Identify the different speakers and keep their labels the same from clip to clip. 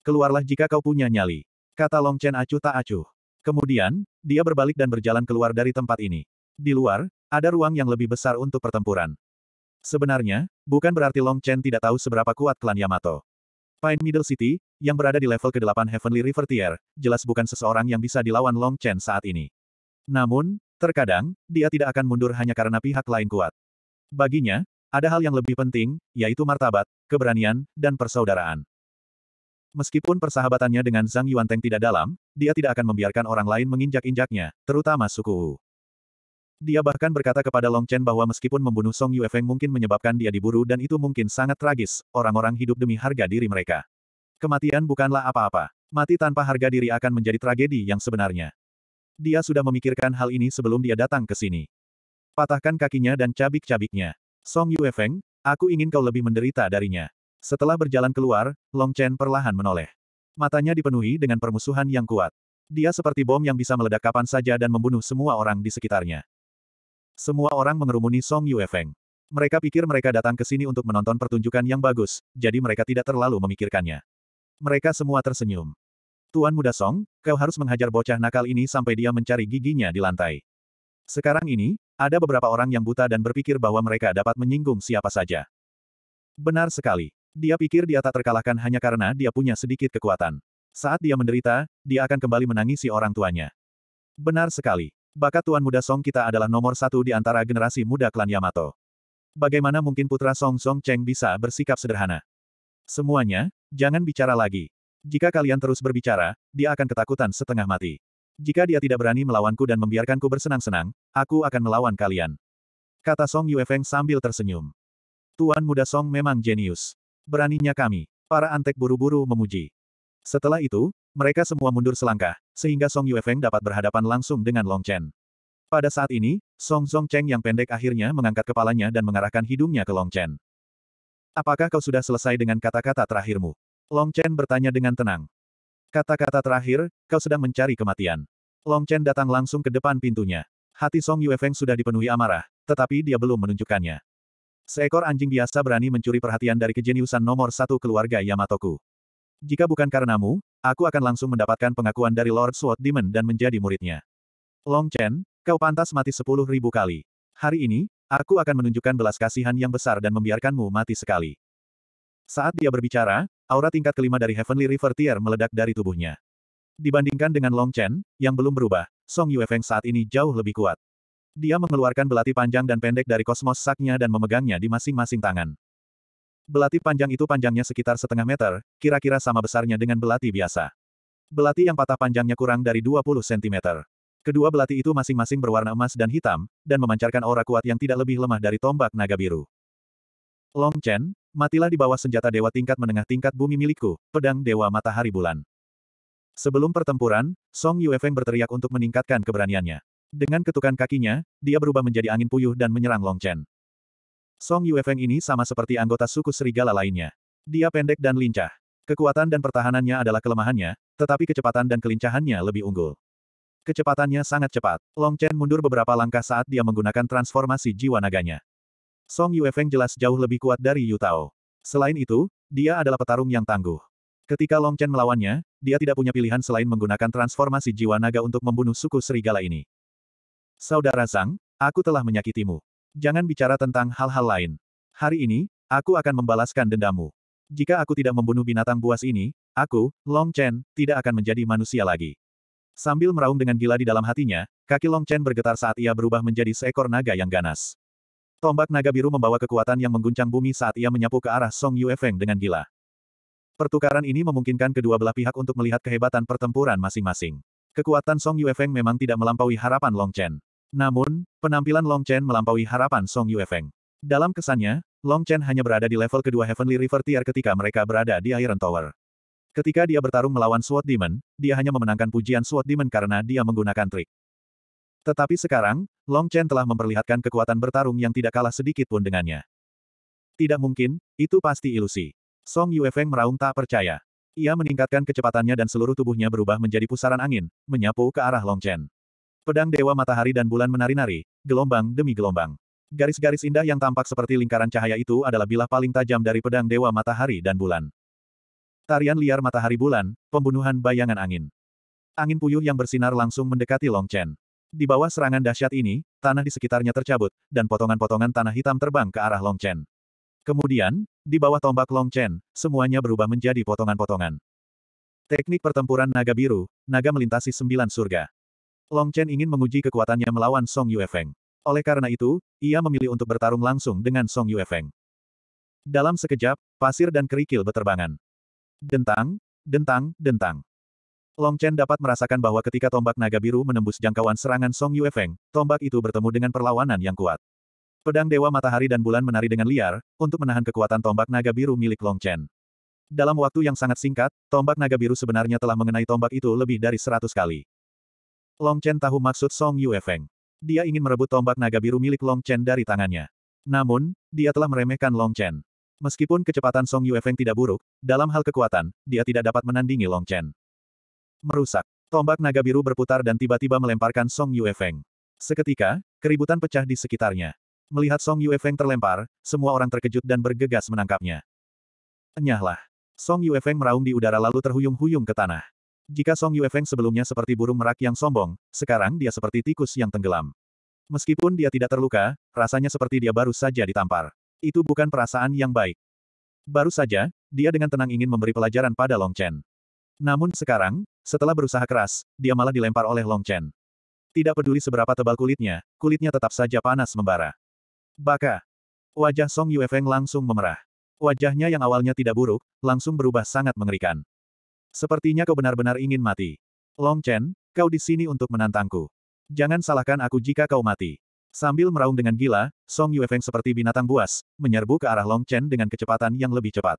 Speaker 1: Keluarlah jika kau punya nyali. Kata Long Chen acuh tak acuh. Kemudian, dia berbalik dan berjalan keluar dari tempat ini. Di luar, ada ruang yang lebih besar untuk pertempuran. Sebenarnya, bukan berarti Long Chen tidak tahu seberapa kuat klan Yamato. Pine Middle City, yang berada di level ke-8 Heavenly River Tier, jelas bukan seseorang yang bisa dilawan Long Chen saat ini. Namun, terkadang, dia tidak akan mundur hanya karena pihak lain kuat. Baginya, ada hal yang lebih penting, yaitu martabat, keberanian, dan persaudaraan. Meskipun persahabatannya dengan Zhang Yuanteng tidak dalam, dia tidak akan membiarkan orang lain menginjak-injaknya, terutama suku Wu. Dia bahkan berkata kepada Long Chen bahwa meskipun membunuh Song Yuefeng mungkin menyebabkan dia diburu dan itu mungkin sangat tragis, orang-orang hidup demi harga diri mereka. Kematian bukanlah apa-apa. Mati tanpa harga diri akan menjadi tragedi yang sebenarnya. Dia sudah memikirkan hal ini sebelum dia datang ke sini. Patahkan kakinya dan cabik-cabiknya. Song Yuefeng, aku ingin kau lebih menderita darinya. Setelah berjalan keluar, Long Chen perlahan menoleh. Matanya dipenuhi dengan permusuhan yang kuat. Dia seperti bom yang bisa meledak kapan saja dan membunuh semua orang di sekitarnya. Semua orang mengerumuni Song Yuefeng. Mereka pikir mereka datang ke sini untuk menonton pertunjukan yang bagus, jadi mereka tidak terlalu memikirkannya. Mereka semua tersenyum. Tuan muda Song, kau harus menghajar bocah nakal ini sampai dia mencari giginya di lantai. Sekarang ini, ada beberapa orang yang buta dan berpikir bahwa mereka dapat menyinggung siapa saja. Benar sekali. Dia pikir dia tak terkalahkan hanya karena dia punya sedikit kekuatan. Saat dia menderita, dia akan kembali menangisi orang tuanya. Benar sekali. Bakat Tuan Muda Song kita adalah nomor satu di antara generasi muda klan Yamato. Bagaimana mungkin putra Song Song Cheng bisa bersikap sederhana? Semuanya, jangan bicara lagi. Jika kalian terus berbicara, dia akan ketakutan setengah mati. Jika dia tidak berani melawanku dan membiarkanku bersenang-senang, aku akan melawan kalian. Kata Song Yuefeng sambil tersenyum. Tuan Muda Song memang jenius beraninya kami. Para antek buru-buru memuji. Setelah itu, mereka semua mundur selangkah, sehingga Song Yuefeng dapat berhadapan langsung dengan Long Chen. Pada saat ini, Song Zong Cheng yang pendek akhirnya mengangkat kepalanya dan mengarahkan hidungnya ke Long Chen. Apakah kau sudah selesai dengan kata-kata terakhirmu? Long Chen bertanya dengan tenang. Kata-kata terakhir, kau sedang mencari kematian. Long Chen datang langsung ke depan pintunya. Hati Song Yuefeng sudah dipenuhi amarah, tetapi dia belum menunjukkannya. Seekor anjing biasa berani mencuri perhatian dari kejeniusan nomor satu keluarga Yamatoku. Jika bukan karenamu, aku akan langsung mendapatkan pengakuan dari Lord Sword Demon dan menjadi muridnya. Long Chen, kau pantas mati sepuluh ribu kali. Hari ini, aku akan menunjukkan belas kasihan yang besar dan membiarkanmu mati sekali. Saat dia berbicara, aura tingkat kelima dari Heavenly River Tier meledak dari tubuhnya. Dibandingkan dengan Long Chen, yang belum berubah, Song Yuefeng saat ini jauh lebih kuat. Dia mengeluarkan belati panjang dan pendek dari kosmos saknya dan memegangnya di masing-masing tangan. Belati panjang itu panjangnya sekitar setengah meter, kira-kira sama besarnya dengan belati biasa. Belati yang patah panjangnya kurang dari 20 cm. Kedua belati itu masing-masing berwarna emas dan hitam, dan memancarkan aura kuat yang tidak lebih lemah dari tombak naga biru. Long Chen, matilah di bawah senjata dewa tingkat menengah tingkat bumi milikku, pedang dewa matahari bulan. Sebelum pertempuran, Song Yuefeng berteriak untuk meningkatkan keberaniannya. Dengan ketukan kakinya, dia berubah menjadi angin puyuh dan menyerang Long Chen. Song Yuefeng ini sama seperti anggota suku serigala lainnya. Dia pendek dan lincah. Kekuatan dan pertahanannya adalah kelemahannya, tetapi kecepatan dan kelincahannya lebih unggul. Kecepatannya sangat cepat. Long Chen mundur beberapa langkah saat dia menggunakan transformasi jiwa naganya. Song Yuefeng jelas jauh lebih kuat dari Yu Tao. Selain itu, dia adalah petarung yang tangguh. Ketika Long Chen melawannya, dia tidak punya pilihan selain menggunakan transformasi jiwa naga untuk membunuh suku serigala ini. Saudara Sang, aku telah menyakitimu. Jangan bicara tentang hal-hal lain. Hari ini, aku akan membalaskan dendamu. Jika aku tidak membunuh binatang buas ini, aku, Long Chen, tidak akan menjadi manusia lagi. Sambil meraung dengan gila di dalam hatinya, kaki Long Chen bergetar saat ia berubah menjadi seekor naga yang ganas. Tombak naga biru membawa kekuatan yang mengguncang bumi saat ia menyapu ke arah Song Yuefeng dengan gila. Pertukaran ini memungkinkan kedua belah pihak untuk melihat kehebatan pertempuran masing-masing. Kekuatan Song Yuefeng memang tidak melampaui harapan Long Chen. Namun, penampilan Long Chen melampaui harapan Song Yuefeng. Dalam kesannya, Long Chen hanya berada di level kedua Heavenly River Tier ketika mereka berada di Iron Tower. Ketika dia bertarung melawan Sword Demon, dia hanya memenangkan pujian Sword Demon karena dia menggunakan trik. Tetapi sekarang, Long Chen telah memperlihatkan kekuatan bertarung yang tidak kalah sedikit pun dengannya. Tidak mungkin, itu pasti ilusi. Song Yuefeng meraung tak percaya. Ia meningkatkan kecepatannya dan seluruh tubuhnya berubah menjadi pusaran angin, menyapu ke arah Long Chen. Pedang Dewa Matahari dan Bulan menari-nari, gelombang demi gelombang. Garis-garis indah yang tampak seperti lingkaran cahaya itu adalah bilah paling tajam dari pedang Dewa Matahari dan Bulan. Tarian liar matahari bulan, pembunuhan bayangan angin. Angin puyuh yang bersinar langsung mendekati Long Chen. Di bawah serangan dahsyat ini, tanah di sekitarnya tercabut, dan potongan-potongan tanah hitam terbang ke arah Long Chen. Kemudian, di bawah tombak Long Chen, semuanya berubah menjadi potongan-potongan. Teknik pertempuran naga biru, naga melintasi sembilan surga. Long Chen ingin menguji kekuatannya melawan Song Yuefeng. Oleh karena itu, ia memilih untuk bertarung langsung dengan Song Yuefeng. Dalam sekejap, pasir dan kerikil beterbangan. Dentang, dentang, dentang. Long Chen dapat merasakan bahwa ketika tombak naga biru menembus jangkauan serangan Song Yuefeng, tombak itu bertemu dengan perlawanan yang kuat. Pedang Dewa Matahari dan Bulan menari dengan liar, untuk menahan kekuatan tombak naga biru milik Long Chen. Dalam waktu yang sangat singkat, tombak naga biru sebenarnya telah mengenai tombak itu lebih dari seratus kali. Long Chen tahu maksud Song Yuefeng. Dia ingin merebut tombak naga biru milik Long Chen dari tangannya. Namun, dia telah meremehkan Long Chen. Meskipun kecepatan Song Yuefeng tidak buruk, dalam hal kekuatan, dia tidak dapat menandingi Long Chen. Merusak. Tombak naga biru berputar dan tiba-tiba melemparkan Song Yuefeng. Seketika, keributan pecah di sekitarnya. Melihat Song Yuefeng terlempar, semua orang terkejut dan bergegas menangkapnya. Enyahlah. Song Yuefeng meraung di udara lalu terhuyung-huyung ke tanah. Jika Song Yuefeng sebelumnya seperti burung merak yang sombong, sekarang dia seperti tikus yang tenggelam. Meskipun dia tidak terluka, rasanya seperti dia baru saja ditampar. Itu bukan perasaan yang baik. Baru saja, dia dengan tenang ingin memberi pelajaran pada Long Chen. Namun sekarang, setelah berusaha keras, dia malah dilempar oleh Long Chen. Tidak peduli seberapa tebal kulitnya, kulitnya tetap saja panas membara. Baka! Wajah Song Yuefeng langsung memerah. Wajahnya yang awalnya tidak buruk, langsung berubah sangat mengerikan. Sepertinya kau benar-benar ingin mati. Long Chen, kau di sini untuk menantangku. Jangan salahkan aku jika kau mati. Sambil meraung dengan gila, Song Yuefeng seperti binatang buas, menyerbu ke arah Long Chen dengan kecepatan yang lebih cepat.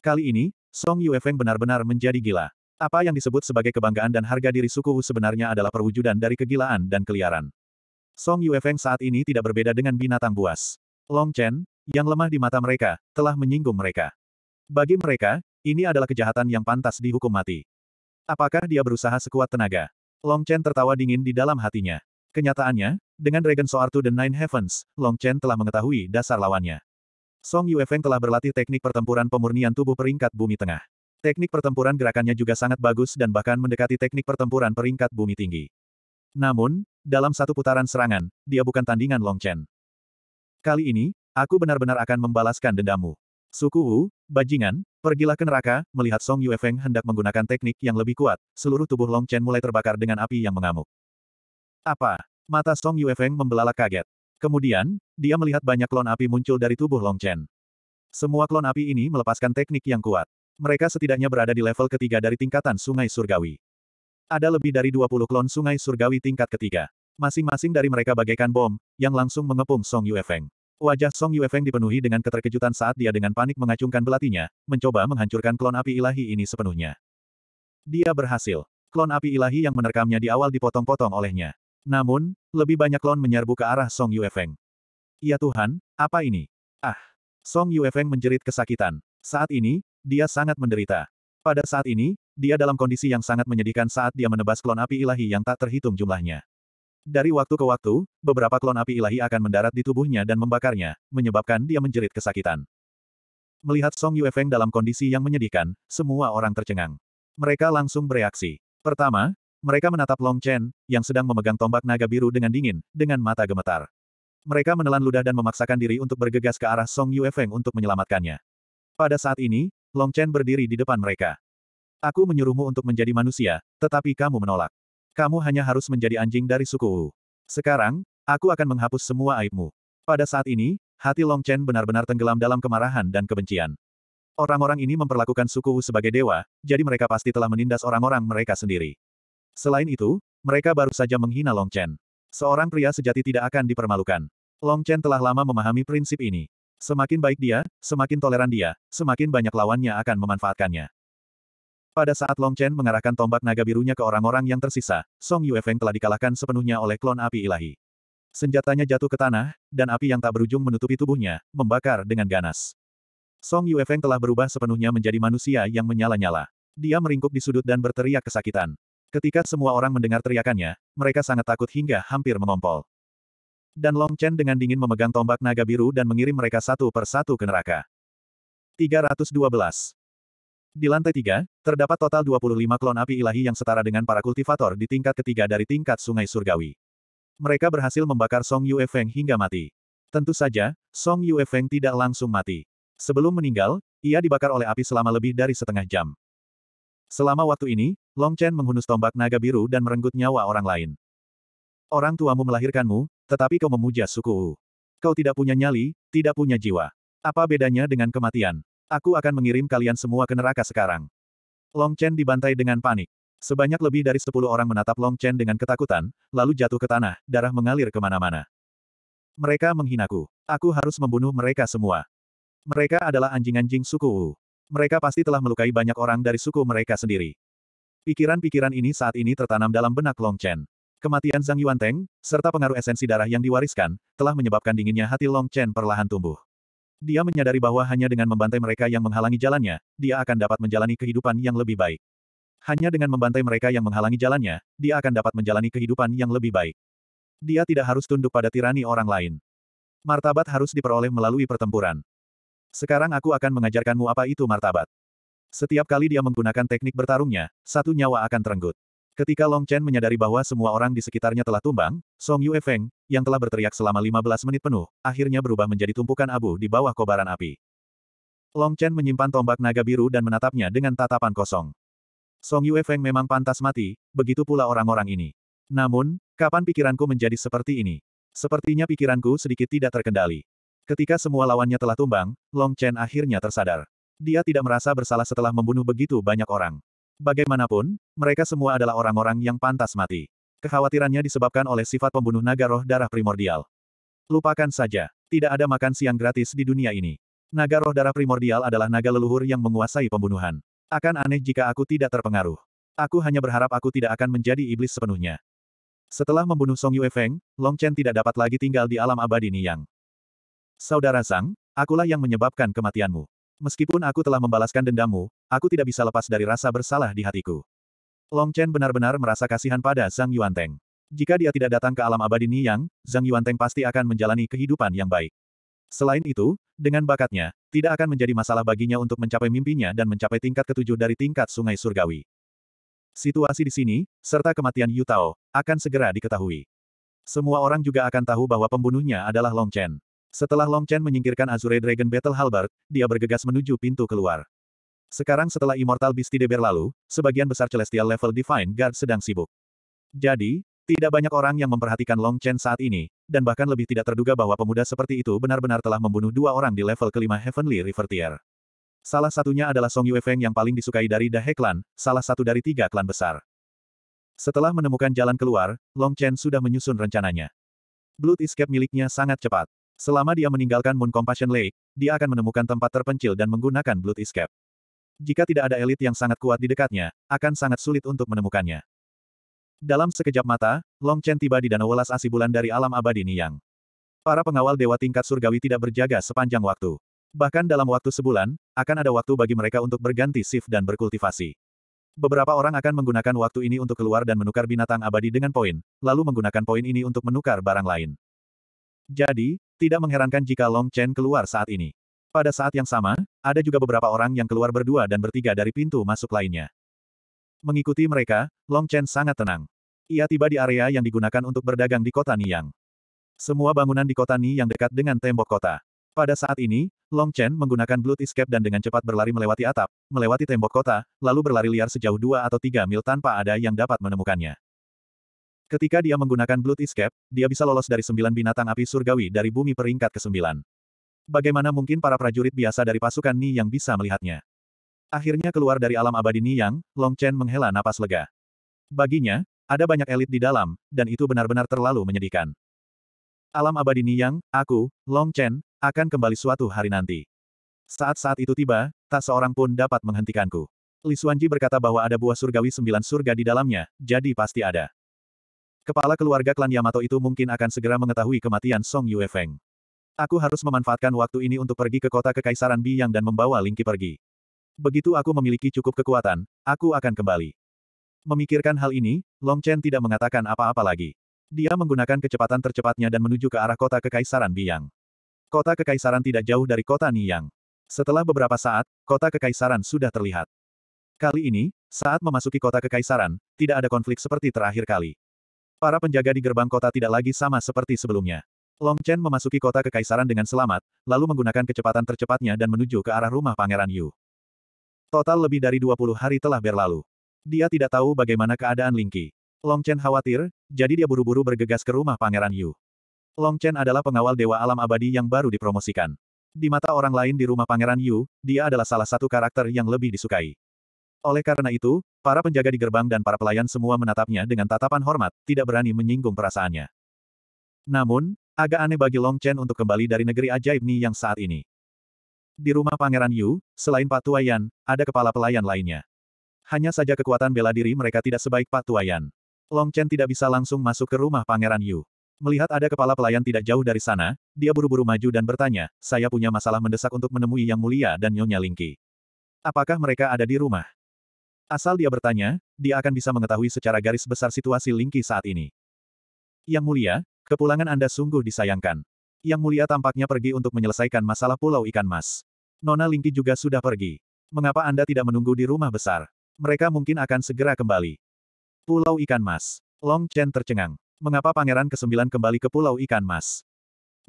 Speaker 1: Kali ini, Song Yuefeng benar-benar menjadi gila. Apa yang disebut sebagai kebanggaan dan harga diri suku Wu sebenarnya adalah perwujudan dari kegilaan dan keliaran. Song Yuefeng saat ini tidak berbeda dengan binatang buas. Long Chen, yang lemah di mata mereka, telah menyinggung mereka. Bagi mereka, ini adalah kejahatan yang pantas dihukum mati. Apakah dia berusaha sekuat tenaga? Long Chen tertawa dingin di dalam hatinya. Kenyataannya, dengan Dragon Soar to the Nine Heavens, Long Chen telah mengetahui dasar lawannya. Song Yuefeng telah berlatih teknik pertempuran pemurnian tubuh peringkat bumi tengah. Teknik pertempuran gerakannya juga sangat bagus dan bahkan mendekati teknik pertempuran peringkat bumi tinggi. Namun, dalam satu putaran serangan, dia bukan tandingan Long Chen. Kali ini, aku benar-benar akan membalaskan dendammu. Suku Wu, bajingan, pergilah ke neraka, melihat Song Yuefeng hendak menggunakan teknik yang lebih kuat, seluruh tubuh Long Chen mulai terbakar dengan api yang mengamuk. Apa? Mata Song Yuefeng membelalak kaget. Kemudian, dia melihat banyak klon api muncul dari tubuh Long Chen. Semua klon api ini melepaskan teknik yang kuat. Mereka setidaknya berada di level ketiga dari tingkatan Sungai Surgawi. Ada lebih dari 20 klon Sungai Surgawi tingkat ketiga. Masing-masing dari mereka bagaikan bom, yang langsung mengepung Song Yuefeng. Wajah Song Yuefeng dipenuhi dengan keterkejutan saat dia dengan panik mengacungkan belatinya, mencoba menghancurkan klon api ilahi ini sepenuhnya. Dia berhasil. Klon api ilahi yang menerkamnya di awal dipotong-potong olehnya. Namun, lebih banyak klon menyerbu ke arah Song Yuefeng. Ya Tuhan, apa ini? Ah! Song Yuefeng menjerit kesakitan. Saat ini, dia sangat menderita. Pada saat ini, dia dalam kondisi yang sangat menyedihkan saat dia menebas klon api ilahi yang tak terhitung jumlahnya. Dari waktu ke waktu, beberapa klon api ilahi akan mendarat di tubuhnya dan membakarnya, menyebabkan dia menjerit kesakitan. Melihat Song Yuefeng dalam kondisi yang menyedihkan, semua orang tercengang. Mereka langsung bereaksi. Pertama, mereka menatap Long Chen, yang sedang memegang tombak naga biru dengan dingin, dengan mata gemetar. Mereka menelan ludah dan memaksakan diri untuk bergegas ke arah Song Yuefeng untuk menyelamatkannya. Pada saat ini, Long Chen berdiri di depan mereka. Aku menyuruhmu untuk menjadi manusia, tetapi kamu menolak. Kamu hanya harus menjadi anjing dari suku Wu. Sekarang, aku akan menghapus semua aibmu. Pada saat ini, hati Long Chen benar-benar tenggelam dalam kemarahan dan kebencian. Orang-orang ini memperlakukan suku Wu sebagai dewa, jadi mereka pasti telah menindas orang-orang mereka sendiri. Selain itu, mereka baru saja menghina Long Chen. Seorang pria sejati tidak akan dipermalukan. Long Chen telah lama memahami prinsip ini. Semakin baik dia, semakin toleran dia, semakin banyak lawannya akan memanfaatkannya. Pada saat Long Chen mengarahkan tombak naga birunya ke orang-orang yang tersisa, Song Yuefeng telah dikalahkan sepenuhnya oleh klon api ilahi. Senjatanya jatuh ke tanah, dan api yang tak berujung menutupi tubuhnya, membakar dengan ganas. Song Yuefeng telah berubah sepenuhnya menjadi manusia yang menyala-nyala. Dia meringkuk di sudut dan berteriak kesakitan. Ketika semua orang mendengar teriakannya, mereka sangat takut hingga hampir mengompol. Dan Long Chen dengan dingin memegang tombak naga biru dan mengirim mereka satu per satu ke neraka. 312. Di lantai tiga, terdapat total 25 klon api ilahi yang setara dengan para kultivator di tingkat ketiga dari tingkat sungai surgawi. Mereka berhasil membakar Song Yue Feng hingga mati. Tentu saja, Song Yue Feng tidak langsung mati. Sebelum meninggal, ia dibakar oleh api selama lebih dari setengah jam. Selama waktu ini, Long Chen menghunus tombak naga biru dan merenggut nyawa orang lain. Orang tuamu melahirkanmu, tetapi kau memuja suku Wu. Kau tidak punya nyali, tidak punya jiwa. Apa bedanya dengan kematian? Aku akan mengirim kalian semua ke neraka sekarang. Long Chen dibantai dengan panik. Sebanyak lebih dari sepuluh orang menatap Long Chen dengan ketakutan, lalu jatuh ke tanah, darah mengalir kemana-mana. Mereka menghinaku. Aku harus membunuh mereka semua. Mereka adalah anjing-anjing suku Wu. Mereka pasti telah melukai banyak orang dari suku mereka sendiri. Pikiran-pikiran ini saat ini tertanam dalam benak Long Chen. Kematian Zhang Yuanteng, serta pengaruh esensi darah yang diwariskan, telah menyebabkan dinginnya hati Long Chen perlahan tumbuh. Dia menyadari bahwa hanya dengan membantai mereka yang menghalangi jalannya, dia akan dapat menjalani kehidupan yang lebih baik. Hanya dengan membantai mereka yang menghalangi jalannya, dia akan dapat menjalani kehidupan yang lebih baik. Dia tidak harus tunduk pada tirani orang lain. Martabat harus diperoleh melalui pertempuran. Sekarang aku akan mengajarkanmu apa itu martabat. Setiap kali dia menggunakan teknik bertarungnya, satu nyawa akan terenggut. Ketika Long Chen menyadari bahwa semua orang di sekitarnya telah tumbang, Song Yue Feng, yang telah berteriak selama 15 menit penuh, akhirnya berubah menjadi tumpukan abu di bawah kobaran api. Long Chen menyimpan tombak naga biru dan menatapnya dengan tatapan kosong. Song Yue Feng memang pantas mati, begitu pula orang-orang ini. Namun, kapan pikiranku menjadi seperti ini? Sepertinya pikiranku sedikit tidak terkendali. Ketika semua lawannya telah tumbang, Long Chen akhirnya tersadar. Dia tidak merasa bersalah setelah membunuh begitu banyak orang. Bagaimanapun, mereka semua adalah orang-orang yang pantas mati. Kekhawatirannya disebabkan oleh sifat pembunuh naga roh darah primordial. Lupakan saja, tidak ada makan siang gratis di dunia ini. Naga roh darah primordial adalah naga leluhur yang menguasai pembunuhan. Akan aneh jika aku tidak terpengaruh. Aku hanya berharap aku tidak akan menjadi iblis sepenuhnya. Setelah membunuh Song Yue Feng, Long Chen tidak dapat lagi tinggal di alam abadi Niyang. Saudara Zhang, akulah yang menyebabkan kematianmu. Meskipun aku telah membalaskan dendammu, aku tidak bisa lepas dari rasa bersalah di hatiku. Long Chen benar-benar merasa kasihan pada Zhang Yuanteng. Jika dia tidak datang ke alam abadi Niyang, Zhang Yuanteng pasti akan menjalani kehidupan yang baik. Selain itu, dengan bakatnya, tidak akan menjadi masalah baginya untuk mencapai mimpinya dan mencapai tingkat ketujuh dari tingkat sungai surgawi. Situasi di sini, serta kematian Yu Tao, akan segera diketahui. Semua orang juga akan tahu bahwa pembunuhnya adalah Long Chen. Setelah Long Chen menyingkirkan Azure Dragon Battle Halberd, dia bergegas menuju pintu keluar. Sekarang setelah Immortal Beast Tideber lalu, sebagian besar Celestial Level Divine Guard sedang sibuk. Jadi, tidak banyak orang yang memperhatikan Long Chen saat ini, dan bahkan lebih tidak terduga bahwa pemuda seperti itu benar-benar telah membunuh dua orang di level kelima Heavenly River Tier. Salah satunya adalah Song Yuefeng yang paling disukai dari Dahe Clan, salah satu dari tiga klan besar. Setelah menemukan jalan keluar, Long Chen sudah menyusun rencananya. Blood Escape miliknya sangat cepat. Selama dia meninggalkan Moon Compassion Lake, dia akan menemukan tempat terpencil dan menggunakan Blood Escape. Jika tidak ada elit yang sangat kuat di dekatnya, akan sangat sulit untuk menemukannya. Dalam sekejap mata, Long Chen tiba di Danau Welas Asi Bulan dari alam abadi Niang. Para pengawal dewa tingkat surgawi tidak berjaga sepanjang waktu. Bahkan dalam waktu sebulan, akan ada waktu bagi mereka untuk berganti shift dan berkultivasi. Beberapa orang akan menggunakan waktu ini untuk keluar dan menukar binatang abadi dengan poin, lalu menggunakan poin ini untuk menukar barang lain. Jadi, tidak mengherankan jika Long Chen keluar saat ini. Pada saat yang sama, ada juga beberapa orang yang keluar berdua dan bertiga dari pintu masuk lainnya. Mengikuti mereka, Long Chen sangat tenang. Ia tiba di area yang digunakan untuk berdagang di kota Niyang. Semua bangunan di kota Niyang dekat dengan tembok kota. Pada saat ini, Long Chen menggunakan Blood Escape dan dengan cepat berlari melewati atap, melewati tembok kota, lalu berlari liar sejauh dua atau tiga mil tanpa ada yang dapat menemukannya. Ketika dia menggunakan Blood Escape, dia bisa lolos dari sembilan binatang api surgawi dari bumi peringkat ke-9. Bagaimana mungkin para prajurit biasa dari pasukan Ni yang bisa melihatnya? Akhirnya keluar dari alam abadi Ni Yang, Long Chen menghela napas lega. Baginya, ada banyak elit di dalam, dan itu benar-benar terlalu menyedihkan. Alam abadi Ni Yang, aku, Long Chen, akan kembali suatu hari nanti. Saat-saat itu tiba, tak seorang pun dapat menghentikanku. Li Xuanji berkata bahwa ada buah surgawi sembilan surga di dalamnya, jadi pasti ada. Kepala keluarga klan Yamato itu mungkin akan segera mengetahui kematian Song Yuefeng. Aku harus memanfaatkan waktu ini untuk pergi ke kota Kekaisaran Biyang dan membawa Lingqi pergi. Begitu aku memiliki cukup kekuatan, aku akan kembali. Memikirkan hal ini, Long Chen tidak mengatakan apa-apa lagi. Dia menggunakan kecepatan tercepatnya dan menuju ke arah kota Kekaisaran Biyang. Kota Kekaisaran tidak jauh dari kota Niyang. Setelah beberapa saat, kota Kekaisaran sudah terlihat. Kali ini, saat memasuki kota Kekaisaran, tidak ada konflik seperti terakhir kali. Para penjaga di gerbang kota tidak lagi sama seperti sebelumnya. Long Chen memasuki kota kekaisaran dengan selamat, lalu menggunakan kecepatan tercepatnya dan menuju ke arah rumah Pangeran Yu. Total lebih dari 20 hari telah berlalu. Dia tidak tahu bagaimana keadaan Ling Qi. Long Chen khawatir, jadi dia buru-buru bergegas ke rumah Pangeran Yu. Long Chen adalah pengawal Dewa Alam Abadi yang baru dipromosikan. Di mata orang lain di rumah Pangeran Yu, dia adalah salah satu karakter yang lebih disukai. Oleh karena itu, para penjaga di gerbang dan para pelayan semua menatapnya dengan tatapan hormat, tidak berani menyinggung perasaannya. Namun, agak aneh bagi Long Chen untuk kembali dari negeri ajaib Ni yang saat ini. Di rumah Pangeran Yu, selain Pak Tuayan, ada kepala pelayan lainnya. Hanya saja kekuatan bela diri mereka tidak sebaik Pak Tuayan. Long Chen tidak bisa langsung masuk ke rumah Pangeran Yu. Melihat ada kepala pelayan tidak jauh dari sana, dia buru-buru maju dan bertanya, saya punya masalah mendesak untuk menemui Yang Mulia dan Nyonya Lingki. Apakah mereka ada di rumah? Asal dia bertanya, dia akan bisa mengetahui secara garis besar situasi Lingki saat ini. Yang mulia, kepulangan Anda sungguh disayangkan. Yang mulia tampaknya pergi untuk menyelesaikan masalah Pulau Ikan Mas. Nona Lingki juga sudah pergi. Mengapa Anda tidak menunggu di rumah besar? Mereka mungkin akan segera kembali. Pulau Ikan Mas. Long Chen tercengang. Mengapa Pangeran Kesembilan kembali ke Pulau Ikan Mas?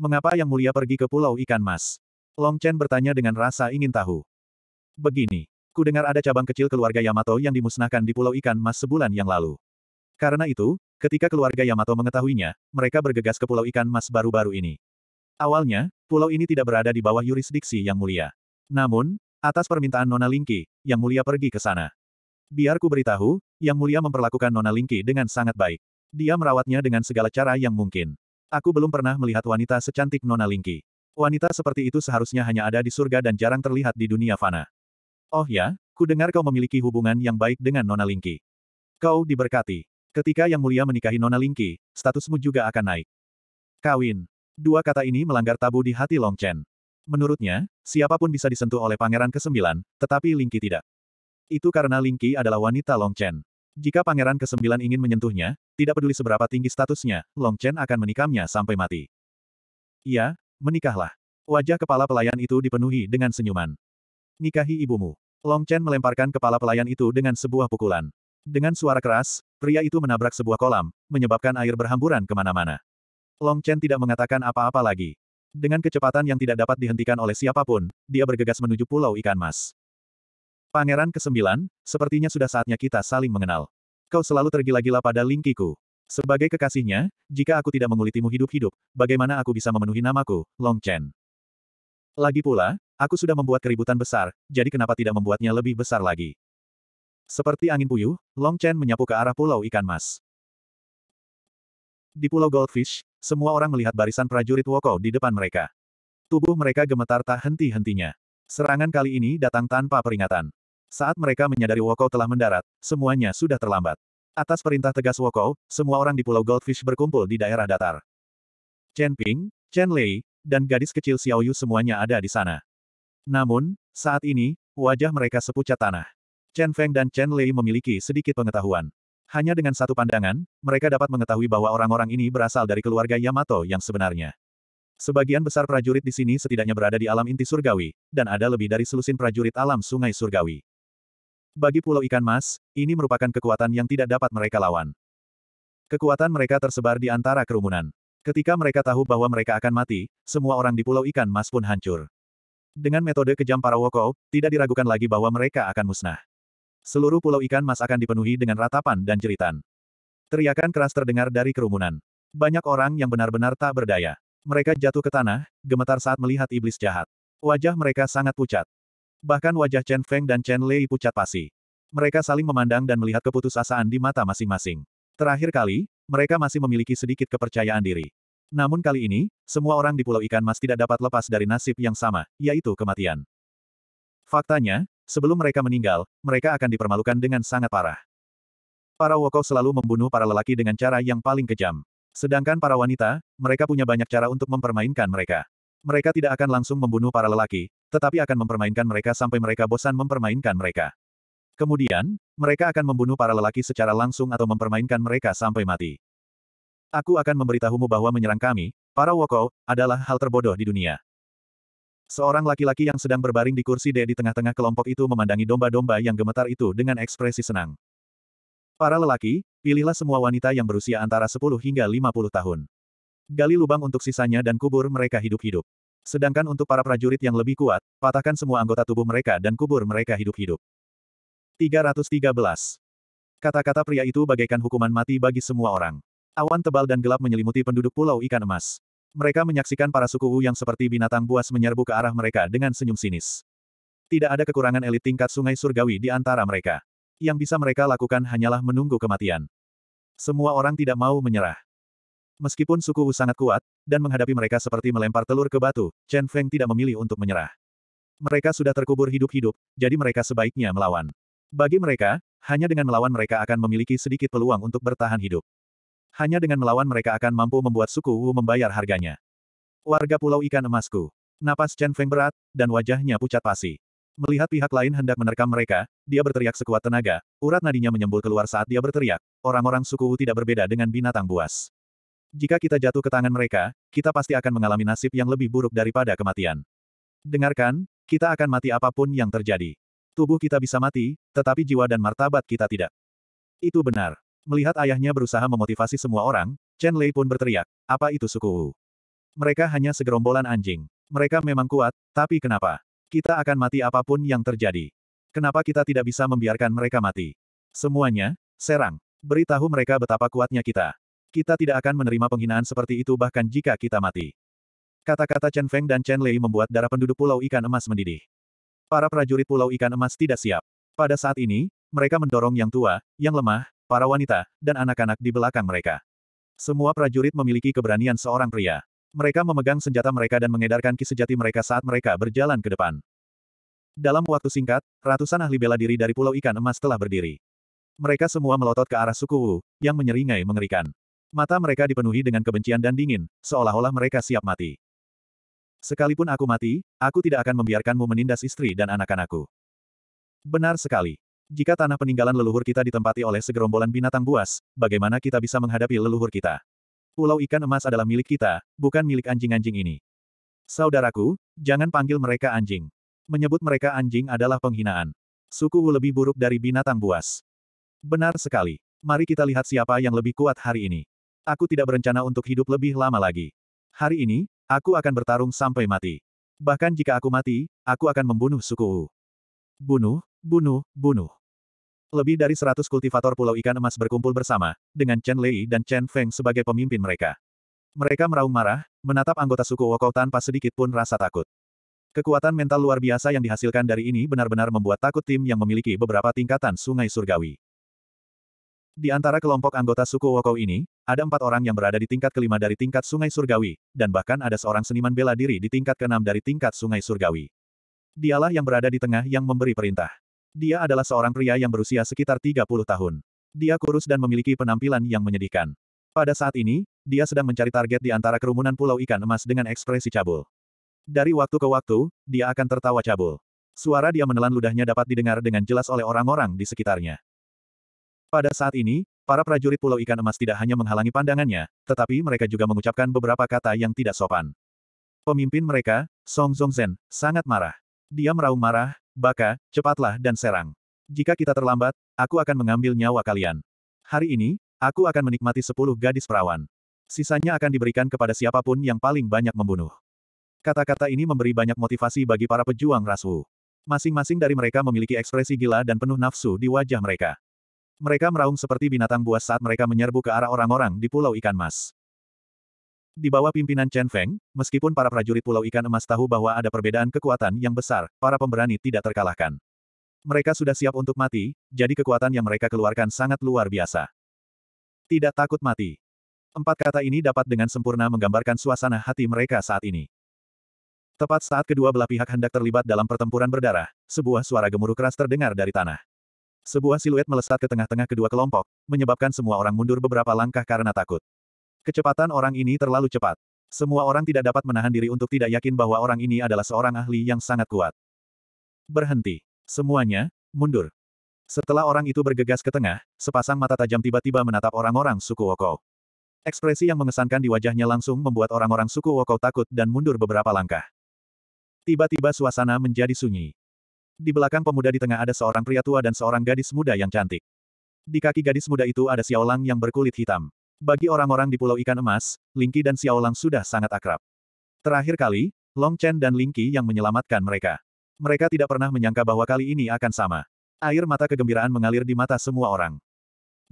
Speaker 1: Mengapa Yang Mulia pergi ke Pulau Ikan Mas? Long Chen bertanya dengan rasa ingin tahu. Begini, Ku dengar ada cabang kecil keluarga Yamato yang dimusnahkan di Pulau Ikan Mas sebulan yang lalu. Karena itu, ketika keluarga Yamato mengetahuinya, mereka bergegas ke Pulau Ikan Mas baru-baru ini. Awalnya, pulau ini tidak berada di bawah yurisdiksi yang mulia. Namun, atas permintaan Nona Lingki, yang mulia pergi ke sana. Biar ku beritahu, yang mulia memperlakukan Nona Lingki dengan sangat baik. Dia merawatnya dengan segala cara yang mungkin. Aku belum pernah melihat wanita secantik Nona Lingki. Wanita seperti itu seharusnya hanya ada di surga dan jarang terlihat di dunia fana. Oh ya, ku dengar kau memiliki hubungan yang baik dengan Nona Lingki. Kau diberkati. Ketika Yang Mulia menikahi Nona Lingki, statusmu juga akan naik. Kawin. Dua kata ini melanggar tabu di hati Long Chen. Menurutnya, siapapun bisa disentuh oleh Pangeran ke-9, tetapi Lingki tidak. Itu karena Lingki adalah wanita Long Chen. Jika Pangeran ke-9 ingin menyentuhnya, tidak peduli seberapa tinggi statusnya, Long Chen akan menikamnya sampai mati. Ya, menikahlah. Wajah kepala pelayan itu dipenuhi dengan senyuman. Nikahi ibumu. Long Chen melemparkan kepala pelayan itu dengan sebuah pukulan. Dengan suara keras, pria itu menabrak sebuah kolam, menyebabkan air berhamburan kemana-mana. Long Chen tidak mengatakan apa-apa lagi. Dengan kecepatan yang tidak dapat dihentikan oleh siapapun, dia bergegas menuju Pulau Ikan Mas. Pangeran ke-9, sepertinya sudah saatnya kita saling mengenal. Kau selalu tergila-gila pada Lingkiku. Sebagai kekasihnya, jika aku tidak mengulitimu hidup-hidup, bagaimana aku bisa memenuhi namaku, Long Chen? Lagi pula, Aku sudah membuat keributan besar, jadi kenapa tidak membuatnya lebih besar lagi? Seperti angin puyuh, Long Chen menyapu ke arah pulau ikan mas. Di pulau Goldfish, semua orang melihat barisan prajurit Woko di depan mereka. Tubuh mereka gemetar tak henti-hentinya. Serangan kali ini datang tanpa peringatan. Saat mereka menyadari Woko telah mendarat, semuanya sudah terlambat. Atas perintah tegas Woko, semua orang di pulau Goldfish berkumpul di daerah datar. Chen Ping, Chen Lei, dan gadis kecil Xiaoyu semuanya ada di sana. Namun, saat ini, wajah mereka sepucat tanah. Chen Feng dan Chen Lei memiliki sedikit pengetahuan. Hanya dengan satu pandangan, mereka dapat mengetahui bahwa orang-orang ini berasal dari keluarga Yamato yang sebenarnya. Sebagian besar prajurit di sini setidaknya berada di alam inti surgawi, dan ada lebih dari selusin prajurit alam sungai surgawi. Bagi Pulau Ikan Mas, ini merupakan kekuatan yang tidak dapat mereka lawan. Kekuatan mereka tersebar di antara kerumunan. Ketika mereka tahu bahwa mereka akan mati, semua orang di Pulau Ikan Mas pun hancur. Dengan metode kejam para Woko, tidak diragukan lagi bahwa mereka akan musnah. Seluruh pulau ikan mas akan dipenuhi dengan ratapan dan jeritan. Teriakan keras terdengar dari kerumunan. Banyak orang yang benar-benar tak berdaya. Mereka jatuh ke tanah, gemetar saat melihat iblis jahat. Wajah mereka sangat pucat. Bahkan wajah Chen Feng dan Chen Lei pucat pasi. Mereka saling memandang dan melihat keputusasaan di mata masing-masing. Terakhir kali, mereka masih memiliki sedikit kepercayaan diri. Namun kali ini, semua orang di Pulau Ikan Mas tidak dapat lepas dari nasib yang sama, yaitu kematian. Faktanya, sebelum mereka meninggal, mereka akan dipermalukan dengan sangat parah. Para Wokou selalu membunuh para lelaki dengan cara yang paling kejam. Sedangkan para wanita, mereka punya banyak cara untuk mempermainkan mereka. Mereka tidak akan langsung membunuh para lelaki, tetapi akan mempermainkan mereka sampai mereka bosan mempermainkan mereka. Kemudian, mereka akan membunuh para lelaki secara langsung atau mempermainkan mereka sampai mati. Aku akan memberitahumu bahwa menyerang kami, para Wokou, adalah hal terbodoh di dunia. Seorang laki-laki yang sedang berbaring di kursi D di tengah-tengah kelompok itu memandangi domba-domba yang gemetar itu dengan ekspresi senang. Para lelaki, pilihlah semua wanita yang berusia antara 10 hingga 50 tahun. Gali lubang untuk sisanya dan kubur mereka hidup-hidup. Sedangkan untuk para prajurit yang lebih kuat, patahkan semua anggota tubuh mereka dan kubur mereka hidup-hidup. 313. Kata-kata pria itu bagaikan hukuman mati bagi semua orang. Awan tebal dan gelap menyelimuti penduduk Pulau Ikan Emas. Mereka menyaksikan para suku Wu yang seperti binatang buas menyerbu ke arah mereka dengan senyum sinis. Tidak ada kekurangan elit tingkat sungai surgawi di antara mereka. Yang bisa mereka lakukan hanyalah menunggu kematian. Semua orang tidak mau menyerah. Meskipun suku Wu sangat kuat, dan menghadapi mereka seperti melempar telur ke batu, Chen Feng tidak memilih untuk menyerah. Mereka sudah terkubur hidup-hidup, jadi mereka sebaiknya melawan. Bagi mereka, hanya dengan melawan mereka akan memiliki sedikit peluang untuk bertahan hidup. Hanya dengan melawan mereka akan mampu membuat suku Wu membayar harganya. Warga Pulau Ikan Emasku. Napas Chen Feng berat, dan wajahnya pucat pasi. Melihat pihak lain hendak menerkam mereka, dia berteriak sekuat tenaga, urat nadinya menyembul keluar saat dia berteriak, orang-orang suku Wu tidak berbeda dengan binatang buas. Jika kita jatuh ke tangan mereka, kita pasti akan mengalami nasib yang lebih buruk daripada kematian. Dengarkan, kita akan mati apapun yang terjadi. Tubuh kita bisa mati, tetapi jiwa dan martabat kita tidak. Itu benar. Melihat ayahnya berusaha memotivasi semua orang, Chen Lei pun berteriak, apa itu suku Wu? Mereka hanya segerombolan anjing. Mereka memang kuat, tapi kenapa? Kita akan mati apapun yang terjadi. Kenapa kita tidak bisa membiarkan mereka mati? Semuanya, serang. Beritahu mereka betapa kuatnya kita. Kita tidak akan menerima penghinaan seperti itu bahkan jika kita mati. Kata-kata Chen Feng dan Chen Lei membuat darah penduduk Pulau Ikan Emas mendidih. Para prajurit Pulau Ikan Emas tidak siap. Pada saat ini, mereka mendorong yang tua, yang lemah, para wanita, dan anak-anak di belakang mereka. Semua prajurit memiliki keberanian seorang pria. Mereka memegang senjata mereka dan mengedarkan ki sejati mereka saat mereka berjalan ke depan. Dalam waktu singkat, ratusan ahli bela diri dari Pulau Ikan Emas telah berdiri. Mereka semua melotot ke arah suku Wu, yang menyeringai mengerikan. Mata mereka dipenuhi dengan kebencian dan dingin, seolah-olah mereka siap mati. Sekalipun aku mati, aku tidak akan membiarkanmu menindas istri dan anak-anakku. Benar sekali. Jika tanah peninggalan leluhur kita ditempati oleh segerombolan binatang buas, bagaimana kita bisa menghadapi leluhur kita? Pulau ikan emas adalah milik kita, bukan milik anjing-anjing ini. Saudaraku, jangan panggil mereka anjing. Menyebut mereka anjing adalah penghinaan. Suku Wu lebih buruk dari binatang buas. Benar sekali. Mari kita lihat siapa yang lebih kuat hari ini. Aku tidak berencana untuk hidup lebih lama lagi. Hari ini, aku akan bertarung sampai mati. Bahkan jika aku mati, aku akan membunuh suku Wu. Bunuh, bunuh, bunuh. Lebih dari 100 kultivator Pulau Ikan Emas berkumpul bersama, dengan Chen Lei dan Chen Feng sebagai pemimpin mereka. Mereka meraung marah, menatap anggota suku Wokou tanpa sedikit pun rasa takut. Kekuatan mental luar biasa yang dihasilkan dari ini benar-benar membuat takut tim yang memiliki beberapa tingkatan sungai surgawi. Di antara kelompok anggota suku Wokou ini, ada empat orang yang berada di tingkat kelima dari tingkat sungai surgawi, dan bahkan ada seorang seniman bela diri di tingkat keenam dari tingkat sungai surgawi. Dialah yang berada di tengah yang memberi perintah. Dia adalah seorang pria yang berusia sekitar 30 tahun. Dia kurus dan memiliki penampilan yang menyedihkan. Pada saat ini, dia sedang mencari target di antara kerumunan pulau ikan emas dengan ekspresi cabul. Dari waktu ke waktu, dia akan tertawa cabul. Suara dia menelan ludahnya dapat didengar dengan jelas oleh orang-orang di sekitarnya. Pada saat ini, para prajurit pulau ikan emas tidak hanya menghalangi pandangannya, tetapi mereka juga mengucapkan beberapa kata yang tidak sopan. Pemimpin mereka, Song Zongzhen, sangat marah. Dia meraung marah, Baka, cepatlah dan serang. Jika kita terlambat, aku akan mengambil nyawa kalian. Hari ini, aku akan menikmati sepuluh gadis perawan. Sisanya akan diberikan kepada siapapun yang paling banyak membunuh. Kata-kata ini memberi banyak motivasi bagi para pejuang Rasu. Masing-masing dari mereka memiliki ekspresi gila dan penuh nafsu di wajah mereka. Mereka meraung seperti binatang buas saat mereka menyerbu ke arah orang-orang di Pulau Ikan Mas. Di bawah pimpinan Chen Feng, meskipun para prajurit Pulau Ikan Emas tahu bahwa ada perbedaan kekuatan yang besar, para pemberani tidak terkalahkan. Mereka sudah siap untuk mati, jadi kekuatan yang mereka keluarkan sangat luar biasa. Tidak takut mati. Empat kata ini dapat dengan sempurna menggambarkan suasana hati mereka saat ini. Tepat saat kedua belah pihak hendak terlibat dalam pertempuran berdarah, sebuah suara gemuruh keras terdengar dari tanah. Sebuah siluet melesat ke tengah-tengah kedua kelompok, menyebabkan semua orang mundur beberapa langkah karena takut. Kecepatan orang ini terlalu cepat. Semua orang tidak dapat menahan diri untuk tidak yakin bahwa orang ini adalah seorang ahli yang sangat kuat. Berhenti. Semuanya, mundur. Setelah orang itu bergegas ke tengah, sepasang mata tajam tiba-tiba menatap orang-orang suku wokou. Ekspresi yang mengesankan di wajahnya langsung membuat orang-orang suku wokou takut dan mundur beberapa langkah. Tiba-tiba suasana menjadi sunyi. Di belakang pemuda di tengah ada seorang pria tua dan seorang gadis muda yang cantik. Di kaki gadis muda itu ada Xiaolang yang berkulit hitam. Bagi orang-orang di Pulau Ikan Emas, Lingqi dan Xiao Lang sudah sangat akrab. Terakhir kali, Long Chen dan Lingqi yang menyelamatkan mereka. Mereka tidak pernah menyangka bahwa kali ini akan sama. Air mata kegembiraan mengalir di mata semua orang.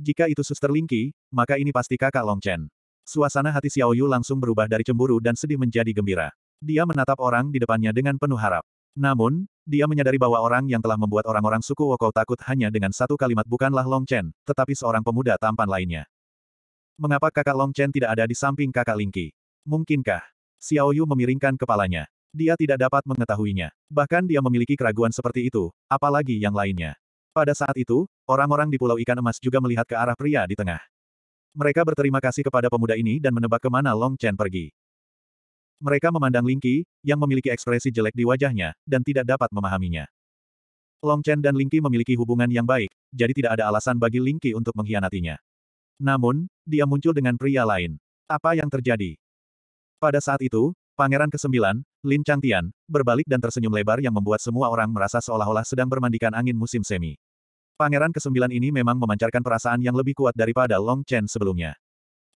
Speaker 1: Jika itu suster Lingqi, maka ini pasti kakak Long Chen. Suasana hati Xiao Yu langsung berubah dari cemburu dan sedih menjadi gembira. Dia menatap orang di depannya dengan penuh harap. Namun, dia menyadari bahwa orang yang telah membuat orang-orang suku Wokou takut hanya dengan satu kalimat bukanlah Long Chen, tetapi seorang pemuda tampan lainnya. Mengapa kakak Long Chen tidak ada di samping kakak Lingqi? Mungkinkah? Xiao Yu memiringkan kepalanya. Dia tidak dapat mengetahuinya. Bahkan dia memiliki keraguan seperti itu, apalagi yang lainnya. Pada saat itu, orang-orang di Pulau Ikan Emas juga melihat ke arah pria di tengah. Mereka berterima kasih kepada pemuda ini dan menebak kemana Long Chen pergi. Mereka memandang Lingqi, yang memiliki ekspresi jelek di wajahnya, dan tidak dapat memahaminya. Long Chen dan Lingqi memiliki hubungan yang baik, jadi tidak ada alasan bagi Lingqi untuk mengkhianatinya. Namun, dia muncul dengan pria lain. Apa yang terjadi? Pada saat itu, Pangeran ke-9, Lin Changtian, berbalik dan tersenyum lebar yang membuat semua orang merasa seolah-olah sedang bermandikan angin musim semi. Pangeran ke-9 ini memang memancarkan perasaan yang lebih kuat daripada Long Chen sebelumnya.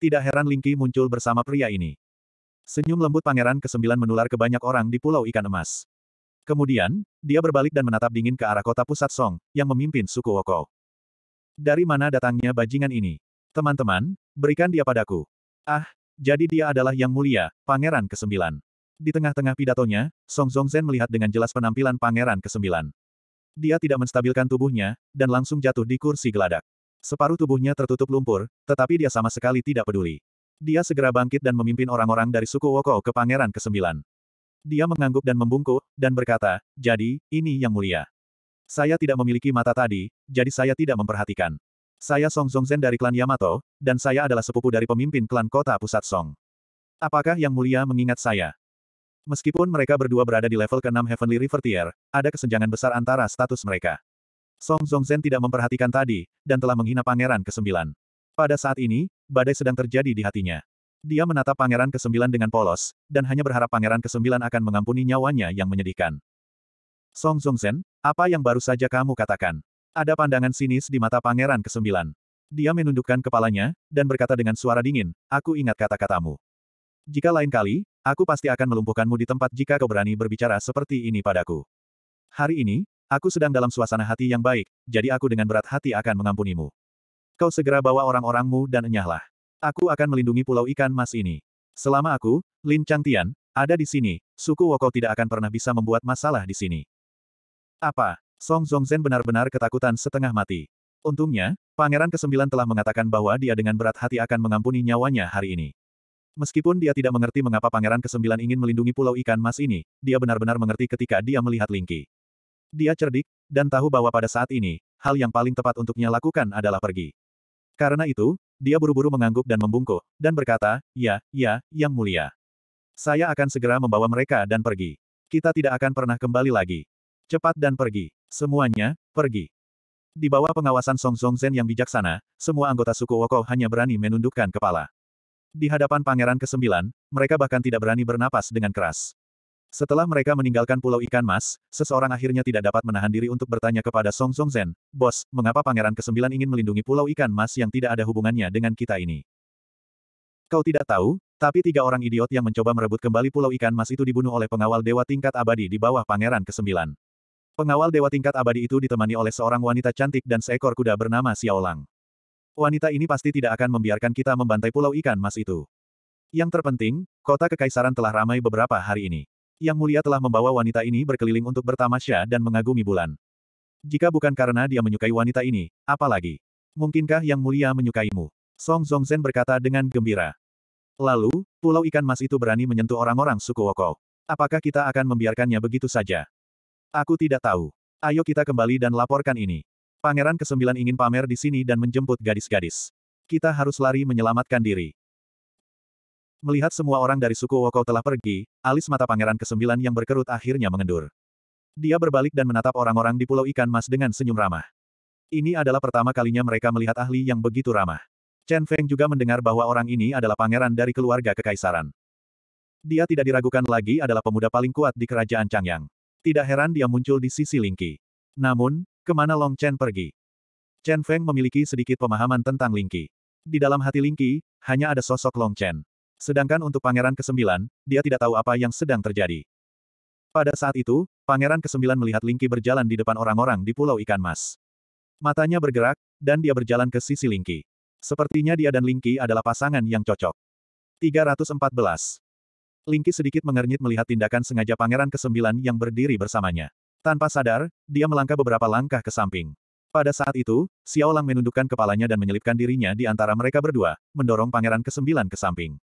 Speaker 1: Tidak heran Ling Qi muncul bersama pria ini. Senyum lembut Pangeran ke-9 menular ke banyak orang di Pulau Ikan Emas. Kemudian, dia berbalik dan menatap dingin ke arah kota pusat Song, yang memimpin suku Wokou. Dari mana datangnya bajingan ini? Teman-teman, berikan dia padaku. Ah, jadi dia adalah yang mulia, Pangeran ke-9. Di tengah-tengah pidatonya, Song Zongzhen melihat dengan jelas penampilan Pangeran ke-9. Dia tidak menstabilkan tubuhnya, dan langsung jatuh di kursi geladak. Separuh tubuhnya tertutup lumpur, tetapi dia sama sekali tidak peduli. Dia segera bangkit dan memimpin orang-orang dari suku Woko ke Pangeran ke-9. Dia mengangguk dan membungkuk, dan berkata, jadi, ini yang mulia. Saya tidak memiliki mata tadi, jadi saya tidak memperhatikan. Saya Song Zongzhen dari klan Yamato, dan saya adalah sepupu dari pemimpin klan kota pusat Song. Apakah Yang Mulia mengingat saya? Meskipun mereka berdua berada di level ke-6 Heavenly River Tier, ada kesenjangan besar antara status mereka. Song Zongzhen tidak memperhatikan tadi, dan telah menghina pangeran ke-9. Pada saat ini, badai sedang terjadi di hatinya. Dia menatap pangeran ke-9 dengan polos, dan hanya berharap pangeran ke-9 akan mengampuni nyawanya yang menyedihkan. Song Zongzhen, apa yang baru saja kamu katakan? Ada pandangan sinis di mata Pangeran Kesembilan. Dia menundukkan kepalanya, dan berkata dengan suara dingin, aku ingat kata-katamu. Jika lain kali, aku pasti akan melumpuhkanmu di tempat jika kau berani berbicara seperti ini padaku. Hari ini, aku sedang dalam suasana hati yang baik, jadi aku dengan berat hati akan mengampunimu. Kau segera bawa orang-orangmu dan enyahlah. Aku akan melindungi pulau ikan mas ini. Selama aku, Lin Tian, ada di sini, suku Woko tidak akan pernah bisa membuat masalah di sini. Apa? Song Zongzhen benar-benar ketakutan setengah mati. Untungnya, Pangeran Kesembilan telah mengatakan bahwa dia dengan berat hati akan mengampuni nyawanya hari ini. Meskipun dia tidak mengerti mengapa Pangeran Kesembilan ingin melindungi Pulau Ikan Mas ini, dia benar-benar mengerti ketika dia melihat Lingqi. Dia cerdik, dan tahu bahwa pada saat ini, hal yang paling tepat untuknya lakukan adalah pergi. Karena itu, dia buru-buru mengangguk dan membungkuk, dan berkata, Ya, ya, Yang Mulia. Saya akan segera membawa mereka dan pergi. Kita tidak akan pernah kembali lagi. Cepat dan pergi. Semuanya, pergi. Di bawah pengawasan Song Zen yang bijaksana, semua anggota suku Woko hanya berani menundukkan kepala. Di hadapan Pangeran ke-9, mereka bahkan tidak berani bernapas dengan keras. Setelah mereka meninggalkan Pulau Ikan Mas, seseorang akhirnya tidak dapat menahan diri untuk bertanya kepada Song Zen, Bos, mengapa Pangeran ke-9 ingin melindungi Pulau Ikan Mas yang tidak ada hubungannya dengan kita ini? Kau tidak tahu, tapi tiga orang idiot yang mencoba merebut kembali Pulau Ikan Mas itu dibunuh oleh pengawal Dewa tingkat abadi di bawah Pangeran ke-9. Pengawal dewa tingkat abadi itu ditemani oleh seorang wanita cantik dan seekor kuda bernama Xiaolang. Wanita ini pasti tidak akan membiarkan kita membantai pulau ikan mas itu. Yang terpenting, kota kekaisaran telah ramai beberapa hari ini. Yang mulia telah membawa wanita ini berkeliling untuk bertamasya dan mengagumi bulan. Jika bukan karena dia menyukai wanita ini, apalagi? Mungkinkah yang mulia menyukaimu? Song Zongzhen berkata dengan gembira. Lalu, pulau ikan mas itu berani menyentuh orang-orang suku Wokou. Apakah kita akan membiarkannya begitu saja? Aku tidak tahu. Ayo kita kembali dan laporkan ini. Pangeran kesembilan ingin pamer di sini dan menjemput gadis-gadis. Kita harus lari menyelamatkan diri. Melihat semua orang dari suku Woko telah pergi, alis mata pangeran kesembilan yang berkerut akhirnya mengendur. Dia berbalik dan menatap orang-orang di Pulau Ikan Mas dengan senyum ramah. Ini adalah pertama kalinya mereka melihat ahli yang begitu ramah. Chen Feng juga mendengar bahwa orang ini adalah pangeran dari keluarga kekaisaran. Dia tidak diragukan lagi adalah pemuda paling kuat di kerajaan Changyang. Tidak heran dia muncul di sisi Lingqi. Namun, kemana Long Chen pergi? Chen Feng memiliki sedikit pemahaman tentang Lingqi. Di dalam hati Lingqi, hanya ada sosok Long Chen. Sedangkan untuk Pangeran ke-9, dia tidak tahu apa yang sedang terjadi. Pada saat itu, Pangeran ke-9 melihat Lingqi berjalan di depan orang-orang di Pulau Ikan Mas. Matanya bergerak, dan dia berjalan ke sisi Lingqi. Sepertinya dia dan Lingqi adalah pasangan yang cocok. 314. Lingki sedikit mengernyit melihat tindakan sengaja Pangeran Kesembilan yang berdiri bersamanya. Tanpa sadar, dia melangkah beberapa langkah ke samping. Pada saat itu, Xiao Lang menundukkan kepalanya dan menyelipkan dirinya di antara mereka berdua, mendorong Pangeran Kesembilan ke samping.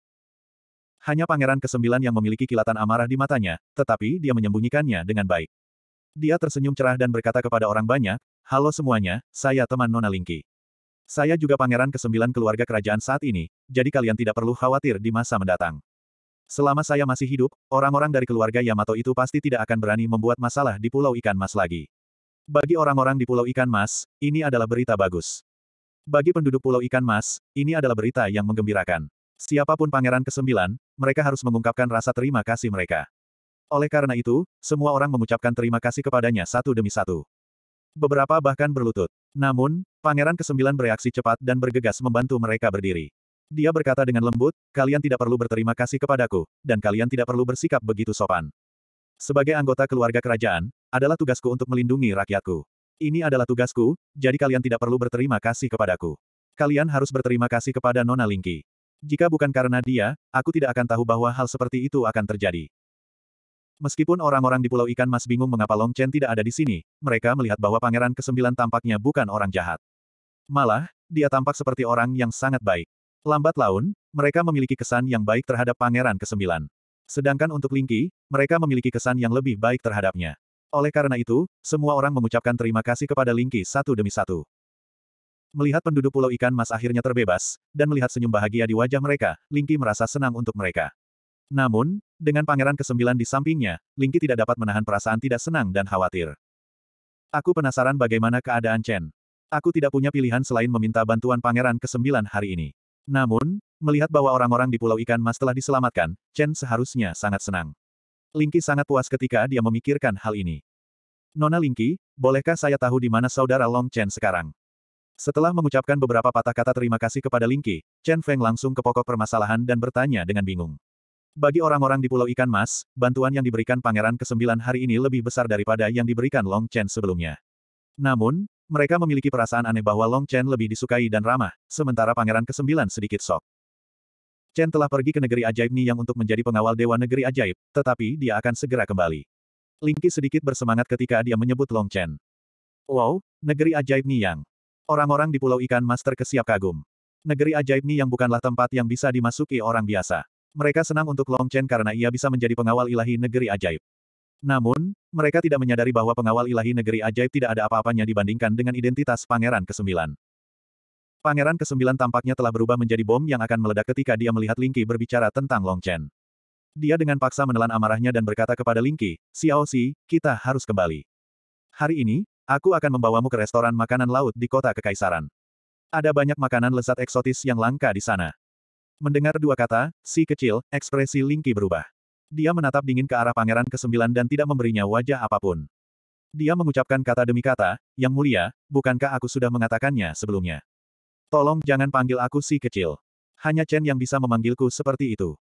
Speaker 1: Hanya Pangeran Kesembilan yang memiliki kilatan amarah di matanya, tetapi dia menyembunyikannya dengan baik. Dia tersenyum cerah dan berkata kepada orang banyak, Halo semuanya, saya teman Nona Lingki. Saya juga pangeran kesembilan keluarga kerajaan saat ini, jadi kalian tidak perlu khawatir di masa mendatang. Selama saya masih hidup, orang-orang dari keluarga Yamato itu pasti tidak akan berani membuat masalah di Pulau Ikan Mas lagi. Bagi orang-orang di Pulau Ikan Mas, ini adalah berita bagus. Bagi penduduk Pulau Ikan Mas, ini adalah berita yang menggembirakan. Siapapun pangeran ke-9, mereka harus mengungkapkan rasa terima kasih mereka. Oleh karena itu, semua orang mengucapkan terima kasih kepadanya satu demi satu. Beberapa bahkan berlutut. Namun, pangeran ke-9 bereaksi cepat dan bergegas membantu mereka berdiri. Dia berkata dengan lembut, kalian tidak perlu berterima kasih kepadaku, dan kalian tidak perlu bersikap begitu sopan. Sebagai anggota keluarga kerajaan, adalah tugasku untuk melindungi rakyatku. Ini adalah tugasku, jadi kalian tidak perlu berterima kasih kepadaku. Kalian harus berterima kasih kepada Nona Lingki. Jika bukan karena dia, aku tidak akan tahu bahwa hal seperti itu akan terjadi. Meskipun orang-orang di Pulau Ikan Mas bingung mengapa Long Chen tidak ada di sini, mereka melihat bahwa Pangeran Kesembilan tampaknya bukan orang jahat. Malah, dia tampak seperti orang yang sangat baik. Lambat laun, mereka memiliki kesan yang baik terhadap Pangeran ke-9. Sedangkan untuk Lingki, mereka memiliki kesan yang lebih baik terhadapnya. Oleh karena itu, semua orang mengucapkan terima kasih kepada Lingki satu demi satu. Melihat penduduk Pulau Ikan Mas akhirnya terbebas, dan melihat senyum bahagia di wajah mereka, Lingki merasa senang untuk mereka. Namun, dengan pangeran kesembilan di sampingnya, Lingki tidak dapat menahan perasaan tidak senang dan khawatir. Aku penasaran bagaimana keadaan Chen. Aku tidak punya pilihan selain meminta bantuan pangeran kesembilan hari ini. Namun, melihat bahwa orang-orang di Pulau Ikan Mas telah diselamatkan, Chen seharusnya sangat senang. Lingki sangat puas ketika dia memikirkan hal ini. Nona Lingki, bolehkah saya tahu di mana saudara Long Chen sekarang? Setelah mengucapkan beberapa patah kata terima kasih kepada Lingki, Chen Feng langsung ke pokok permasalahan dan bertanya dengan bingung. Bagi orang-orang di Pulau Ikan Mas, bantuan yang diberikan Pangeran ke-9 hari ini lebih besar daripada yang diberikan Long Chen sebelumnya. Namun, mereka memiliki perasaan aneh bahwa Long Chen lebih disukai dan ramah, sementara Pangeran ke-9 sedikit sok. Chen telah pergi ke negeri ajaib Ni Yang untuk menjadi pengawal Dewa Negeri Ajaib, tetapi dia akan segera kembali. Lingki sedikit bersemangat ketika dia menyebut Long Chen. Wow, negeri ajaib Ni Yang. Orang-orang di Pulau Ikan Master kesiap kagum. Negeri ajaib Ni Yang bukanlah tempat yang bisa dimasuki orang biasa. Mereka senang untuk Long Chen karena ia bisa menjadi pengawal ilahi negeri ajaib. Namun, mereka tidak menyadari bahwa pengawal ilahi negeri ajaib tidak ada apa-apanya dibandingkan dengan identitas Pangeran ke-9. Pangeran ke-9 tampaknya telah berubah menjadi bom yang akan meledak ketika dia melihat Lingqi berbicara tentang Long Chen. Dia dengan paksa menelan amarahnya dan berkata kepada Lingqi, Xiao Si, kita harus kembali. Hari ini, aku akan membawamu ke restoran makanan laut di kota Kekaisaran. Ada banyak makanan lezat eksotis yang langka di sana. Mendengar dua kata, si kecil, ekspresi Lingqi berubah. Dia menatap dingin ke arah pangeran ke-9 dan tidak memberinya wajah apapun. Dia mengucapkan kata demi kata, Yang mulia, bukankah aku sudah mengatakannya sebelumnya? Tolong jangan panggil aku si kecil. Hanya Chen yang bisa memanggilku seperti itu.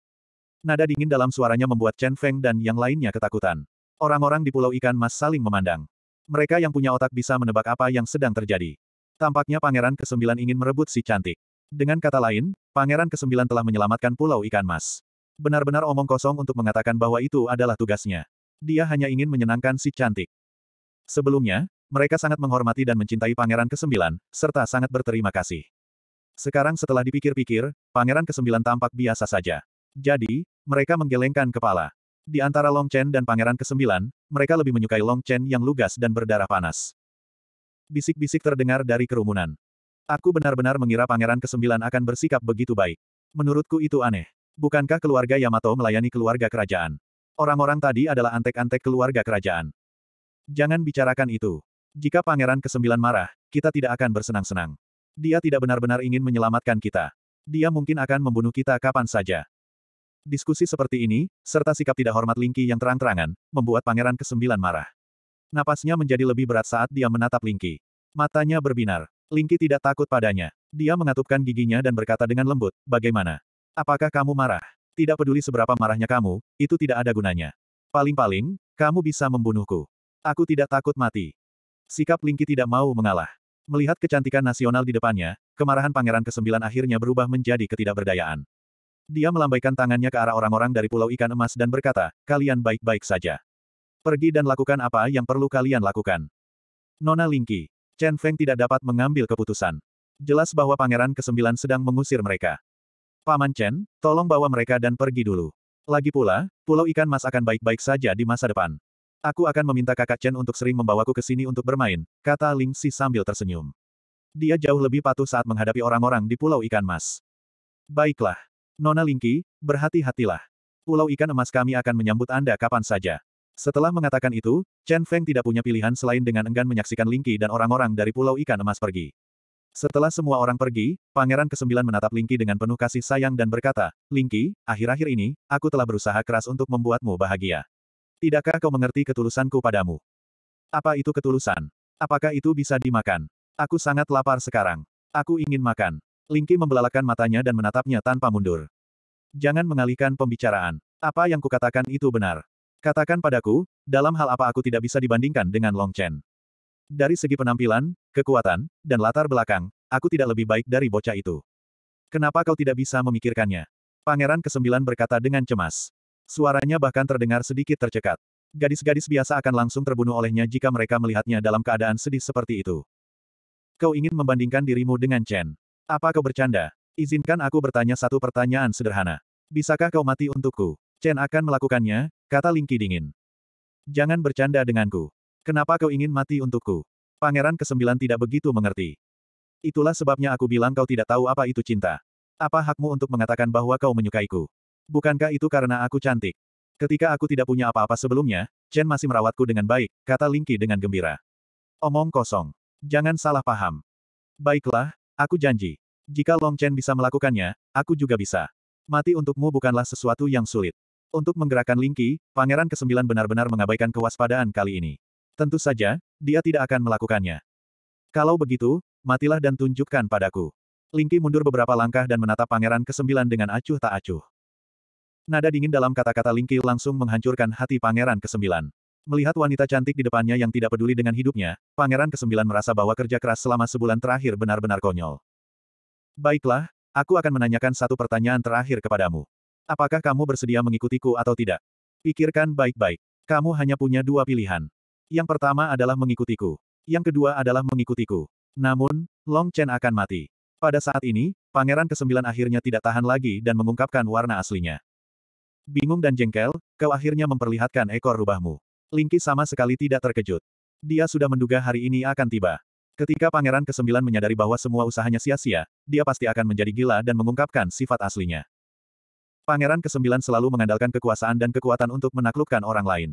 Speaker 1: Nada dingin dalam suaranya membuat Chen Feng dan yang lainnya ketakutan. Orang-orang di Pulau Ikan Mas saling memandang. Mereka yang punya otak bisa menebak apa yang sedang terjadi. Tampaknya Pangeran Kesembilan ingin merebut si cantik. Dengan kata lain, Pangeran Kesembilan telah menyelamatkan Pulau Ikan Mas. Benar-benar omong kosong untuk mengatakan bahwa itu adalah tugasnya. Dia hanya ingin menyenangkan si cantik. Sebelumnya, mereka sangat menghormati dan mencintai Pangeran ke-9, serta sangat berterima kasih. Sekarang setelah dipikir-pikir, Pangeran ke-9 tampak biasa saja. Jadi, mereka menggelengkan kepala. Di antara Long Chen dan Pangeran ke-9, mereka lebih menyukai Long Chen yang lugas dan berdarah panas. Bisik-bisik terdengar dari kerumunan. Aku benar-benar mengira Pangeran ke-9 akan bersikap begitu baik. Menurutku itu aneh. Bukankah keluarga Yamato melayani keluarga kerajaan? Orang-orang tadi adalah antek-antek keluarga kerajaan. Jangan bicarakan itu. Jika Pangeran Kesembilan marah, kita tidak akan bersenang-senang. Dia tidak benar-benar ingin menyelamatkan kita. Dia mungkin akan membunuh kita kapan saja. Diskusi seperti ini, serta sikap tidak hormat Lingki yang terang-terangan, membuat Pangeran Kesembilan marah. Napasnya menjadi lebih berat saat dia menatap Lingki. Matanya berbinar. Lingki tidak takut padanya. Dia mengatupkan giginya dan berkata dengan lembut, bagaimana? Apakah kamu marah? Tidak peduli seberapa marahnya kamu, itu tidak ada gunanya. Paling-paling, kamu bisa membunuhku. Aku tidak takut mati. Sikap Lingki tidak mau mengalah. Melihat kecantikan nasional di depannya, kemarahan Pangeran Kesembilan akhirnya berubah menjadi ketidakberdayaan. Dia melambaikan tangannya ke arah orang-orang dari Pulau Ikan Emas dan berkata, kalian baik-baik saja. Pergi dan lakukan apa yang perlu kalian lakukan. Nona Lingki, Chen Feng tidak dapat mengambil keputusan. Jelas bahwa Pangeran Kesembilan sedang mengusir mereka. Paman Chen, tolong bawa mereka dan pergi dulu. Lagi pula, Pulau Ikan Mas akan baik-baik saja di masa depan. Aku akan meminta kakak Chen untuk sering membawaku ke sini untuk bermain, kata Ling Si sambil tersenyum. Dia jauh lebih patuh saat menghadapi orang-orang di Pulau Ikan Mas. Baiklah. Nona Lingki, berhati-hatilah. Pulau Ikan Emas kami akan menyambut Anda kapan saja. Setelah mengatakan itu, Chen Feng tidak punya pilihan selain dengan enggan menyaksikan Lingki dan orang-orang dari Pulau Ikan Emas pergi. Setelah semua orang pergi, Pangeran Kesembilan menatap Lingki dengan penuh kasih sayang dan berkata, Lingki, akhir-akhir ini, aku telah berusaha keras untuk membuatmu bahagia. Tidakkah kau mengerti ketulusanku padamu? Apa itu ketulusan? Apakah itu bisa dimakan? Aku sangat lapar sekarang. Aku ingin makan. Lingki membelalakan matanya dan menatapnya tanpa mundur. Jangan mengalihkan pembicaraan. Apa yang kukatakan itu benar. Katakan padaku, dalam hal apa aku tidak bisa dibandingkan dengan Long Chen. Dari segi penampilan, kekuatan, dan latar belakang, aku tidak lebih baik dari bocah itu. Kenapa kau tidak bisa memikirkannya? Pangeran kesembilan berkata dengan cemas. Suaranya bahkan terdengar sedikit tercekat. Gadis-gadis biasa akan langsung terbunuh olehnya jika mereka melihatnya dalam keadaan sedih seperti itu. Kau ingin membandingkan dirimu dengan Chen. Apa kau bercanda? Izinkan aku bertanya satu pertanyaan sederhana. Bisakah kau mati untukku? Chen akan melakukannya, kata Lingki dingin. Jangan bercanda denganku. Kenapa kau ingin mati untukku? Pangeran kesembilan tidak begitu mengerti. Itulah sebabnya aku bilang kau tidak tahu apa itu cinta. Apa hakmu untuk mengatakan bahwa kau menyukaiku? Bukankah itu karena aku cantik? Ketika aku tidak punya apa-apa sebelumnya, Chen masih merawatku dengan baik, kata Lingqi dengan gembira. Omong kosong. Jangan salah paham. Baiklah, aku janji. Jika Long Chen bisa melakukannya, aku juga bisa. Mati untukmu bukanlah sesuatu yang sulit. Untuk menggerakkan Lingqi, Pangeran Kesembilan benar-benar mengabaikan kewaspadaan kali ini. Tentu saja, dia tidak akan melakukannya. Kalau begitu, matilah dan tunjukkan padaku. Lingki mundur beberapa langkah dan menatap pangeran kesembilan dengan acuh tak acuh. Nada dingin dalam kata-kata Lingki langsung menghancurkan hati pangeran kesembilan. Melihat wanita cantik di depannya yang tidak peduli dengan hidupnya, pangeran kesembilan merasa bahwa kerja keras selama sebulan terakhir benar-benar konyol. Baiklah, aku akan menanyakan satu pertanyaan terakhir kepadamu. Apakah kamu bersedia mengikutiku atau tidak? Pikirkan baik-baik. Kamu hanya punya dua pilihan. Yang pertama adalah mengikutiku. Yang kedua adalah mengikutiku. Namun, Long Chen akan mati. Pada saat ini, Pangeran Kesembilan akhirnya tidak tahan lagi dan mengungkapkan warna aslinya. Bingung dan jengkel, kau akhirnya memperlihatkan ekor rubahmu. Lingki sama sekali tidak terkejut. Dia sudah menduga hari ini akan tiba. Ketika Pangeran Kesembilan menyadari bahwa semua usahanya sia-sia, dia pasti akan menjadi gila dan mengungkapkan sifat aslinya. Pangeran Kesembilan selalu mengandalkan kekuasaan dan kekuatan untuk menaklukkan orang lain.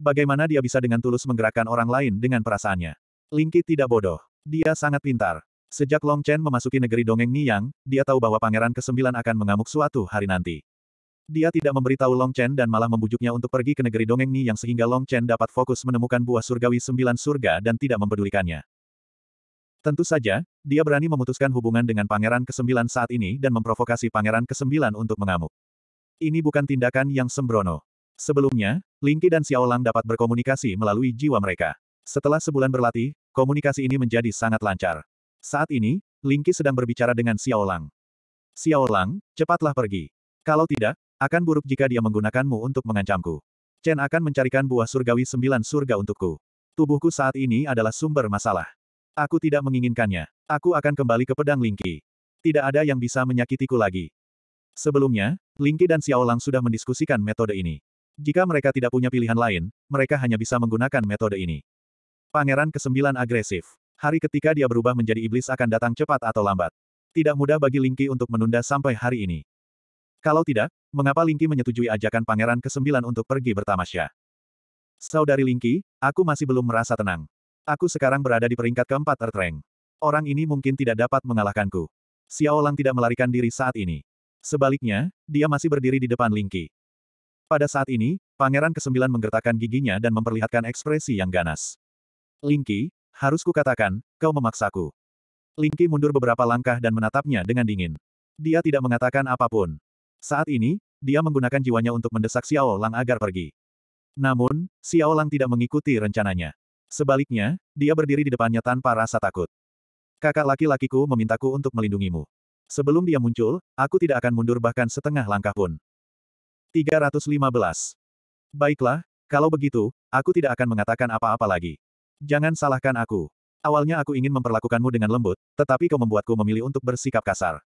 Speaker 1: Bagaimana dia bisa dengan tulus menggerakkan orang lain dengan perasaannya? Lingki tidak bodoh. Dia sangat pintar. Sejak Long Chen memasuki negeri dongeng Niyang, dia tahu bahwa pangeran ke-9 akan mengamuk suatu hari nanti. Dia tidak memberitahu Long Chen dan malah membujuknya untuk pergi ke negeri dongeng Niyang sehingga Long Chen dapat fokus menemukan buah surgawi sembilan surga dan tidak mempedulikannya. Tentu saja, dia berani memutuskan hubungan dengan pangeran ke-9 saat ini dan memprovokasi pangeran ke-9 untuk mengamuk. Ini bukan tindakan yang sembrono. Sebelumnya, Lingqi dan Xiao Lang dapat berkomunikasi melalui jiwa mereka. Setelah sebulan berlatih, komunikasi ini menjadi sangat lancar. Saat ini, Lingqi sedang berbicara dengan Xiao Lang. Xiao Lang, cepatlah pergi. Kalau tidak, akan buruk jika dia menggunakanmu untuk mengancamku. Chen akan mencarikan buah surgawi sembilan surga untukku. Tubuhku saat ini adalah sumber masalah. Aku tidak menginginkannya. Aku akan kembali ke pedang Lingqi. Tidak ada yang bisa menyakitiku lagi. Sebelumnya, Lingqi dan Xiao Lang sudah mendiskusikan metode ini. Jika mereka tidak punya pilihan lain, mereka hanya bisa menggunakan metode ini. Pangeran kesembilan agresif. Hari ketika dia berubah menjadi iblis akan datang cepat atau lambat. Tidak mudah bagi Lingki untuk menunda sampai hari ini. Kalau tidak, mengapa Lingki menyetujui ajakan Pangeran kesembilan untuk pergi bertamasya? Saudari Lingki, aku masih belum merasa tenang. Aku sekarang berada di peringkat keempat tertereng. Orang ini mungkin tidak dapat mengalahkanku. Xiao Lang tidak melarikan diri saat ini. Sebaliknya, dia masih berdiri di depan Lingki. Pada saat ini, Pangeran Kesembilan menggertakkan giginya dan memperlihatkan ekspresi yang ganas. Lingki, harus kukatakan, kau memaksaku. Lingki mundur beberapa langkah dan menatapnya dengan dingin. Dia tidak mengatakan apapun. Saat ini, dia menggunakan jiwanya untuk mendesak Xiao Lang agar pergi. Namun, Xiao Lang tidak mengikuti rencananya. Sebaliknya, dia berdiri di depannya tanpa rasa takut. Kakak laki-lakiku memintaku untuk melindungimu. Sebelum dia muncul, aku tidak akan mundur bahkan setengah langkah pun. 315. Baiklah, kalau begitu, aku tidak akan mengatakan apa-apa lagi. Jangan salahkan aku. Awalnya aku ingin memperlakukanmu dengan lembut, tetapi kau membuatku memilih untuk bersikap kasar.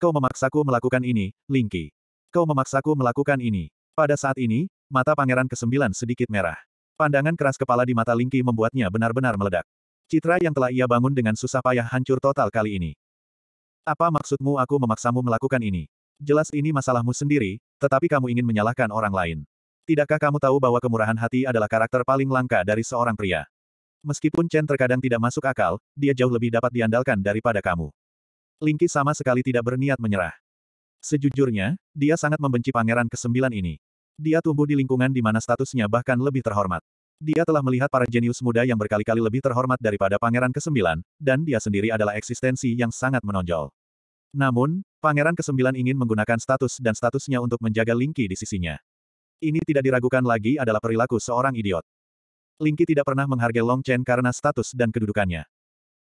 Speaker 1: Kau memaksaku melakukan ini, Lingki. Kau memaksaku melakukan ini. Pada saat ini, mata pangeran kesembilan sedikit merah. Pandangan keras kepala di mata Lingki membuatnya benar-benar meledak. Citra yang telah ia bangun dengan susah payah hancur total kali ini. Apa maksudmu aku memaksamu melakukan ini? Jelas ini masalahmu sendiri, tetapi kamu ingin menyalahkan orang lain. Tidakkah kamu tahu bahwa kemurahan hati adalah karakter paling langka dari seorang pria? Meskipun Chen terkadang tidak masuk akal, dia jauh lebih dapat diandalkan daripada kamu. Lingki sama sekali tidak berniat menyerah. Sejujurnya, dia sangat membenci pangeran kesembilan ini. Dia tumbuh di lingkungan di mana statusnya bahkan lebih terhormat. Dia telah melihat para jenius muda yang berkali-kali lebih terhormat daripada pangeran kesembilan, dan dia sendiri adalah eksistensi yang sangat menonjol. Namun, Pangeran Kesembilan ingin menggunakan status dan statusnya untuk menjaga Lingki di sisinya. Ini tidak diragukan lagi adalah perilaku seorang idiot. Lingki tidak pernah menghargai Long Chen karena status dan kedudukannya.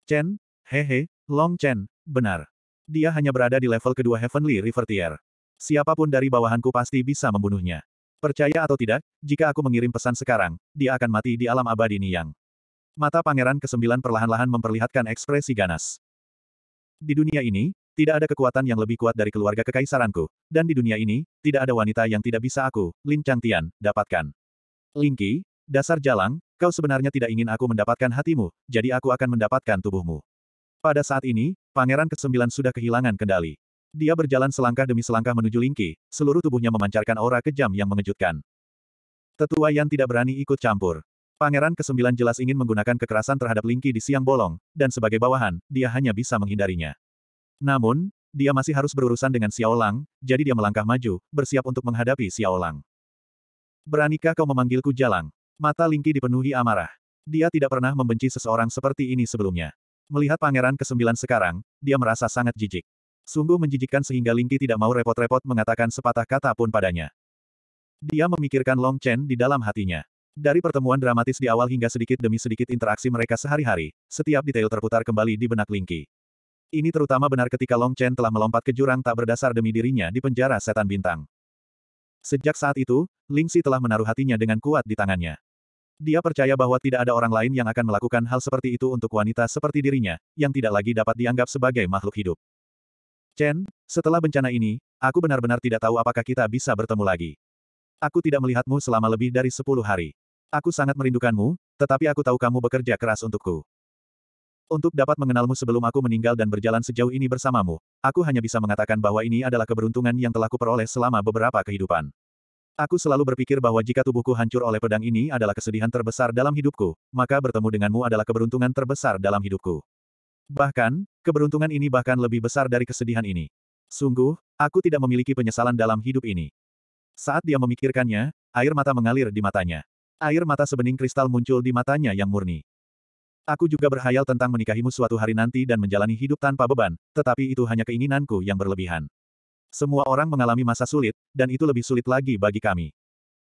Speaker 1: Chen, hehe, Long Chen, benar. Dia hanya berada di level kedua Heavenly River Tier. Siapapun dari bawahanku pasti bisa membunuhnya. Percaya atau tidak, jika aku mengirim pesan sekarang, dia akan mati di alam abadi Niyang. Mata Pangeran Kesembilan perlahan-lahan memperlihatkan ekspresi ganas. Di dunia ini, tidak ada kekuatan yang lebih kuat dari keluarga kekaisaranku, dan di dunia ini, tidak ada wanita yang tidak bisa aku, Lin Changtian, dapatkan. Lingqi, dasar jalang, kau sebenarnya tidak ingin aku mendapatkan hatimu, jadi aku akan mendapatkan tubuhmu. Pada saat ini, Pangeran ke-9 sudah kehilangan kendali. Dia berjalan selangkah demi selangkah menuju Lingqi, seluruh tubuhnya memancarkan aura kejam yang mengejutkan. Tetua yang tidak berani ikut campur. Pangeran ke-9 jelas ingin menggunakan kekerasan terhadap Lingqi di siang bolong, dan sebagai bawahan, dia hanya bisa menghindarinya. Namun, dia masih harus berurusan dengan Xiao Lang, jadi dia melangkah maju, bersiap untuk menghadapi Xiao Lang. Beranikah kau memanggilku Jalang? Mata Lingki dipenuhi amarah. Dia tidak pernah membenci seseorang seperti ini sebelumnya. Melihat pangeran ke-9 sekarang, dia merasa sangat jijik. Sungguh menjijikkan sehingga Lingki tidak mau repot-repot mengatakan sepatah kata pun padanya. Dia memikirkan Long Chen di dalam hatinya. Dari pertemuan dramatis di awal hingga sedikit demi sedikit interaksi mereka sehari-hari, setiap detail terputar kembali di benak Lingki. Ini terutama benar ketika Long Chen telah melompat ke jurang tak berdasar demi dirinya di penjara setan bintang. Sejak saat itu, Ling Xi telah menaruh hatinya dengan kuat di tangannya. Dia percaya bahwa tidak ada orang lain yang akan melakukan hal seperti itu untuk wanita seperti dirinya, yang tidak lagi dapat dianggap sebagai makhluk hidup. Chen, setelah bencana ini, aku benar-benar tidak tahu apakah kita bisa bertemu lagi. Aku tidak melihatmu selama lebih dari sepuluh hari. Aku sangat merindukanmu, tetapi aku tahu kamu bekerja keras untukku. Untuk dapat mengenalmu sebelum aku meninggal dan berjalan sejauh ini bersamamu, aku hanya bisa mengatakan bahwa ini adalah keberuntungan yang telah kuperoleh selama beberapa kehidupan. Aku selalu berpikir bahwa jika tubuhku hancur oleh pedang ini adalah kesedihan terbesar dalam hidupku, maka bertemu denganmu adalah keberuntungan terbesar dalam hidupku. Bahkan, keberuntungan ini bahkan lebih besar dari kesedihan ini. Sungguh, aku tidak memiliki penyesalan dalam hidup ini. Saat dia memikirkannya, air mata mengalir di matanya. Air mata sebening kristal muncul di matanya yang murni. Aku juga berhayal tentang menikahimu suatu hari nanti dan menjalani hidup tanpa beban, tetapi itu hanya keinginanku yang berlebihan. Semua orang mengalami masa sulit, dan itu lebih sulit lagi bagi kami.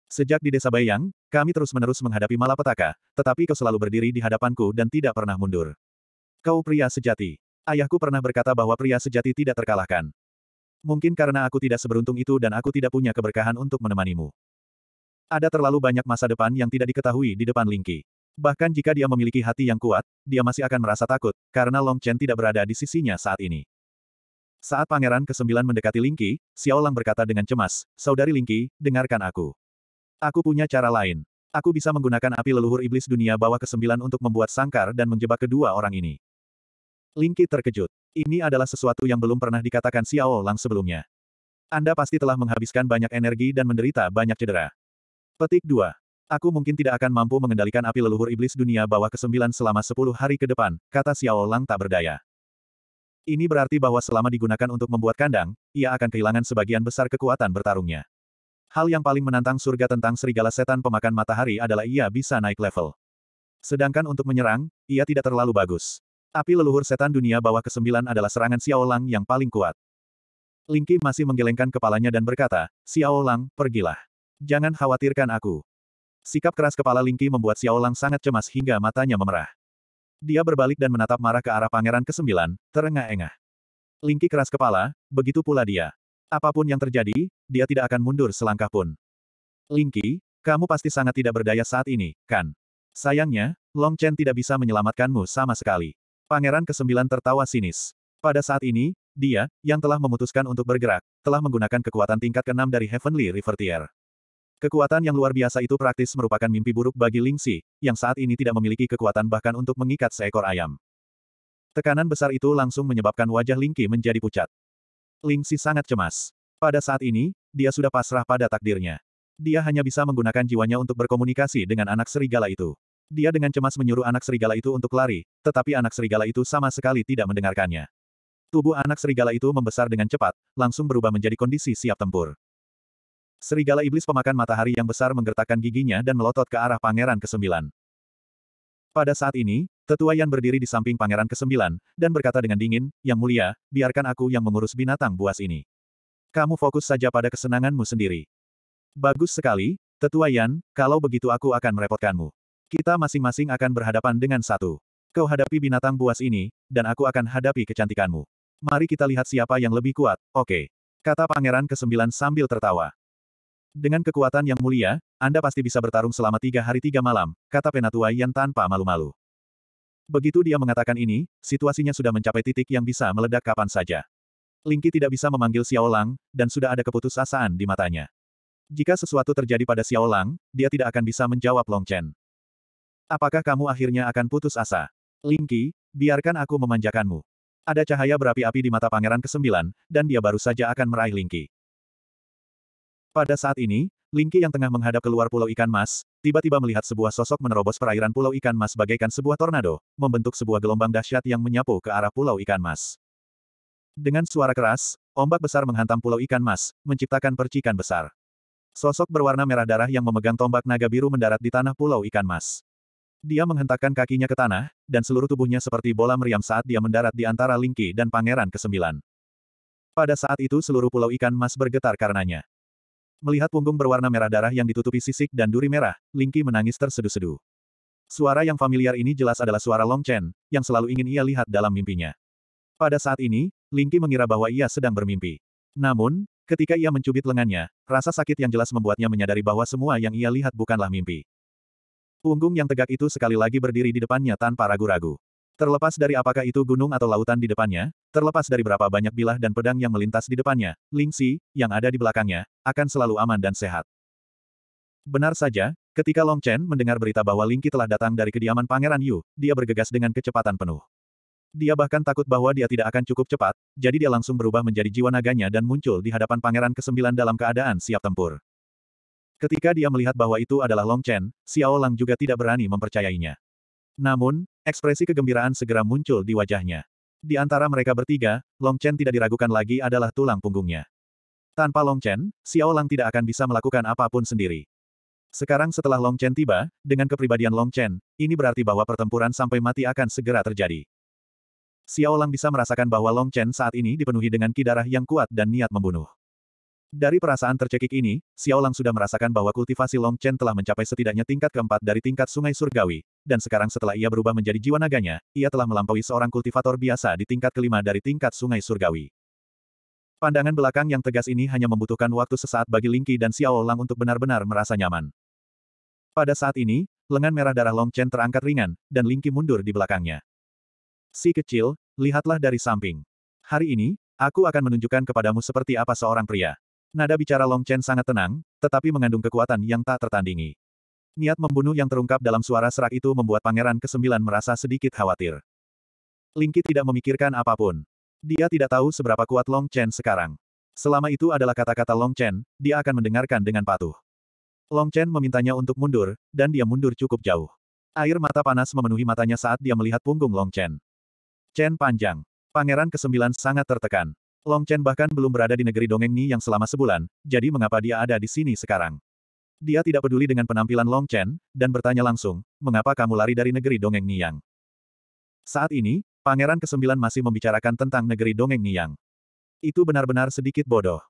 Speaker 1: Sejak di desa Bayang, kami terus-menerus menghadapi malapetaka, tetapi kau selalu berdiri di hadapanku dan tidak pernah mundur. Kau pria sejati. Ayahku pernah berkata bahwa pria sejati tidak terkalahkan. Mungkin karena aku tidak seberuntung itu dan aku tidak punya keberkahan untuk menemanimu. Ada terlalu banyak masa depan yang tidak diketahui di depan Lingki. Bahkan jika dia memiliki hati yang kuat, dia masih akan merasa takut, karena Long Chen tidak berada di sisinya saat ini. Saat Pangeran ke-9 mendekati Lingqi, Xiao Lang berkata dengan cemas, Saudari Lingqi, dengarkan aku. Aku punya cara lain. Aku bisa menggunakan api leluhur iblis dunia bawah ke-9 untuk membuat sangkar dan menjebak kedua orang ini. Lingqi terkejut. Ini adalah sesuatu yang belum pernah dikatakan Xiao Lang sebelumnya. Anda pasti telah menghabiskan banyak energi dan menderita banyak cedera. Petik 2. Aku mungkin tidak akan mampu mengendalikan api leluhur iblis dunia bawah kesembilan selama sepuluh hari ke depan, kata Xiao Lang tak berdaya. Ini berarti bahwa selama digunakan untuk membuat kandang, ia akan kehilangan sebagian besar kekuatan bertarungnya. Hal yang paling menantang surga tentang serigala setan pemakan matahari adalah ia bisa naik level. Sedangkan untuk menyerang, ia tidak terlalu bagus. Api leluhur setan dunia bawah kesembilan adalah serangan Xiao Lang yang paling kuat. Lingqi masih menggelengkan kepalanya dan berkata, Xiao Lang, pergilah. Jangan khawatirkan aku. Sikap keras kepala Lingqi membuat Xiao Lang sangat cemas hingga matanya memerah. Dia berbalik dan menatap marah ke arah Pangeran ke-9, terengah-engah. Lingqi keras kepala, begitu pula dia. Apapun yang terjadi, dia tidak akan mundur selangkah pun. Lingqi, kamu pasti sangat tidak berdaya saat ini, kan? Sayangnya, Long Chen tidak bisa menyelamatkanmu sama sekali. Pangeran ke-9 tertawa sinis. Pada saat ini, dia, yang telah memutuskan untuk bergerak, telah menggunakan kekuatan tingkat ke-6 dari Heavenly Rivertier. Kekuatan yang luar biasa itu praktis merupakan mimpi buruk bagi Ling Lingxi, yang saat ini tidak memiliki kekuatan bahkan untuk mengikat seekor ayam. Tekanan besar itu langsung menyebabkan wajah Ling Qi menjadi pucat. Ling Lingxi sangat cemas. Pada saat ini, dia sudah pasrah pada takdirnya. Dia hanya bisa menggunakan jiwanya untuk berkomunikasi dengan anak serigala itu. Dia dengan cemas menyuruh anak serigala itu untuk lari, tetapi anak serigala itu sama sekali tidak mendengarkannya. Tubuh anak serigala itu membesar dengan cepat, langsung berubah menjadi kondisi siap tempur. Serigala iblis pemakan matahari yang besar menggertakkan giginya dan melotot ke arah Pangeran ke-9. Pada saat ini, Tetua Yan berdiri di samping Pangeran ke-9, dan berkata dengan dingin, Yang mulia, biarkan aku yang mengurus binatang buas ini. Kamu fokus saja pada kesenanganmu sendiri. Bagus sekali, Tetua Yan, kalau begitu aku akan merepotkanmu. Kita masing-masing akan berhadapan dengan satu. Kau hadapi binatang buas ini, dan aku akan hadapi kecantikanmu. Mari kita lihat siapa yang lebih kuat, oke. Okay. Kata Pangeran ke-9 sambil tertawa. Dengan kekuatan yang mulia, Anda pasti bisa bertarung selama tiga hari tiga malam, kata Penatua Yan tanpa malu-malu. Begitu dia mengatakan ini, situasinya sudah mencapai titik yang bisa meledak kapan saja. Lingki tidak bisa memanggil Xiao Lang, dan sudah ada keputusasaan di matanya. Jika sesuatu terjadi pada Xiao Lang, dia tidak akan bisa menjawab Long Chen. Apakah kamu akhirnya akan putus asa? Lingki, biarkan aku memanjakanmu. Ada cahaya berapi-api di mata Pangeran ke-9, dan dia baru saja akan meraih Lingki. Pada saat ini, Lingki yang tengah menghadap keluar Pulau Ikan Mas, tiba-tiba melihat sebuah sosok menerobos perairan Pulau Ikan Mas bagaikan sebuah tornado, membentuk sebuah gelombang dahsyat yang menyapu ke arah Pulau Ikan Mas. Dengan suara keras, ombak besar menghantam Pulau Ikan Mas, menciptakan percikan besar. Sosok berwarna merah darah yang memegang tombak naga biru mendarat di tanah Pulau Ikan Mas. Dia menghentakkan kakinya ke tanah, dan seluruh tubuhnya seperti bola meriam saat dia mendarat di antara Lingki dan Pangeran Kesembilan. Pada saat itu seluruh Pulau Ikan Mas bergetar karenanya. Melihat punggung berwarna merah darah yang ditutupi sisik dan duri merah, Lingqi menangis tersedu-sedu. Suara yang familiar ini jelas adalah suara Long Chen, yang selalu ingin ia lihat dalam mimpinya. Pada saat ini, Lingqi mengira bahwa ia sedang bermimpi. Namun, ketika ia mencubit lengannya, rasa sakit yang jelas membuatnya menyadari bahwa semua yang ia lihat bukanlah mimpi. Punggung yang tegak itu sekali lagi berdiri di depannya tanpa ragu-ragu. Terlepas dari apakah itu gunung atau lautan di depannya, terlepas dari berapa banyak bilah dan pedang yang melintas di depannya, Ling Xi, yang ada di belakangnya, akan selalu aman dan sehat. Benar saja, ketika Long Chen mendengar berita bahwa Ling Qi telah datang dari kediaman Pangeran Yu, dia bergegas dengan kecepatan penuh. Dia bahkan takut bahwa dia tidak akan cukup cepat, jadi dia langsung berubah menjadi jiwa naganya dan muncul di hadapan Pangeran ke-9 dalam keadaan siap tempur. Ketika dia melihat bahwa itu adalah Long Chen, Xiao Lang juga tidak berani mempercayainya. Namun, ekspresi kegembiraan segera muncul di wajahnya. Di antara mereka bertiga, Long Chen tidak diragukan lagi adalah tulang punggungnya. Tanpa Long Chen, Xiao Lang tidak akan bisa melakukan apapun sendiri. Sekarang setelah Long Chen tiba, dengan kepribadian Long Chen, ini berarti bahwa pertempuran sampai mati akan segera terjadi. Xiao Lang bisa merasakan bahwa Long Chen saat ini dipenuhi dengan kidarah yang kuat dan niat membunuh. Dari perasaan tercekik ini, Xiao Lang sudah merasakan bahwa kultivasi Long Chen telah mencapai setidaknya tingkat keempat dari tingkat sungai surgawi, dan sekarang setelah ia berubah menjadi jiwa naganya, ia telah melampaui seorang kultivator biasa di tingkat kelima dari tingkat sungai surgawi. Pandangan belakang yang tegas ini hanya membutuhkan waktu sesaat bagi Lingqi dan Xiao Lang untuk benar-benar merasa nyaman. Pada saat ini, lengan merah darah Long Chen terangkat ringan, dan Lingqi mundur di belakangnya. Si kecil, lihatlah dari samping. Hari ini, aku akan menunjukkan kepadamu seperti apa seorang pria. Nada bicara Long Chen sangat tenang, tetapi mengandung kekuatan yang tak tertandingi. Niat membunuh yang terungkap dalam suara serak itu membuat Pangeran Kesembilan merasa sedikit khawatir. Lingki tidak memikirkan apapun. Dia tidak tahu seberapa kuat Long Chen sekarang. Selama itu adalah kata-kata Long Chen, dia akan mendengarkan dengan patuh. Long Chen memintanya untuk mundur, dan dia mundur cukup jauh. Air mata panas memenuhi matanya saat dia melihat punggung Long Chen. Chen panjang. Pangeran kesembilan sangat tertekan. Long Chen bahkan belum berada di negeri dongeng Ni yang selama sebulan, jadi mengapa dia ada di sini sekarang? Dia tidak peduli dengan penampilan Long Chen, dan bertanya langsung, mengapa kamu lari dari negeri dongeng Ni yang? Saat ini, Pangeran Kesembilan masih membicarakan tentang negeri dongeng Ni yang. Itu benar-benar sedikit bodoh.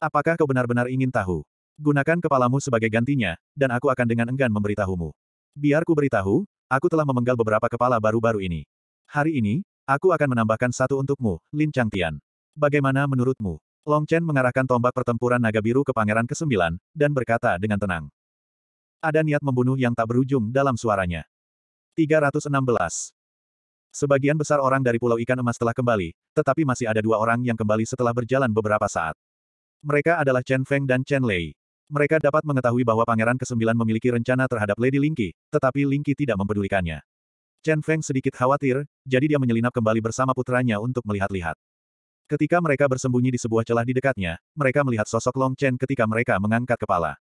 Speaker 1: Apakah kau benar-benar ingin tahu? Gunakan kepalamu sebagai gantinya, dan aku akan dengan enggan memberitahumu. Biar ku beritahu, aku telah memenggal beberapa kepala baru-baru ini. Hari ini, aku akan menambahkan satu untukmu, Lin Changtian. Bagaimana menurutmu? Long Chen mengarahkan tombak pertempuran naga biru ke Pangeran ke-9, dan berkata dengan tenang. Ada niat membunuh yang tak berujung dalam suaranya. 316. Sebagian besar orang dari Pulau Ikan Emas telah kembali, tetapi masih ada dua orang yang kembali setelah berjalan beberapa saat. Mereka adalah Chen Feng dan Chen Lei. Mereka dapat mengetahui bahwa Pangeran ke-9 memiliki rencana terhadap Lady Lingqi, tetapi Lingqi tidak mempedulikannya. Chen Feng sedikit khawatir, jadi dia menyelinap kembali bersama putranya untuk melihat-lihat. Ketika mereka bersembunyi di sebuah celah di dekatnya, mereka melihat sosok Long Chen ketika mereka mengangkat kepala.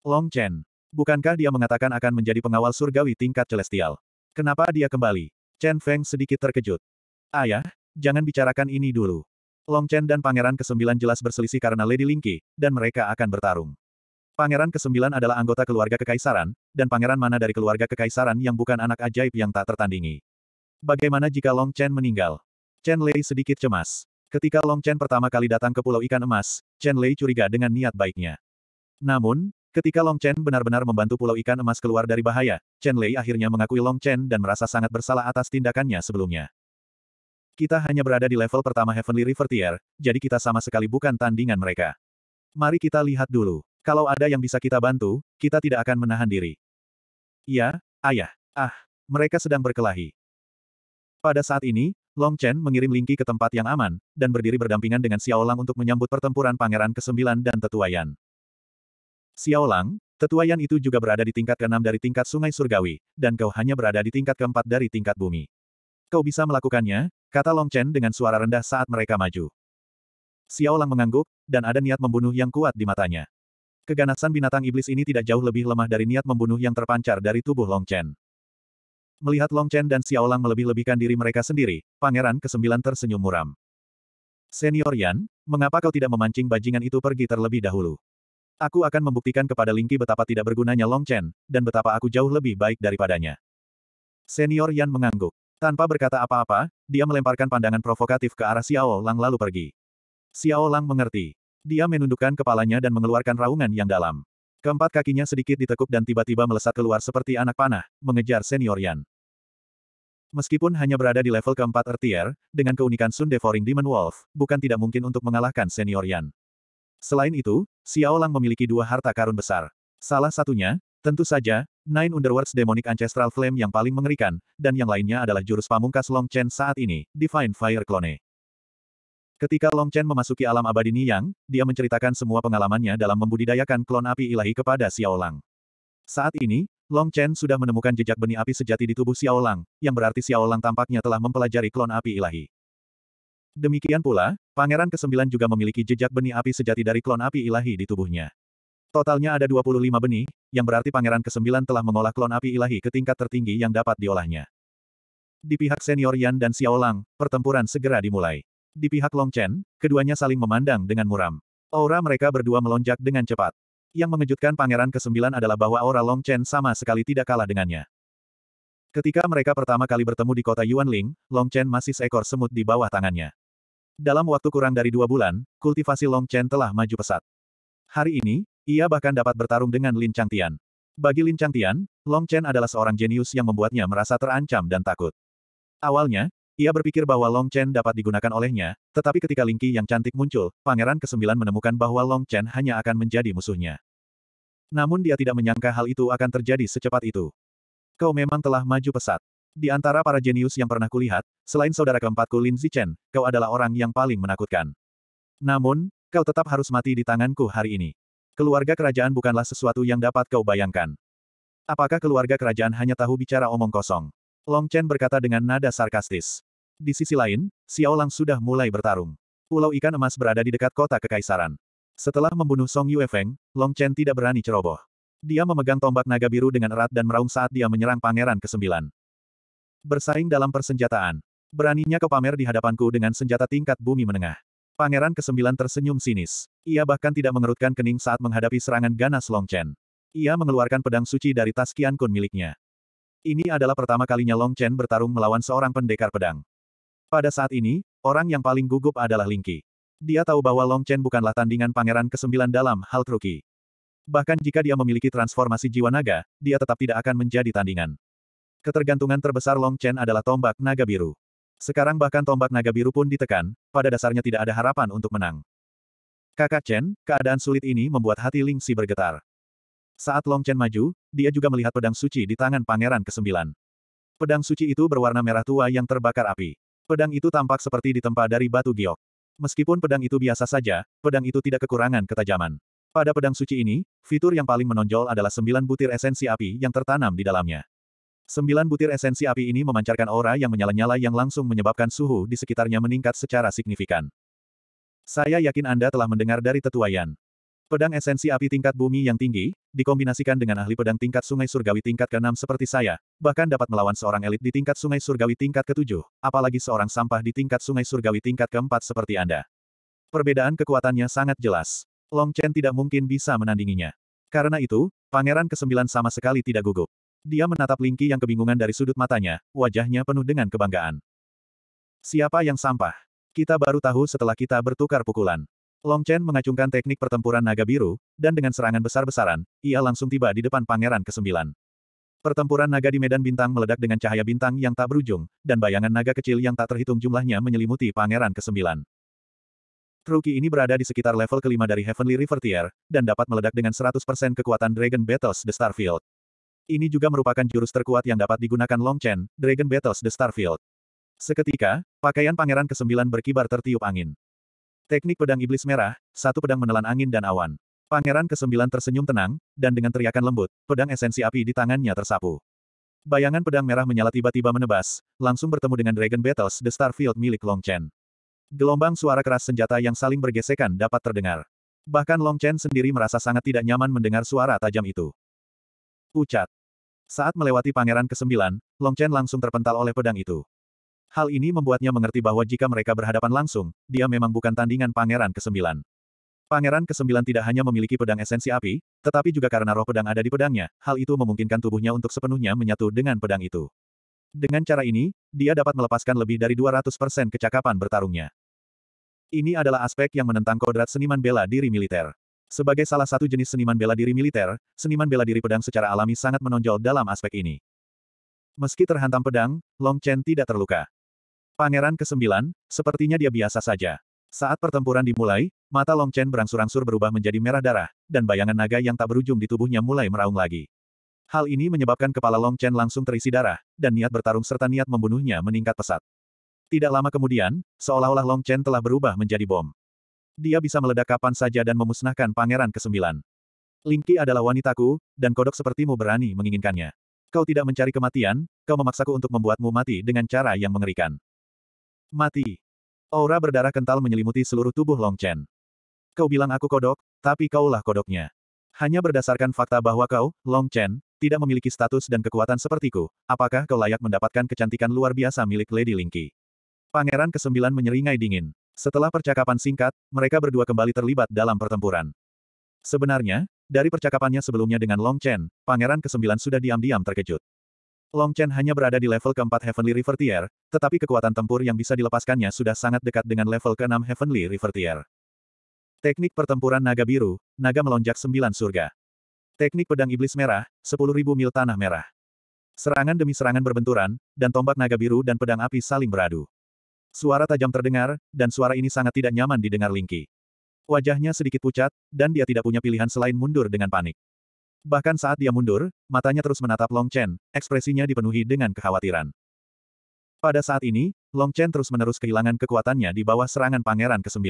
Speaker 1: Long Chen, bukankah dia mengatakan akan menjadi pengawal surgawi tingkat celestial? Kenapa dia kembali? Chen Feng sedikit terkejut. Ayah, jangan bicarakan ini dulu. Long Chen dan Pangeran Kesembilan jelas berselisih karena Lady Lingqi, dan mereka akan bertarung. Pangeran Kesembilan adalah anggota keluarga kekaisaran, dan pangeran mana dari keluarga kekaisaran yang bukan anak ajaib yang tak tertandingi. Bagaimana jika Long Chen meninggal? Chen Lei sedikit cemas. Ketika Long Chen pertama kali datang ke Pulau Ikan Emas, Chen Lei curiga dengan niat baiknya. Namun, ketika Long Chen benar-benar membantu Pulau Ikan Emas keluar dari bahaya, Chen Lei akhirnya mengakui Long Chen dan merasa sangat bersalah atas tindakannya sebelumnya. Kita hanya berada di level pertama Heavenly River Tier, jadi kita sama sekali bukan tandingan mereka. Mari kita lihat dulu. Kalau ada yang bisa kita bantu, kita tidak akan menahan diri. Ya, ayah. Ah, mereka sedang berkelahi. Pada saat ini, Long Chen mengirim Lingqi ke tempat yang aman, dan berdiri berdampingan dengan Xiao Lang untuk menyambut pertempuran Pangeran ke-9 dan Tetua Yan. Xiao Lang, Tetua Yan itu juga berada di tingkat ke-6 dari tingkat sungai surgawi, dan kau hanya berada di tingkat ke-4 dari tingkat bumi. Kau bisa melakukannya, kata Long Chen dengan suara rendah saat mereka maju. Xiao Lang mengangguk, dan ada niat membunuh yang kuat di matanya. Keganasan binatang iblis ini tidak jauh lebih lemah dari niat membunuh yang terpancar dari tubuh Long Chen. Melihat Long Chen dan Xiao Lang melebih-lebihkan diri mereka sendiri, Pangeran Kesembilan tersenyum muram. Senior Yan, mengapa kau tidak memancing bajingan itu pergi terlebih dahulu? Aku akan membuktikan kepada Lingqi betapa tidak bergunanya Long Chen, dan betapa aku jauh lebih baik daripadanya. Senior Yan mengangguk. Tanpa berkata apa-apa, dia melemparkan pandangan provokatif ke arah Xiao Lang lalu pergi. Xiao Lang mengerti. Dia menundukkan kepalanya dan mengeluarkan raungan yang dalam. Keempat kakinya sedikit ditekuk dan tiba-tiba melesat keluar seperti anak panah, mengejar senior Yan. Meskipun hanya berada di level keempat Ertier, dengan keunikan Sun Devouring Demon Wolf, bukan tidak mungkin untuk mengalahkan senior Yan. Selain itu, Xiao Lang memiliki dua harta karun besar. Salah satunya, tentu saja, Nine Underworlds Demonic Ancestral Flame yang paling mengerikan, dan yang lainnya adalah jurus pamungkas Long Chen saat ini, Divine Fire Clone. Ketika Long Chen memasuki alam abadi Niyang, dia menceritakan semua pengalamannya dalam membudidayakan klon api ilahi kepada Xiao Lang. Saat ini, Long Chen sudah menemukan jejak benih api sejati di tubuh Xiao Lang, yang berarti Xiao Lang tampaknya telah mempelajari klon api ilahi. Demikian pula, Pangeran ke-9 juga memiliki jejak benih api sejati dari klon api ilahi di tubuhnya. Totalnya ada 25 benih, yang berarti Pangeran ke-9 telah mengolah klon api ilahi ke tingkat tertinggi yang dapat diolahnya. Di pihak senior Yan dan Xiao Lang, pertempuran segera dimulai. Di pihak Long Chen, keduanya saling memandang dengan muram. Aura mereka berdua melonjak dengan cepat. Yang mengejutkan Pangeran ke-9 adalah bahwa aura Long Chen sama sekali tidak kalah dengannya. Ketika mereka pertama kali bertemu di kota Yuanling, Long Chen masih seekor semut di bawah tangannya. Dalam waktu kurang dari dua bulan, kultivasi Long Chen telah maju pesat. Hari ini, ia bahkan dapat bertarung dengan Lin Changtian. Bagi Lin Changtian, Long Chen adalah seorang jenius yang membuatnya merasa terancam dan takut. Awalnya, ia berpikir bahwa Long Chen dapat digunakan olehnya, tetapi ketika Ling Qi yang cantik muncul, Pangeran ke-9 menemukan bahwa Long Chen hanya akan menjadi musuhnya. Namun dia tidak menyangka hal itu akan terjadi secepat itu. Kau memang telah maju pesat. Di antara para jenius yang pernah kulihat, selain saudara keempatku Lin Zichen, kau adalah orang yang paling menakutkan. Namun, kau tetap harus mati di tanganku hari ini. Keluarga kerajaan bukanlah sesuatu yang dapat kau bayangkan. Apakah keluarga kerajaan hanya tahu bicara omong kosong? Long Chen berkata dengan nada sarkastis. Di sisi lain, Xiao Lang sudah mulai bertarung. Pulau ikan emas berada di dekat kota kekaisaran. Setelah membunuh Song Yuefeng, Long Chen tidak berani ceroboh. Dia memegang tombak naga biru dengan erat dan meraung saat dia menyerang pangeran ke-9. Bersaing dalam persenjataan. Beraninya kau pamer di hadapanku dengan senjata tingkat bumi menengah. Pangeran ke-9 tersenyum sinis. Ia bahkan tidak mengerutkan kening saat menghadapi serangan ganas Long Chen. Ia mengeluarkan pedang suci dari tas Qian Kun miliknya. Ini adalah pertama kalinya Long Chen bertarung melawan seorang pendekar pedang. Pada saat ini, orang yang paling gugup adalah Ling Qi. Dia tahu bahwa Long Chen bukanlah tandingan pangeran ke-9 dalam hal truki. Bahkan jika dia memiliki transformasi jiwa naga, dia tetap tidak akan menjadi tandingan. Ketergantungan terbesar Long Chen adalah tombak naga biru. Sekarang bahkan tombak naga biru pun ditekan, pada dasarnya tidak ada harapan untuk menang. Kakak Chen, keadaan sulit ini membuat hati Ling Si bergetar. Saat Long Chen maju, dia juga melihat pedang suci di tangan Pangeran Kesembilan. Pedang suci itu berwarna merah tua yang terbakar api. Pedang itu tampak seperti ditempa dari batu giok. Meskipun pedang itu biasa saja, pedang itu tidak kekurangan ketajaman. Pada pedang suci ini, fitur yang paling menonjol adalah sembilan butir esensi api yang tertanam di dalamnya. Sembilan butir esensi api ini memancarkan aura yang menyala-nyala yang langsung menyebabkan suhu di sekitarnya meningkat secara signifikan. Saya yakin Anda telah mendengar dari tetuayan. Pedang esensi api tingkat bumi yang tinggi, dikombinasikan dengan ahli pedang tingkat sungai surgawi tingkat ke-6 seperti saya, bahkan dapat melawan seorang elit di tingkat sungai surgawi tingkat ke-7, apalagi seorang sampah di tingkat sungai surgawi tingkat ke-4 seperti Anda. Perbedaan kekuatannya sangat jelas. Long Chen tidak mungkin bisa menandinginya. Karena itu, Pangeran ke-9 sama sekali tidak gugup. Dia menatap Lingki yang kebingungan dari sudut matanya, wajahnya penuh dengan kebanggaan. Siapa yang sampah? Kita baru tahu setelah kita bertukar pukulan. Long Chen mengacungkan teknik pertempuran naga biru, dan dengan serangan besar-besaran, ia langsung tiba di depan pangeran ke-9. Pertempuran naga di medan bintang meledak dengan cahaya bintang yang tak berujung, dan bayangan naga kecil yang tak terhitung jumlahnya menyelimuti pangeran ke-9. Truki ini berada di sekitar level kelima dari Heavenly River Tier, dan dapat meledak dengan 100% kekuatan Dragon Battles The Starfield. Ini juga merupakan jurus terkuat yang dapat digunakan Long Chen, Dragon Battles The Starfield. Seketika, pakaian pangeran ke-9 berkibar tertiup angin. Teknik pedang iblis merah, satu pedang menelan angin dan awan. Pangeran kesembilan tersenyum tenang, dan dengan teriakan lembut, pedang esensi api di tangannya tersapu. Bayangan pedang merah menyala tiba-tiba menebas, langsung bertemu dengan Dragon Battles The Starfield milik Long Chen. Gelombang suara keras senjata yang saling bergesekan dapat terdengar. Bahkan Long Chen sendiri merasa sangat tidak nyaman mendengar suara tajam itu. Ucat. Saat melewati pangeran ke-9, Long Chen langsung terpental oleh pedang itu. Hal ini membuatnya mengerti bahwa jika mereka berhadapan langsung, dia memang bukan tandingan Pangeran ke-9. Pangeran ke-9 tidak hanya memiliki pedang esensi api, tetapi juga karena roh pedang ada di pedangnya, hal itu memungkinkan tubuhnya untuk sepenuhnya menyatu dengan pedang itu. Dengan cara ini, dia dapat melepaskan lebih dari 200% kecakapan bertarungnya. Ini adalah aspek yang menentang kodrat seniman bela diri militer. Sebagai salah satu jenis seniman bela diri militer, seniman bela diri pedang secara alami sangat menonjol dalam aspek ini. Meski terhantam pedang, Long Chen tidak terluka. Pangeran ke-9, sepertinya dia biasa saja. Saat pertempuran dimulai, mata Long Chen berangsur-angsur berubah menjadi merah darah, dan bayangan naga yang tak berujung di tubuhnya mulai meraung lagi. Hal ini menyebabkan kepala Long Chen langsung terisi darah, dan niat bertarung serta niat membunuhnya meningkat pesat. Tidak lama kemudian, seolah-olah Long Chen telah berubah menjadi bom. Dia bisa meledak kapan saja dan memusnahkan pangeran ke-9. Lingki adalah wanitaku, dan kodok sepertimu berani menginginkannya. Kau tidak mencari kematian, kau memaksaku untuk membuatmu mati dengan cara yang mengerikan. Mati. Aura berdarah kental menyelimuti seluruh tubuh Long Chen. Kau bilang aku kodok, tapi kaulah kodoknya. Hanya berdasarkan fakta bahwa kau, Long Chen, tidak memiliki status dan kekuatan sepertiku, apakah kau layak mendapatkan kecantikan luar biasa milik Lady Lingqi? Pangeran kesembilan menyeringai dingin. Setelah percakapan singkat, mereka berdua kembali terlibat dalam pertempuran. Sebenarnya, dari percakapannya sebelumnya dengan Long Chen, Pangeran kesembilan sudah diam-diam terkejut. Long Chen hanya berada di level keempat Heavenly River Tier, tetapi kekuatan tempur yang bisa dilepaskannya sudah sangat dekat dengan level keenam Heavenly River Tier. Teknik pertempuran naga biru, naga melonjak sembilan surga. Teknik pedang iblis merah, sepuluh ribu mil tanah merah. Serangan demi serangan berbenturan, dan tombak naga biru dan pedang api saling beradu. Suara tajam terdengar, dan suara ini sangat tidak nyaman didengar Linky. Wajahnya sedikit pucat, dan dia tidak punya pilihan selain mundur dengan panik. Bahkan saat dia mundur, matanya terus menatap Long Chen, ekspresinya dipenuhi dengan kekhawatiran. Pada saat ini, Long Chen terus-menerus kehilangan kekuatannya di bawah serangan Pangeran ke-9.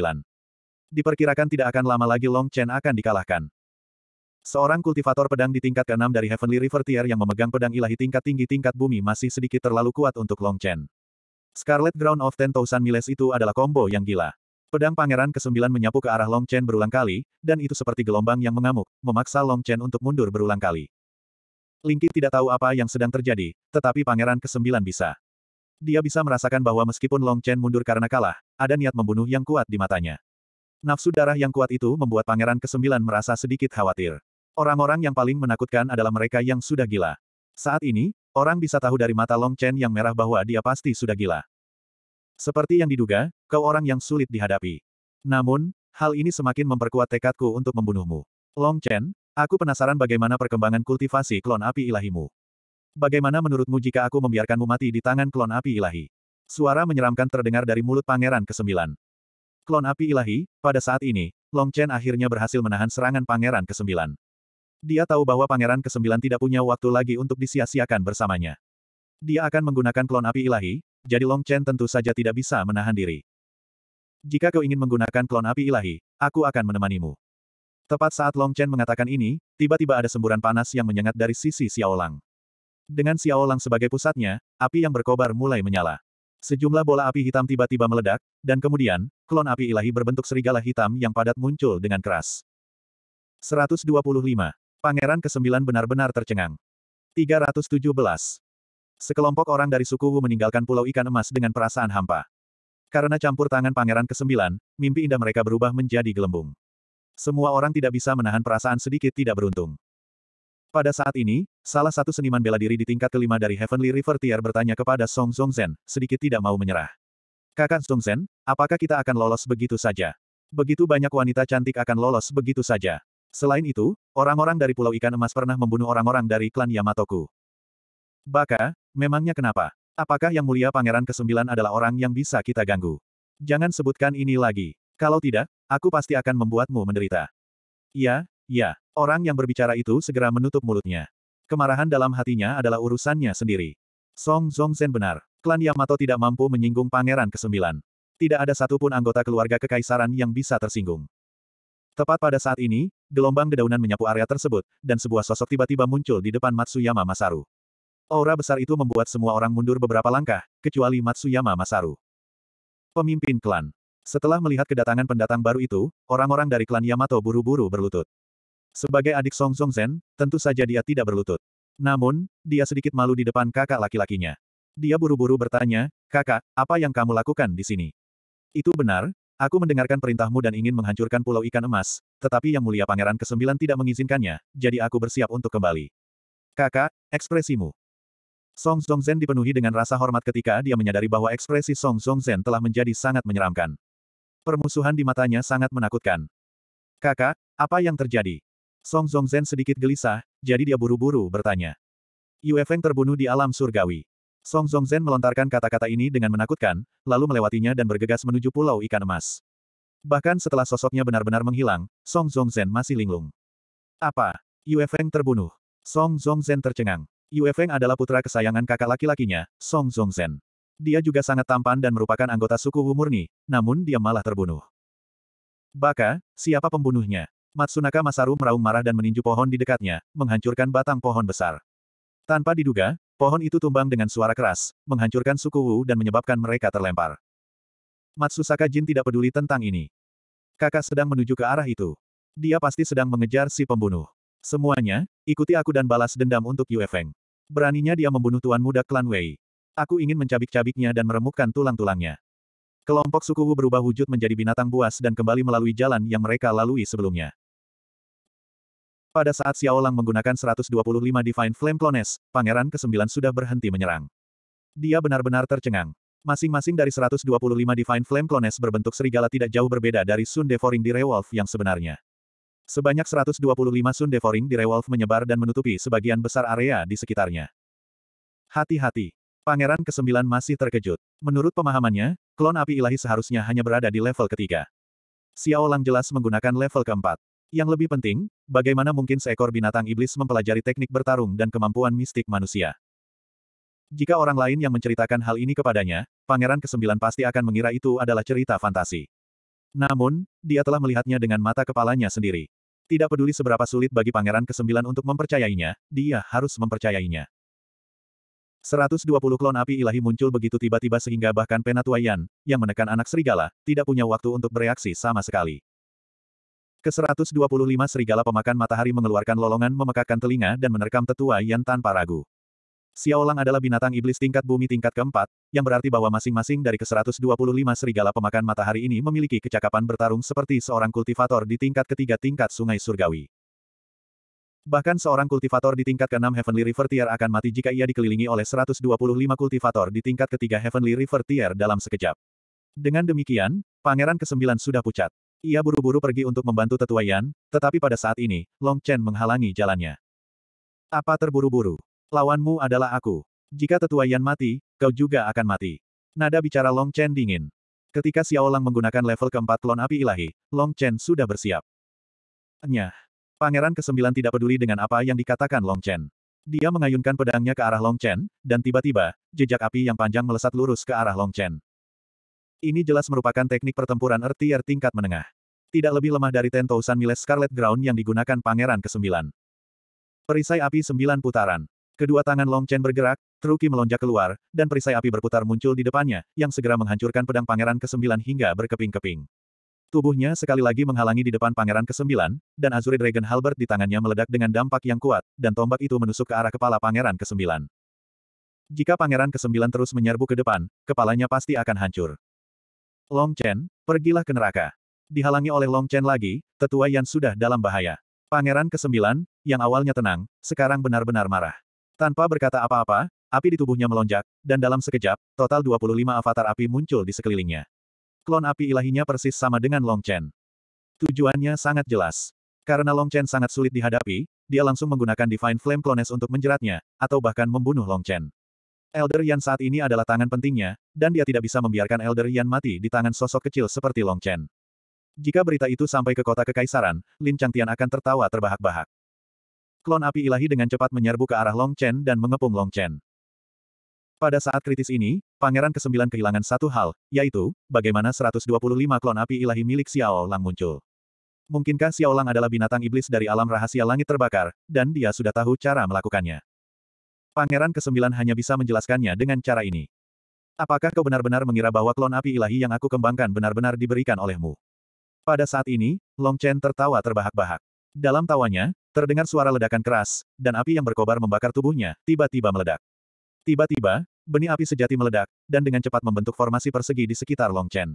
Speaker 1: Diperkirakan tidak akan lama lagi Long Chen akan dikalahkan. Seorang kultivator pedang di tingkat ke-6 dari Heavenly River Tier yang memegang pedang ilahi tingkat tinggi tingkat bumi masih sedikit terlalu kuat untuk Long Chen. Scarlet Ground of Ten Thousand Miles itu adalah combo yang gila. Pedang Pangeran ke-9 menyapu ke arah Long Chen berulang kali, dan itu seperti gelombang yang mengamuk, memaksa Long Chen untuk mundur berulang kali. Lingki tidak tahu apa yang sedang terjadi, tetapi Pangeran ke-9 bisa. Dia bisa merasakan bahwa meskipun Long Chen mundur karena kalah, ada niat membunuh yang kuat di matanya. Nafsu darah yang kuat itu membuat Pangeran ke-9 merasa sedikit khawatir. Orang-orang yang paling menakutkan adalah mereka yang sudah gila. Saat ini, orang bisa tahu dari mata Long Chen yang merah bahwa dia pasti sudah gila. Seperti yang diduga, kau orang yang sulit dihadapi. Namun, hal ini semakin memperkuat tekadku untuk membunuhmu. Long Chen, aku penasaran bagaimana perkembangan kultivasi klon api ilahimu. Bagaimana menurutmu jika aku membiarkanmu mati di tangan klon api ilahi? Suara menyeramkan terdengar dari mulut Pangeran ke-9. Klon api ilahi, pada saat ini, Long Chen akhirnya berhasil menahan serangan Pangeran ke-9. Dia tahu bahwa Pangeran ke-9 tidak punya waktu lagi untuk disia-siakan bersamanya. Dia akan menggunakan klon api ilahi, jadi Long Chen tentu saja tidak bisa menahan diri. Jika kau ingin menggunakan klon api ilahi, aku akan menemanimu. Tepat saat Long Chen mengatakan ini, tiba-tiba ada semburan panas yang menyengat dari sisi Xiaolang. Dengan Xiaolang sebagai pusatnya, api yang berkobar mulai menyala. Sejumlah bola api hitam tiba-tiba meledak, dan kemudian, klon api ilahi berbentuk serigala hitam yang padat muncul dengan keras. 125. Pangeran ke-9 benar-benar tercengang. 317. Sekelompok orang dari suku Wu meninggalkan Pulau Ikan Emas dengan perasaan hampa. Karena campur tangan Pangeran ke-9, mimpi indah mereka berubah menjadi gelembung. Semua orang tidak bisa menahan perasaan sedikit tidak beruntung. Pada saat ini, salah satu seniman bela diri di tingkat kelima dari Heavenly River Tier bertanya kepada Song Zongzhen, sedikit tidak mau menyerah. Kakak Zongzhen, apakah kita akan lolos begitu saja? Begitu banyak wanita cantik akan lolos begitu saja. Selain itu, orang-orang dari Pulau Ikan Emas pernah membunuh orang-orang dari klan Yamatoku. Baka, Memangnya kenapa? Apakah yang mulia pangeran kesembilan adalah orang yang bisa kita ganggu? Jangan sebutkan ini lagi. Kalau tidak, aku pasti akan membuatmu menderita. Ya, ya. Orang yang berbicara itu segera menutup mulutnya. Kemarahan dalam hatinya adalah urusannya sendiri. Song Zongzhen benar. Klan Yamato tidak mampu menyinggung pangeran kesembilan. Tidak ada satupun anggota keluarga kekaisaran yang bisa tersinggung. Tepat pada saat ini, gelombang dedaunan menyapu area tersebut, dan sebuah sosok tiba-tiba muncul di depan Matsuyama Masaru. Aura besar itu membuat semua orang mundur beberapa langkah, kecuali Matsuyama Masaru. Pemimpin klan. Setelah melihat kedatangan pendatang baru itu, orang-orang dari klan Yamato buru-buru berlutut. Sebagai adik Song Song Zen, tentu saja dia tidak berlutut. Namun, dia sedikit malu di depan kakak laki-lakinya. Dia buru-buru bertanya, kakak, apa yang kamu lakukan di sini? Itu benar, Aku mendengarkan perintahmu dan ingin menghancurkan pulau ikan emas, tetapi yang mulia pangeran kesembilan tidak mengizinkannya, jadi aku bersiap untuk kembali. Kakak, ekspresimu. Song Zongzhen dipenuhi dengan rasa hormat ketika dia menyadari bahwa ekspresi Song Zongzhen telah menjadi sangat menyeramkan. Permusuhan di matanya sangat menakutkan. Kakak, apa yang terjadi? Song Zongzhen sedikit gelisah, jadi dia buru-buru bertanya. Yue Feng terbunuh di alam surgawi. Song Zongzhen melontarkan kata-kata ini dengan menakutkan, lalu melewatinya dan bergegas menuju pulau ikan emas. Bahkan setelah sosoknya benar-benar menghilang, Song Zongzhen masih linglung. Apa? Yue Feng terbunuh. Song Zongzhen tercengang. Yue Feng adalah putra kesayangan kakak laki-lakinya, Song Zongzhen. Dia juga sangat tampan dan merupakan anggota suku Wu murni, namun dia malah terbunuh. Baka, siapa pembunuhnya? Matsunaka Masaru meraung marah dan meninju pohon di dekatnya, menghancurkan batang pohon besar. Tanpa diduga, pohon itu tumbang dengan suara keras, menghancurkan suku Wu dan menyebabkan mereka terlempar. Matsusaka Jin tidak peduli tentang ini. Kakak sedang menuju ke arah itu. Dia pasti sedang mengejar si pembunuh. Semuanya, ikuti aku dan balas dendam untuk Yue Feng. Beraninya dia membunuh tuan muda klan Wei. Aku ingin mencabik-cabiknya dan meremukkan tulang-tulangnya. Kelompok suku Wu berubah wujud menjadi binatang buas dan kembali melalui jalan yang mereka lalui sebelumnya. Pada saat Xiao Lang menggunakan 125 Divine Flame Clones, Pangeran ke-9 sudah berhenti menyerang. Dia benar-benar tercengang. Masing-masing dari 125 Divine Flame Clones berbentuk serigala tidak jauh berbeda dari Sun Devouring Direwolf yang sebenarnya. Sebanyak 125 Sun di Direwolf menyebar dan menutupi sebagian besar area di sekitarnya. Hati-hati. Pangeran ke-9 masih terkejut. Menurut pemahamannya, klon api ilahi seharusnya hanya berada di level ketiga. Xiao Lang jelas menggunakan level keempat. Yang lebih penting, bagaimana mungkin seekor binatang iblis mempelajari teknik bertarung dan kemampuan mistik manusia. Jika orang lain yang menceritakan hal ini kepadanya, pangeran kesembilan pasti akan mengira itu adalah cerita fantasi. Namun, dia telah melihatnya dengan mata kepalanya sendiri. Tidak peduli seberapa sulit bagi Pangeran Kesembilan untuk mempercayainya, dia harus mempercayainya. 120 klon api ilahi muncul begitu tiba-tiba sehingga bahkan Penatuayan, yang menekan anak serigala, tidak punya waktu untuk bereaksi sama sekali. Ke-125 serigala pemakan matahari mengeluarkan lolongan memekakkan telinga dan menerkam tetua Yan tanpa ragu. Xiaolang adalah binatang iblis tingkat bumi tingkat keempat, yang berarti bahwa masing-masing dari ke-125 serigala pemakan matahari ini memiliki kecakapan bertarung seperti seorang kultivator di tingkat ketiga tingkat sungai surgawi. Bahkan seorang kultivator di tingkat ke-6 Heavenly River Tier akan mati jika ia dikelilingi oleh 125 kultivator di tingkat ketiga Heavenly River Tier dalam sekejap. Dengan demikian, pangeran ke-9 sudah pucat. Ia buru-buru pergi untuk membantu tetua Yan, tetapi pada saat ini, Long Chen menghalangi jalannya. Apa terburu-buru? Lawanmu adalah aku. Jika tetua Yan mati, kau juga akan mati. Nada bicara Long Chen dingin. Ketika Xiao Lang menggunakan level keempat klon api ilahi, Long Chen sudah bersiap. Nyah. Pangeran kesembilan tidak peduli dengan apa yang dikatakan Long Chen. Dia mengayunkan pedangnya ke arah Long Chen, dan tiba-tiba, jejak api yang panjang melesat lurus ke arah Long Chen. Ini jelas merupakan teknik pertempuran ertier tingkat menengah. Tidak lebih lemah dari Ten Miles Scarlet Ground yang digunakan Pangeran ke-9. Perisai api sembilan putaran. Kedua tangan Long Chen bergerak, Truki melonjak keluar, dan perisai api berputar muncul di depannya, yang segera menghancurkan pedang pangeran ke-9 hingga berkeping-keping. Tubuhnya sekali lagi menghalangi di depan pangeran ke-9, dan Azure Dragon Halbert di tangannya meledak dengan dampak yang kuat, dan tombak itu menusuk ke arah kepala pangeran ke-9. Jika pangeran ke-9 terus menyerbu ke depan, kepalanya pasti akan hancur. Long Chen, pergilah ke neraka. Dihalangi oleh Long Chen lagi, tetua yang sudah dalam bahaya. Pangeran ke-9, yang awalnya tenang, sekarang benar-benar marah. Tanpa berkata apa-apa, api di tubuhnya melonjak, dan dalam sekejap, total 25 avatar api muncul di sekelilingnya. Klon api ilahinya persis sama dengan Long Chen. Tujuannya sangat jelas. Karena Long Chen sangat sulit dihadapi, dia langsung menggunakan Divine Flame Clones untuk menjeratnya, atau bahkan membunuh Long Chen. Elder Yan saat ini adalah tangan pentingnya, dan dia tidak bisa membiarkan Elder Yan mati di tangan sosok kecil seperti Long Chen. Jika berita itu sampai ke kota kekaisaran, Lin Changtian akan tertawa terbahak-bahak. Klon api ilahi dengan cepat menyerbu ke arah Long Chen dan mengepung Long Chen. Pada saat kritis ini, Pangeran ke-9 kehilangan satu hal, yaitu, bagaimana 125 klon api ilahi milik Xiao Lang muncul. Mungkinkah Xiao Lang adalah binatang iblis dari alam rahasia langit terbakar, dan dia sudah tahu cara melakukannya. Pangeran ke-9 hanya bisa menjelaskannya dengan cara ini. Apakah kau benar-benar mengira bahwa klon api ilahi yang aku kembangkan benar-benar diberikan olehmu? Pada saat ini, Long Chen tertawa terbahak-bahak. Dalam tawanya, terdengar suara ledakan keras, dan api yang berkobar membakar tubuhnya, tiba-tiba meledak. Tiba-tiba, benih api sejati meledak, dan dengan cepat membentuk formasi persegi di sekitar Long Chen.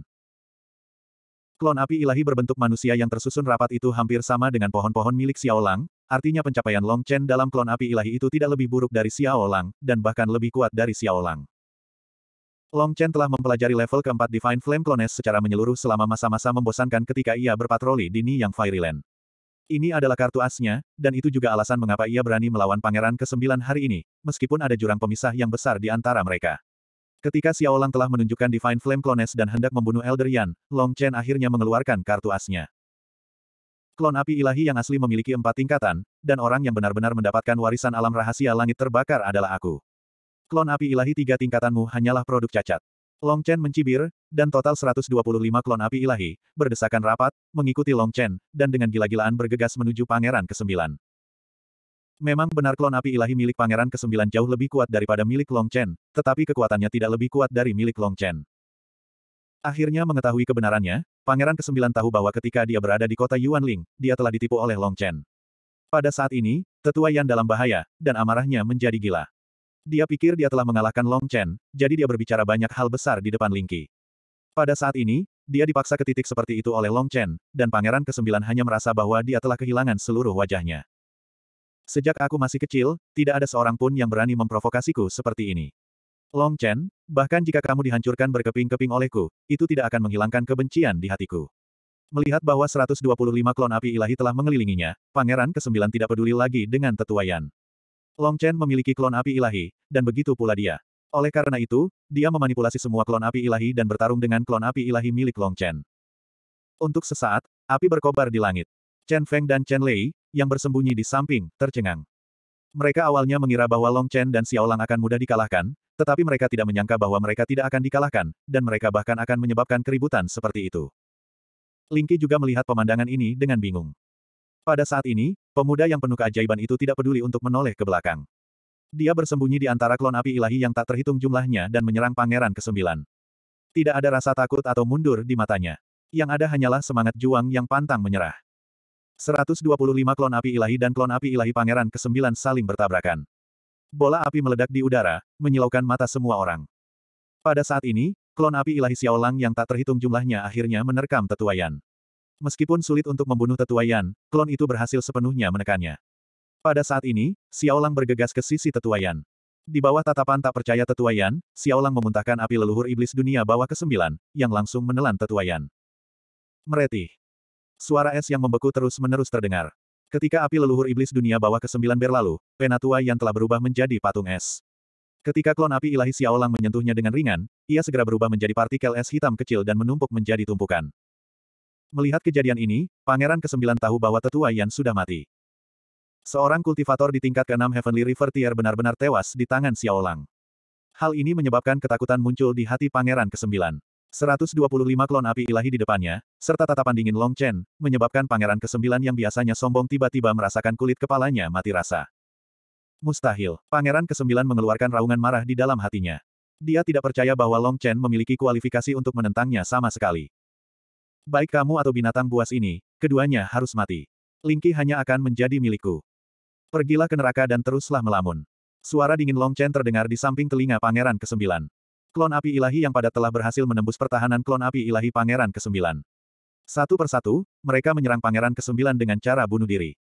Speaker 1: Klon api ilahi berbentuk manusia yang tersusun rapat itu hampir sama dengan pohon-pohon milik Xiao Lang, artinya pencapaian Long Chen dalam klon api ilahi itu tidak lebih buruk dari Xiao Lang, dan bahkan lebih kuat dari Xiao Lang. Long Chen telah mempelajari level keempat Divine Flame Clones secara menyeluruh selama masa-masa membosankan ketika ia berpatroli di Niyang Fairyland. Ini adalah kartu asnya, dan itu juga alasan mengapa ia berani melawan pangeran ke-9 hari ini, meskipun ada jurang pemisah yang besar di antara mereka. Ketika Xiao Lang telah menunjukkan Divine Flame Clones dan hendak membunuh Elder Yan, Long Chen akhirnya mengeluarkan kartu asnya. Klon api ilahi yang asli memiliki empat tingkatan, dan orang yang benar-benar mendapatkan warisan alam rahasia langit terbakar adalah aku. Klon api ilahi tiga tingkatanmu hanyalah produk cacat. Long Chen mencibir, dan total 125 klon api ilahi, berdesakan rapat, mengikuti Long Chen, dan dengan gila-gilaan bergegas menuju Pangeran ke-9. Memang benar klon api ilahi milik Pangeran ke-9 jauh lebih kuat daripada milik Long Chen, tetapi kekuatannya tidak lebih kuat dari milik Long Chen. Akhirnya mengetahui kebenarannya, Pangeran ke-9 tahu bahwa ketika dia berada di kota Yuanling, dia telah ditipu oleh Long Chen. Pada saat ini, tetua Yan dalam bahaya, dan amarahnya menjadi gila. Dia pikir dia telah mengalahkan Long Chen, jadi dia berbicara banyak hal besar di depan Lingqi. Pada saat ini, dia dipaksa ke titik seperti itu oleh Long Chen, dan Pangeran Kesembilan hanya merasa bahwa dia telah kehilangan seluruh wajahnya. Sejak aku masih kecil, tidak ada seorang pun yang berani memprovokasiku seperti ini. Long Chen, bahkan jika kamu dihancurkan berkeping-keping olehku, itu tidak akan menghilangkan kebencian di hatiku. Melihat bahwa 125 klon api ilahi telah mengelilinginya, Pangeran Kesembilan tidak peduli lagi dengan tetuayan. Long Chen memiliki klon api ilahi, dan begitu pula dia. Oleh karena itu, dia memanipulasi semua klon api ilahi dan bertarung dengan klon api ilahi milik Long Chen. Untuk sesaat, api berkobar di langit. Chen Feng dan Chen Lei, yang bersembunyi di samping, tercengang. Mereka awalnya mengira bahwa Long Chen dan Xiao Lang akan mudah dikalahkan, tetapi mereka tidak menyangka bahwa mereka tidak akan dikalahkan, dan mereka bahkan akan menyebabkan keributan seperti itu. Lingqi juga melihat pemandangan ini dengan bingung. Pada saat ini, pemuda yang penuh keajaiban itu tidak peduli untuk menoleh ke belakang. Dia bersembunyi di antara klon api ilahi yang tak terhitung jumlahnya dan menyerang Pangeran ke-9. Tidak ada rasa takut atau mundur di matanya. Yang ada hanyalah semangat juang yang pantang menyerah. 125 klon api ilahi dan klon api ilahi Pangeran ke-9 saling bertabrakan. Bola api meledak di udara, menyilaukan mata semua orang. Pada saat ini, klon api ilahi Xiaolang yang tak terhitung jumlahnya akhirnya menerkam tetuayan. Meskipun sulit untuk membunuh tetua Yan, klon itu berhasil sepenuhnya menekannya. Pada saat ini, Xiaolang bergegas ke sisi tetua Yan. Di bawah tatapan tak percaya tetua Yan, Xiaolang memuntahkan api leluhur iblis dunia bawah ke-9, yang langsung menelan tetua Yan. Meretih. Suara es yang membeku terus-menerus terdengar. Ketika api leluhur iblis dunia bawah ke-9 berlalu, penatua Yan telah berubah menjadi patung es. Ketika klon api ilahi Xiaolang menyentuhnya dengan ringan, ia segera berubah menjadi partikel es hitam kecil dan menumpuk menjadi tumpukan. Melihat kejadian ini, Pangeran ke-9 tahu bahwa tetua Yan sudah mati. Seorang kultivator di tingkat ke-6 Heavenly River Tier benar-benar tewas di tangan Xiaolang. Hal ini menyebabkan ketakutan muncul di hati Pangeran ke-9. 125 klon api ilahi di depannya, serta tatapan dingin Long Chen, menyebabkan Pangeran ke-9 yang biasanya sombong tiba-tiba merasakan kulit kepalanya mati rasa. Mustahil, Pangeran ke-9 mengeluarkan raungan marah di dalam hatinya. Dia tidak percaya bahwa Long Chen memiliki kualifikasi untuk menentangnya sama sekali. Baik kamu atau binatang buas ini, keduanya harus mati. Lingki hanya akan menjadi milikku. Pergilah ke neraka dan teruslah melamun. Suara dingin Long Chen terdengar di samping telinga Pangeran ke-9. Klon api ilahi yang pada telah berhasil menembus pertahanan klon api ilahi Pangeran ke-9. Satu persatu, mereka menyerang Pangeran ke-9 dengan cara bunuh diri.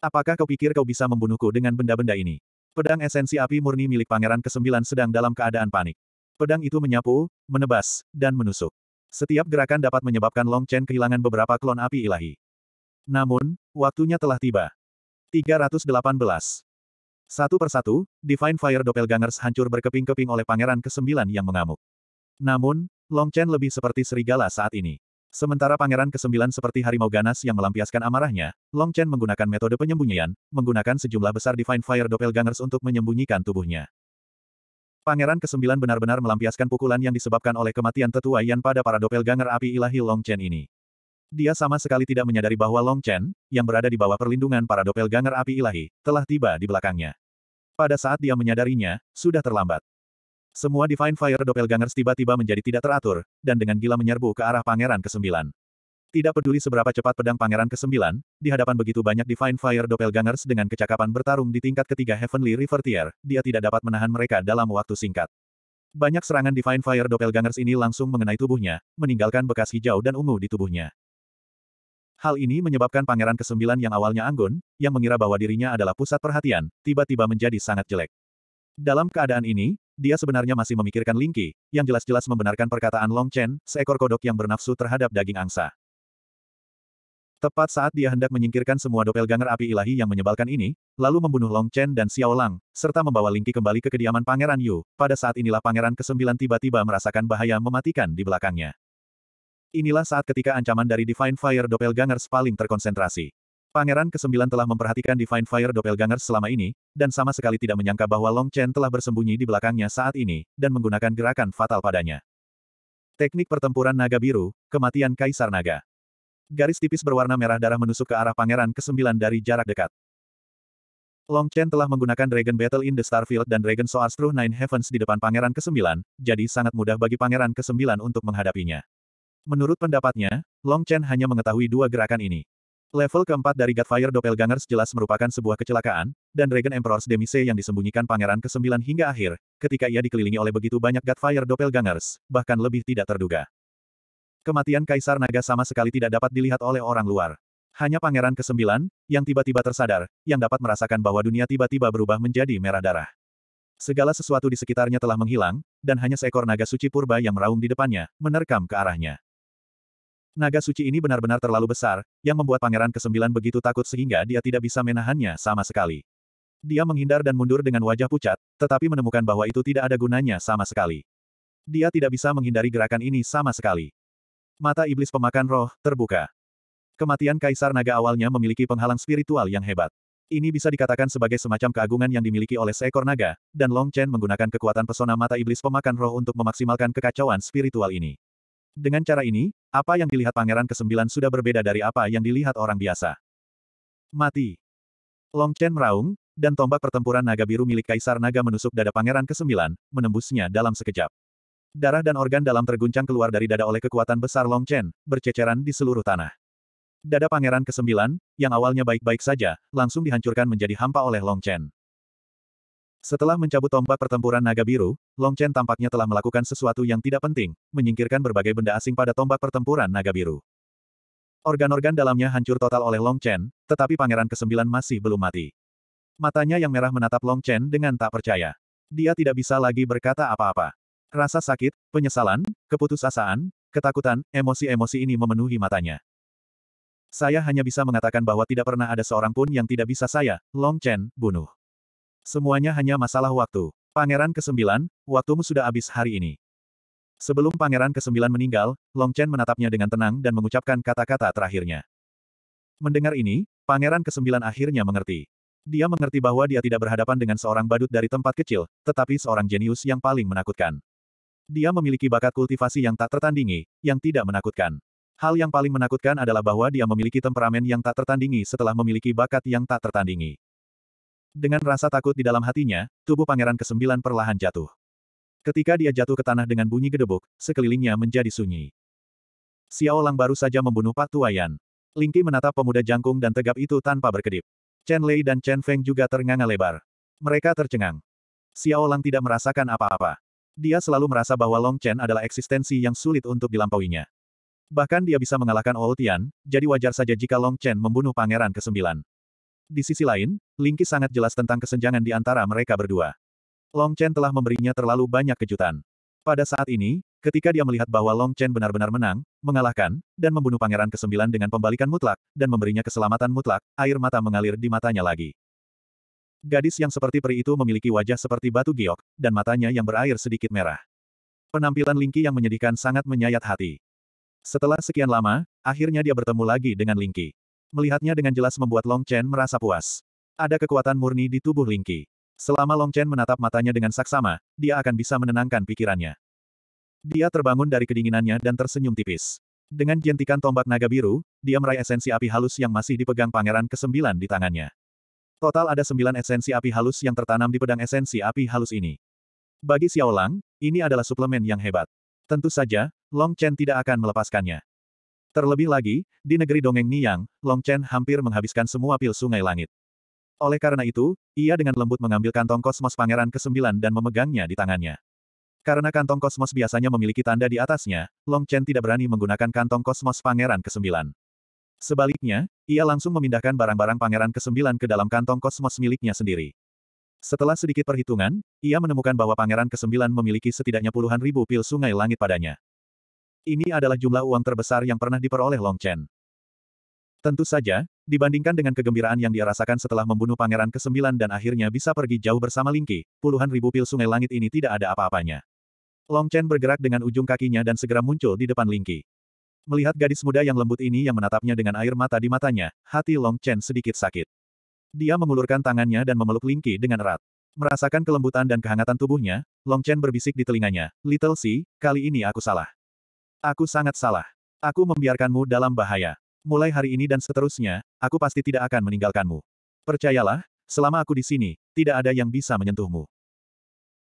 Speaker 1: Apakah kau pikir kau bisa membunuhku dengan benda-benda ini? Pedang esensi api murni milik Pangeran ke-9 sedang dalam keadaan panik. Pedang itu menyapu, menebas, dan menusuk. Setiap gerakan dapat menyebabkan Long Chen kehilangan beberapa klon api ilahi. Namun, waktunya telah tiba. 318. Satu persatu, Divine Fire Doppelgangers hancur berkeping-keping oleh Pangeran ke-9 yang mengamuk. Namun, Long Chen lebih seperti serigala saat ini. Sementara Pangeran ke-9 seperti harimau ganas yang melampiaskan amarahnya, Long Chen menggunakan metode penyembunyian, menggunakan sejumlah besar Divine Fire Doppelgangers untuk menyembunyikan tubuhnya. Pangeran ke-9 benar-benar melampiaskan pukulan yang disebabkan oleh kematian tetua Yan pada para Dopel doppelganger api ilahi Long Chen ini. Dia sama sekali tidak menyadari bahwa Long Chen, yang berada di bawah perlindungan para Dopel doppelganger api ilahi, telah tiba di belakangnya. Pada saat dia menyadarinya, sudah terlambat. Semua Divine Fire doppelganger tiba-tiba menjadi tidak teratur, dan dengan gila menyerbu ke arah Pangeran ke-9. Tidak peduli seberapa cepat pedang Pangeran ke-9, di hadapan begitu banyak Divine Fire Doppelgangers dengan kecakapan bertarung di tingkat ketiga Heavenly River Tier, dia tidak dapat menahan mereka dalam waktu singkat. Banyak serangan Divine Fire Doppelgangers ini langsung mengenai tubuhnya, meninggalkan bekas hijau dan ungu di tubuhnya. Hal ini menyebabkan Pangeran ke-9 yang awalnya anggun, yang mengira bahwa dirinya adalah pusat perhatian, tiba-tiba menjadi sangat jelek. Dalam keadaan ini, dia sebenarnya masih memikirkan Lingki, yang jelas-jelas membenarkan perkataan Long Chen, seekor kodok yang bernafsu terhadap daging angsa. Tepat saat dia hendak menyingkirkan semua doppelganger api ilahi yang menyebalkan ini, lalu membunuh Long Chen dan Xiao Lang, serta membawa Lingqi kembali ke kediaman Pangeran Yu, pada saat inilah Pangeran Kesembilan tiba-tiba merasakan bahaya mematikan di belakangnya. Inilah saat ketika ancaman dari Divine Fire doppelganger paling terkonsentrasi. Pangeran ke-9 telah memperhatikan Divine Fire doppelganger selama ini, dan sama sekali tidak menyangka bahwa Long Chen telah bersembunyi di belakangnya saat ini, dan menggunakan gerakan fatal padanya. Teknik pertempuran naga biru, kematian Kaisar Naga garis tipis berwarna merah darah menusuk ke arah Pangeran ke-9 dari jarak dekat. Long Chen telah menggunakan Dragon Battle in the Starfield dan Dragon Soars True Nine Heavens di depan Pangeran ke-9, jadi sangat mudah bagi Pangeran ke-9 untuk menghadapinya. Menurut pendapatnya, Long Chen hanya mengetahui dua gerakan ini. Level keempat dari Godfire Doppelgangers jelas merupakan sebuah kecelakaan, dan Dragon Emperor's Demise yang disembunyikan Pangeran ke-9 hingga akhir, ketika ia dikelilingi oleh begitu banyak Godfire Doppelgangers, bahkan lebih tidak terduga. Kematian Kaisar Naga sama sekali tidak dapat dilihat oleh orang luar. Hanya Pangeran ke-9, yang tiba-tiba tersadar, yang dapat merasakan bahwa dunia tiba-tiba berubah menjadi merah darah. Segala sesuatu di sekitarnya telah menghilang, dan hanya seekor naga suci purba yang meraung di depannya, menerkam ke arahnya. Naga suci ini benar-benar terlalu besar, yang membuat pangeran kesembilan begitu takut sehingga dia tidak bisa menahannya sama sekali. Dia menghindar dan mundur dengan wajah pucat, tetapi menemukan bahwa itu tidak ada gunanya sama sekali. Dia tidak bisa menghindari gerakan ini sama sekali. Mata iblis pemakan roh, terbuka. Kematian Kaisar Naga awalnya memiliki penghalang spiritual yang hebat. Ini bisa dikatakan sebagai semacam keagungan yang dimiliki oleh seekor naga, dan Long Chen menggunakan kekuatan pesona mata iblis pemakan roh untuk memaksimalkan kekacauan spiritual ini. Dengan cara ini, apa yang dilihat Pangeran Kesembilan sudah berbeda dari apa yang dilihat orang biasa. Mati. Long Chen meraung, dan tombak pertempuran naga biru milik Kaisar Naga menusuk dada Pangeran Kesembilan, menembusnya dalam sekejap. Darah dan organ dalam terguncang keluar dari dada oleh kekuatan besar Long Chen, berceceran di seluruh tanah. Dada pangeran ke-9, yang awalnya baik-baik saja, langsung dihancurkan menjadi hampa oleh Long Chen. Setelah mencabut tombak pertempuran naga biru, Long Chen tampaknya telah melakukan sesuatu yang tidak penting, menyingkirkan berbagai benda asing pada tombak pertempuran naga biru. Organ-organ dalamnya hancur total oleh Long Chen, tetapi pangeran ke-9 masih belum mati. Matanya yang merah menatap Long Chen dengan tak percaya. Dia tidak bisa lagi berkata apa-apa. Rasa sakit, penyesalan, keputusasaan, ketakutan, emosi-emosi ini memenuhi matanya. Saya hanya bisa mengatakan bahwa tidak pernah ada seorang pun yang tidak bisa saya, Long Chen, bunuh. Semuanya hanya masalah waktu. Pangeran ke-9, waktumu sudah habis hari ini. Sebelum pangeran ke-9 meninggal, Long Chen menatapnya dengan tenang dan mengucapkan kata-kata terakhirnya. Mendengar ini, pangeran ke-9 akhirnya mengerti. Dia mengerti bahwa dia tidak berhadapan dengan seorang badut dari tempat kecil, tetapi seorang jenius yang paling menakutkan. Dia memiliki bakat kultivasi yang tak tertandingi, yang tidak menakutkan. Hal yang paling menakutkan adalah bahwa dia memiliki temperamen yang tak tertandingi setelah memiliki bakat yang tak tertandingi. Dengan rasa takut di dalam hatinya, tubuh Pangeran Kesembilan perlahan jatuh. Ketika dia jatuh ke tanah dengan bunyi gedebuk, sekelilingnya menjadi sunyi. Xiao Lang baru saja membunuh Pak Tuayan. Lingqi menatap pemuda jangkung dan tegap itu tanpa berkedip. Chen Lei dan Chen Feng juga ternganga lebar. Mereka tercengang. Xiao Lang tidak merasakan apa-apa. Dia selalu merasa bahwa Long Chen adalah eksistensi yang sulit untuk dilampauinya. Bahkan dia bisa mengalahkan Old Tian, jadi wajar saja jika Long Chen membunuh Pangeran ke-9. Di sisi lain, Ling Lingqi sangat jelas tentang kesenjangan di antara mereka berdua. Long Chen telah memberinya terlalu banyak kejutan. Pada saat ini, ketika dia melihat bahwa Long Chen benar-benar menang, mengalahkan, dan membunuh Pangeran ke-9 dengan pembalikan mutlak, dan memberinya keselamatan mutlak, air mata mengalir di matanya lagi. Gadis yang seperti peri itu memiliki wajah seperti batu giok, dan matanya yang berair sedikit merah. Penampilan Lingki yang menyedihkan sangat menyayat hati. Setelah sekian lama, akhirnya dia bertemu lagi dengan Lingki. Melihatnya dengan jelas membuat Long Chen merasa puas. Ada kekuatan murni di tubuh Lingki. Selama Long Chen menatap matanya dengan saksama, dia akan bisa menenangkan pikirannya. Dia terbangun dari kedinginannya dan tersenyum tipis. Dengan jentikan tombak naga biru, dia meraih esensi api halus yang masih dipegang pangeran ke-9 di tangannya. Total ada sembilan esensi api halus yang tertanam di pedang esensi api halus ini. Bagi Xiao Lang, ini adalah suplemen yang hebat. Tentu saja, Long Chen tidak akan melepaskannya. Terlebih lagi, di negeri dongeng Niang, Long Chen hampir menghabiskan semua pil sungai langit. Oleh karena itu, ia dengan lembut mengambil kantong kosmos Pangeran ke-9 dan memegangnya di tangannya. Karena kantong kosmos biasanya memiliki tanda di atasnya, Long Chen tidak berani menggunakan kantong kosmos Pangeran ke-9. Sebaliknya, ia langsung memindahkan barang-barang pangeran ke-9 ke dalam kantong kosmos miliknya sendiri. Setelah sedikit perhitungan, ia menemukan bahwa pangeran ke-9 memiliki setidaknya puluhan ribu pil sungai langit padanya. Ini adalah jumlah uang terbesar yang pernah diperoleh Long Chen. Tentu saja, dibandingkan dengan kegembiraan yang dia rasakan setelah membunuh pangeran ke-9 dan akhirnya bisa pergi jauh bersama Lingqi, puluhan ribu pil sungai langit ini tidak ada apa-apanya. Long Chen bergerak dengan ujung kakinya dan segera muncul di depan Lingqi. Melihat gadis muda yang lembut ini yang menatapnya dengan air mata di matanya, hati Long Chen sedikit sakit. Dia mengulurkan tangannya dan memeluk Lingqi dengan erat. Merasakan kelembutan dan kehangatan tubuhnya, Long Chen berbisik di telinganya, Little Si, kali ini aku salah. Aku sangat salah. Aku membiarkanmu dalam bahaya. Mulai hari ini dan seterusnya, aku pasti tidak akan meninggalkanmu. Percayalah, selama aku di sini, tidak ada yang bisa menyentuhmu.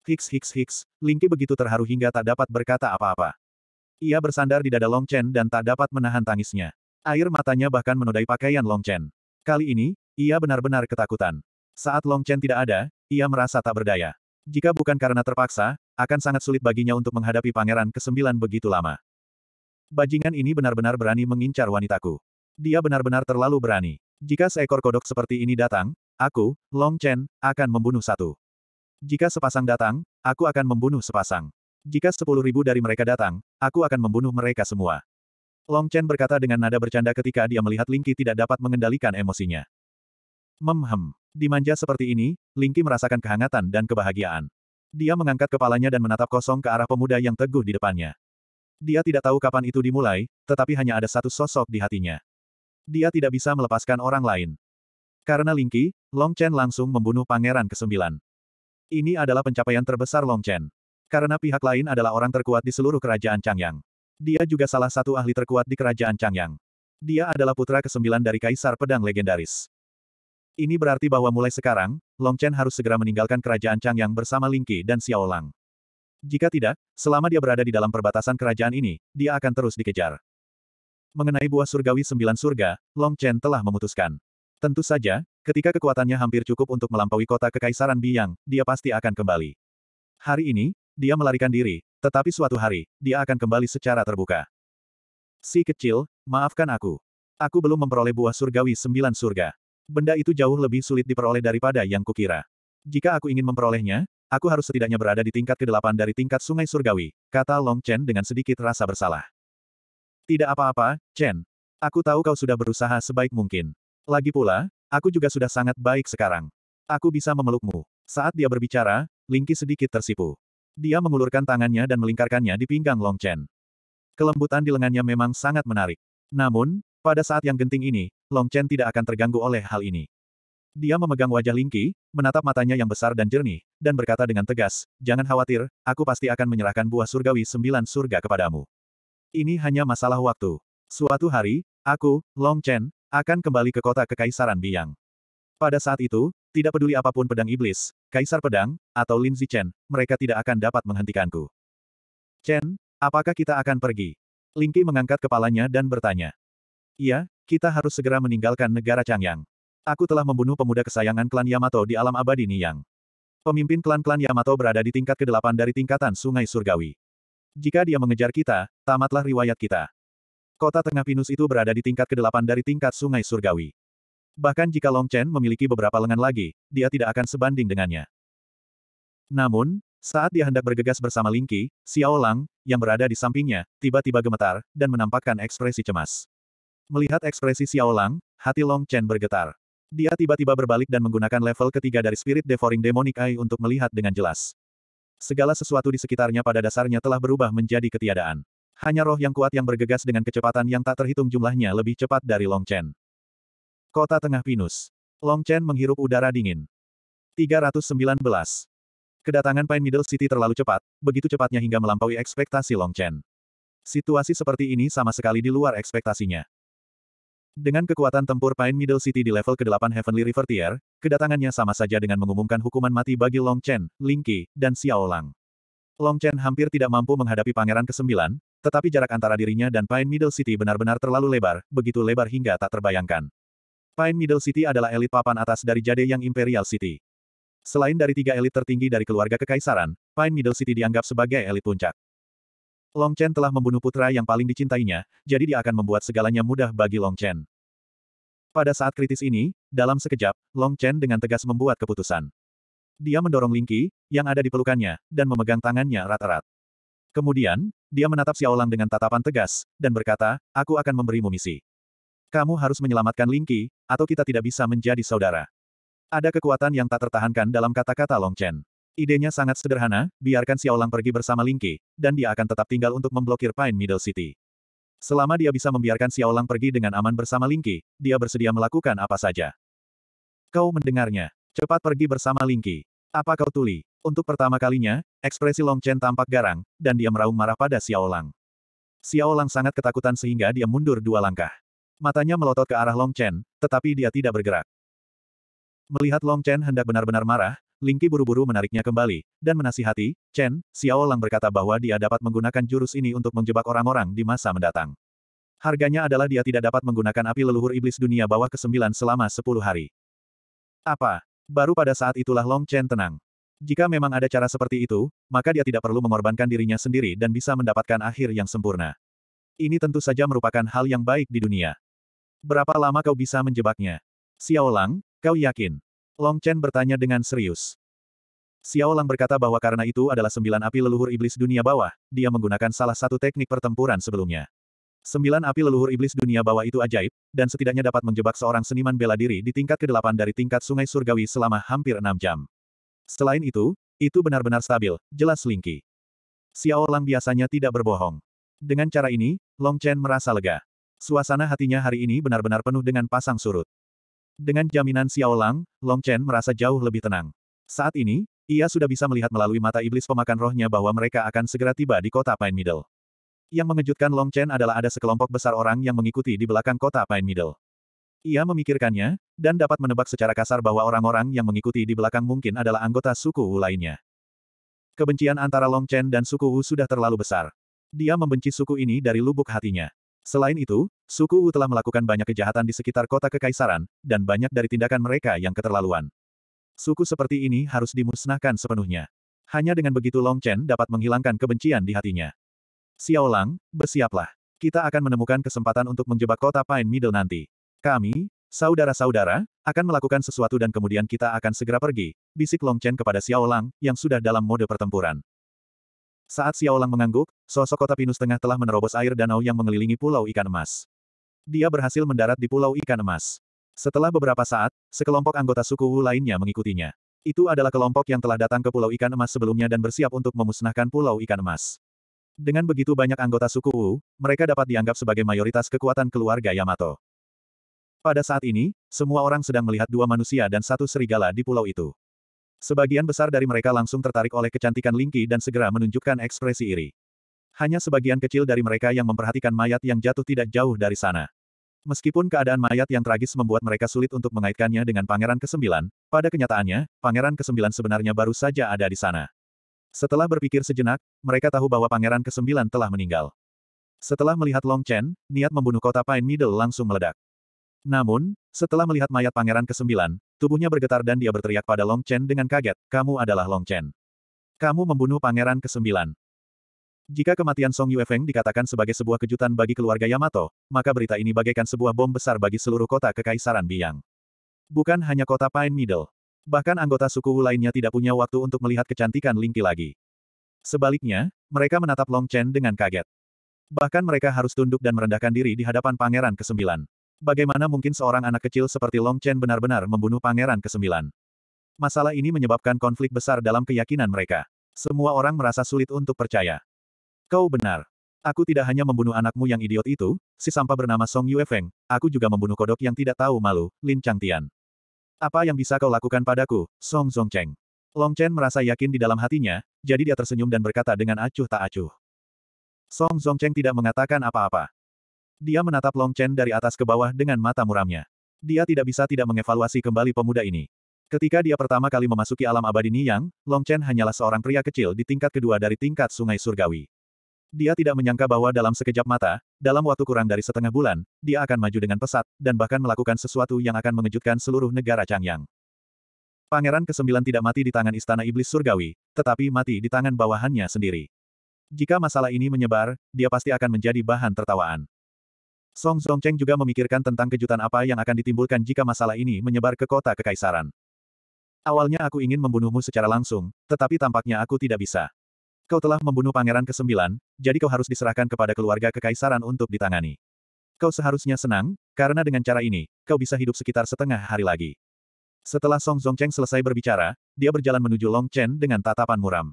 Speaker 1: Hiks hiks hiks, Lingqi begitu terharu hingga tak dapat berkata apa-apa. Ia bersandar di dada Long Chen dan tak dapat menahan tangisnya. Air matanya bahkan menodai pakaian Long Chen. Kali ini, ia benar-benar ketakutan. Saat Long Chen tidak ada, ia merasa tak berdaya. Jika bukan karena terpaksa, akan sangat sulit baginya untuk menghadapi pangeran kesembilan begitu lama. Bajingan ini benar-benar berani mengincar wanitaku. Dia benar-benar terlalu berani. Jika seekor kodok seperti ini datang, aku, Long Chen, akan membunuh satu. Jika sepasang datang, aku akan membunuh sepasang. Jika sepuluh ribu dari mereka datang, aku akan membunuh mereka semua. Long Chen berkata dengan nada bercanda ketika dia melihat Lingqi tidak dapat mengendalikan emosinya. Memhem. Dimanja seperti ini, Lingqi merasakan kehangatan dan kebahagiaan. Dia mengangkat kepalanya dan menatap kosong ke arah pemuda yang teguh di depannya. Dia tidak tahu kapan itu dimulai, tetapi hanya ada satu sosok di hatinya. Dia tidak bisa melepaskan orang lain. Karena Lingqi, Long Chen langsung membunuh Pangeran Kesembilan. Ini adalah pencapaian terbesar Long Chen. Karena pihak lain adalah orang terkuat di seluruh kerajaan Changyang. Dia juga salah satu ahli terkuat di kerajaan Changyang. Dia adalah putra kesembilan dari Kaisar Pedang Legendaris. Ini berarti bahwa mulai sekarang, Long Chen harus segera meninggalkan kerajaan Changyang bersama Ling Qi dan Xiao Lang. Jika tidak, selama dia berada di dalam perbatasan kerajaan ini, dia akan terus dikejar. Mengenai buah surgawi sembilan surga, Long Chen telah memutuskan. Tentu saja, ketika kekuatannya hampir cukup untuk melampaui kota kekaisaran Biyang, dia pasti akan kembali. Hari ini, dia melarikan diri, tetapi suatu hari, dia akan kembali secara terbuka. Si kecil, maafkan aku. Aku belum memperoleh buah surgawi sembilan surga. Benda itu jauh lebih sulit diperoleh daripada yang kukira. Jika aku ingin memperolehnya, aku harus setidaknya berada di tingkat ke-8 dari tingkat sungai surgawi, kata Long Chen dengan sedikit rasa bersalah. Tidak apa-apa, Chen. Aku tahu kau sudah berusaha sebaik mungkin. Lagi pula, aku juga sudah sangat baik sekarang. Aku bisa memelukmu. Saat dia berbicara, Lingki sedikit tersipu. Dia mengulurkan tangannya dan melingkarkannya di pinggang Long Chen. Kelembutan di lengannya memang sangat menarik. Namun, pada saat yang genting ini, Long Chen tidak akan terganggu oleh hal ini. Dia memegang wajah Ling Qi, menatap matanya yang besar dan jernih, dan berkata dengan tegas, Jangan khawatir, aku pasti akan menyerahkan buah surgawi sembilan surga kepadamu. Ini hanya masalah waktu. Suatu hari, aku, Long Chen, akan kembali ke kota Kekaisaran Biang. Pada saat itu, tidak peduli apapun pedang iblis, Kaisar Pedang, atau Lin Zichen, mereka tidak akan dapat menghentikanku. Chen, apakah kita akan pergi? Qi mengangkat kepalanya dan bertanya. Iya, kita harus segera meninggalkan negara Changyang. Aku telah membunuh pemuda kesayangan klan Yamato di alam abadi Niyang. Pemimpin klan-klan Yamato berada di tingkat ke-8 dari tingkatan Sungai Surgawi. Jika dia mengejar kita, tamatlah riwayat kita. Kota tengah Pinus itu berada di tingkat ke-8 dari tingkat Sungai Surgawi. Bahkan jika Long Chen memiliki beberapa lengan lagi, dia tidak akan sebanding dengannya. Namun, saat dia hendak bergegas bersama Lingqi, Xiao Lang, yang berada di sampingnya, tiba-tiba gemetar, dan menampakkan ekspresi cemas. Melihat ekspresi Xiao Lang, hati Long Chen bergetar. Dia tiba-tiba berbalik dan menggunakan level ketiga dari Spirit Devouring Demonic Eye untuk melihat dengan jelas. Segala sesuatu di sekitarnya pada dasarnya telah berubah menjadi ketiadaan. Hanya roh yang kuat yang bergegas dengan kecepatan yang tak terhitung jumlahnya lebih cepat dari Long Chen. Kota tengah Pinus. Long Chen menghirup udara dingin. 319. Kedatangan Pine Middle City terlalu cepat, begitu cepatnya hingga melampaui ekspektasi Long Chen. Situasi seperti ini sama sekali di luar ekspektasinya. Dengan kekuatan tempur Pine Middle City di level ke-8 Heavenly River Tier, kedatangannya sama saja dengan mengumumkan hukuman mati bagi Long Chen, Ling Qi, dan Xiao Lang. Long Chen hampir tidak mampu menghadapi Pangeran ke-9, tetapi jarak antara dirinya dan Pine Middle City benar-benar terlalu lebar, begitu lebar hingga tak terbayangkan. Pine Middle City adalah elit papan atas dari Jade yang Imperial City. Selain dari tiga elit tertinggi dari keluarga kekaisaran, Pine Middle City dianggap sebagai elit puncak. Long Chen telah membunuh putra yang paling dicintainya, jadi dia akan membuat segalanya mudah bagi Long Chen. Pada saat kritis ini, dalam sekejap, Long Chen dengan tegas membuat keputusan. Dia mendorong Lingqi, yang ada di pelukannya, dan memegang tangannya erat-erat. Kemudian, dia menatap Xiaolang dengan tatapan tegas, dan berkata, aku akan memberimu misi. Kamu harus menyelamatkan Lingqi, atau kita tidak bisa menjadi saudara. Ada kekuatan yang tak tertahankan dalam kata-kata Long Chen. Idenya sangat sederhana, biarkan Xiao Lang pergi bersama Lingqi, dan dia akan tetap tinggal untuk memblokir Pine Middle City. Selama dia bisa membiarkan Xiao Lang pergi dengan aman bersama Lingqi, dia bersedia melakukan apa saja. Kau mendengarnya. Cepat pergi bersama Lingqi. Apa kau tuli? Untuk pertama kalinya, ekspresi Long Chen tampak garang, dan dia meraung marah pada Xiao Lang. Xiao Lang sangat ketakutan sehingga dia mundur dua langkah. Matanya melotot ke arah Long Chen, tetapi dia tidak bergerak. Melihat Long Chen hendak benar-benar marah, Lingqi buru-buru menariknya kembali, dan menasihati, Chen, Xiao Lang berkata bahwa dia dapat menggunakan jurus ini untuk menjebak orang-orang di masa mendatang. Harganya adalah dia tidak dapat menggunakan api leluhur iblis dunia bawah ke-9 selama sepuluh hari. Apa? Baru pada saat itulah Long Chen tenang. Jika memang ada cara seperti itu, maka dia tidak perlu mengorbankan dirinya sendiri dan bisa mendapatkan akhir yang sempurna. Ini tentu saja merupakan hal yang baik di dunia. Berapa lama kau bisa menjebaknya? Lang? kau yakin? Long Chen bertanya dengan serius. Lang berkata bahwa karena itu adalah sembilan api leluhur iblis dunia bawah, dia menggunakan salah satu teknik pertempuran sebelumnya. Sembilan api leluhur iblis dunia bawah itu ajaib, dan setidaknya dapat menjebak seorang seniman bela diri di tingkat ke-8 dari tingkat sungai surgawi selama hampir enam jam. Selain itu, itu benar-benar stabil, jelas Lingqi. Lang biasanya tidak berbohong. Dengan cara ini, Long Chen merasa lega. Suasana hatinya hari ini benar-benar penuh dengan pasang surut. Dengan jaminan Xiao Lang, Long Chen merasa jauh lebih tenang. Saat ini, ia sudah bisa melihat melalui mata iblis pemakan rohnya bahwa mereka akan segera tiba di kota Pine Middle. Yang mengejutkan Long Chen adalah ada sekelompok besar orang yang mengikuti di belakang kota Pine Middle. Ia memikirkannya, dan dapat menebak secara kasar bahwa orang-orang yang mengikuti di belakang mungkin adalah anggota suku Wu lainnya. Kebencian antara Long Chen dan suku Wu sudah terlalu besar. Dia membenci suku ini dari lubuk hatinya. Selain itu, suku Wu telah melakukan banyak kejahatan di sekitar kota kekaisaran, dan banyak dari tindakan mereka yang keterlaluan. Suku seperti ini harus dimusnahkan sepenuhnya. Hanya dengan begitu Long Chen dapat menghilangkan kebencian di hatinya. Xiao Lang, bersiaplah. Kita akan menemukan kesempatan untuk menjebak kota Pine Middle nanti. Kami, Saudara-saudara, akan melakukan sesuatu dan kemudian kita akan segera pergi, bisik Long Chen kepada Xiao Lang, yang sudah dalam mode pertempuran. Saat Xiaolang mengangguk, sosok kota pinus tengah telah menerobos air danau yang mengelilingi pulau ikan emas. Dia berhasil mendarat di pulau ikan emas. Setelah beberapa saat, sekelompok anggota suku Wu lainnya mengikutinya. Itu adalah kelompok yang telah datang ke pulau ikan emas sebelumnya dan bersiap untuk memusnahkan pulau ikan emas. Dengan begitu banyak anggota suku Wu, mereka dapat dianggap sebagai mayoritas kekuatan keluarga Yamato. Pada saat ini, semua orang sedang melihat dua manusia dan satu serigala di pulau itu. Sebagian besar dari mereka langsung tertarik oleh kecantikan Lingqi dan segera menunjukkan ekspresi iri. Hanya sebagian kecil dari mereka yang memperhatikan mayat yang jatuh tidak jauh dari sana. Meskipun keadaan mayat yang tragis membuat mereka sulit untuk mengaitkannya dengan Pangeran ke-9, pada kenyataannya, Pangeran ke-9 sebenarnya baru saja ada di sana. Setelah berpikir sejenak, mereka tahu bahwa Pangeran ke-9 telah meninggal. Setelah melihat Long Chen, niat membunuh kota Pine Middle langsung meledak. Namun, setelah melihat mayat Pangeran ke-9, Tubuhnya bergetar dan dia berteriak pada Long Chen dengan kaget, kamu adalah Long Chen. Kamu membunuh pangeran ke-9. Jika kematian Song Yuefeng dikatakan sebagai sebuah kejutan bagi keluarga Yamato, maka berita ini bagaikan sebuah bom besar bagi seluruh kota Kekaisaran Biang. Bukan hanya kota Pine Middle. Bahkan anggota suku Wu lainnya tidak punya waktu untuk melihat kecantikan Lingqi lagi. Sebaliknya, mereka menatap Long Chen dengan kaget. Bahkan mereka harus tunduk dan merendahkan diri di hadapan pangeran ke-9. Bagaimana mungkin seorang anak kecil seperti Long Chen benar-benar membunuh pangeran ke-9? Masalah ini menyebabkan konflik besar dalam keyakinan mereka. Semua orang merasa sulit untuk percaya. Kau benar. Aku tidak hanya membunuh anakmu yang idiot itu, si sampah bernama Song Yuefeng, aku juga membunuh kodok yang tidak tahu malu, Lin Changtian. Apa yang bisa kau lakukan padaku, Song Zongcheng? Long Chen merasa yakin di dalam hatinya, jadi dia tersenyum dan berkata dengan acuh tak acuh. Song Zongcheng tidak mengatakan apa-apa. Dia menatap Long Chen dari atas ke bawah dengan mata muramnya. Dia tidak bisa tidak mengevaluasi kembali pemuda ini. Ketika dia pertama kali memasuki alam abadi Niyang, Long Chen hanyalah seorang pria kecil di tingkat kedua dari tingkat sungai surgawi. Dia tidak menyangka bahwa dalam sekejap mata, dalam waktu kurang dari setengah bulan, dia akan maju dengan pesat, dan bahkan melakukan sesuatu yang akan mengejutkan seluruh negara Changyang. Pangeran kesembilan tidak mati di tangan istana iblis surgawi, tetapi mati di tangan bawahannya sendiri. Jika masalah ini menyebar, dia pasti akan menjadi bahan tertawaan. Song Cheng juga memikirkan tentang kejutan apa yang akan ditimbulkan jika masalah ini menyebar ke kota kekaisaran. Awalnya aku ingin membunuhmu secara langsung, tetapi tampaknya aku tidak bisa. Kau telah membunuh pangeran ke-9, jadi kau harus diserahkan kepada keluarga kekaisaran untuk ditangani. Kau seharusnya senang, karena dengan cara ini, kau bisa hidup sekitar setengah hari lagi. Setelah Song Cheng selesai berbicara, dia berjalan menuju Long Chen dengan tatapan muram.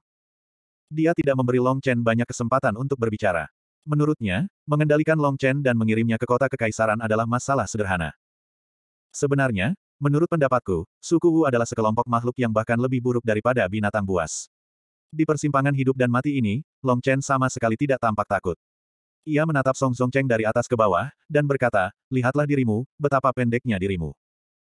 Speaker 1: Dia tidak memberi Long Chen banyak kesempatan untuk berbicara. Menurutnya, mengendalikan Long Chen dan mengirimnya ke kota kekaisaran adalah masalah sederhana. Sebenarnya, menurut pendapatku, suku Wu adalah sekelompok makhluk yang bahkan lebih buruk daripada binatang buas. Di persimpangan hidup dan mati ini, Long Chen sama sekali tidak tampak takut. Ia menatap Song Zongcheng dari atas ke bawah, dan berkata, Lihatlah dirimu, betapa pendeknya dirimu.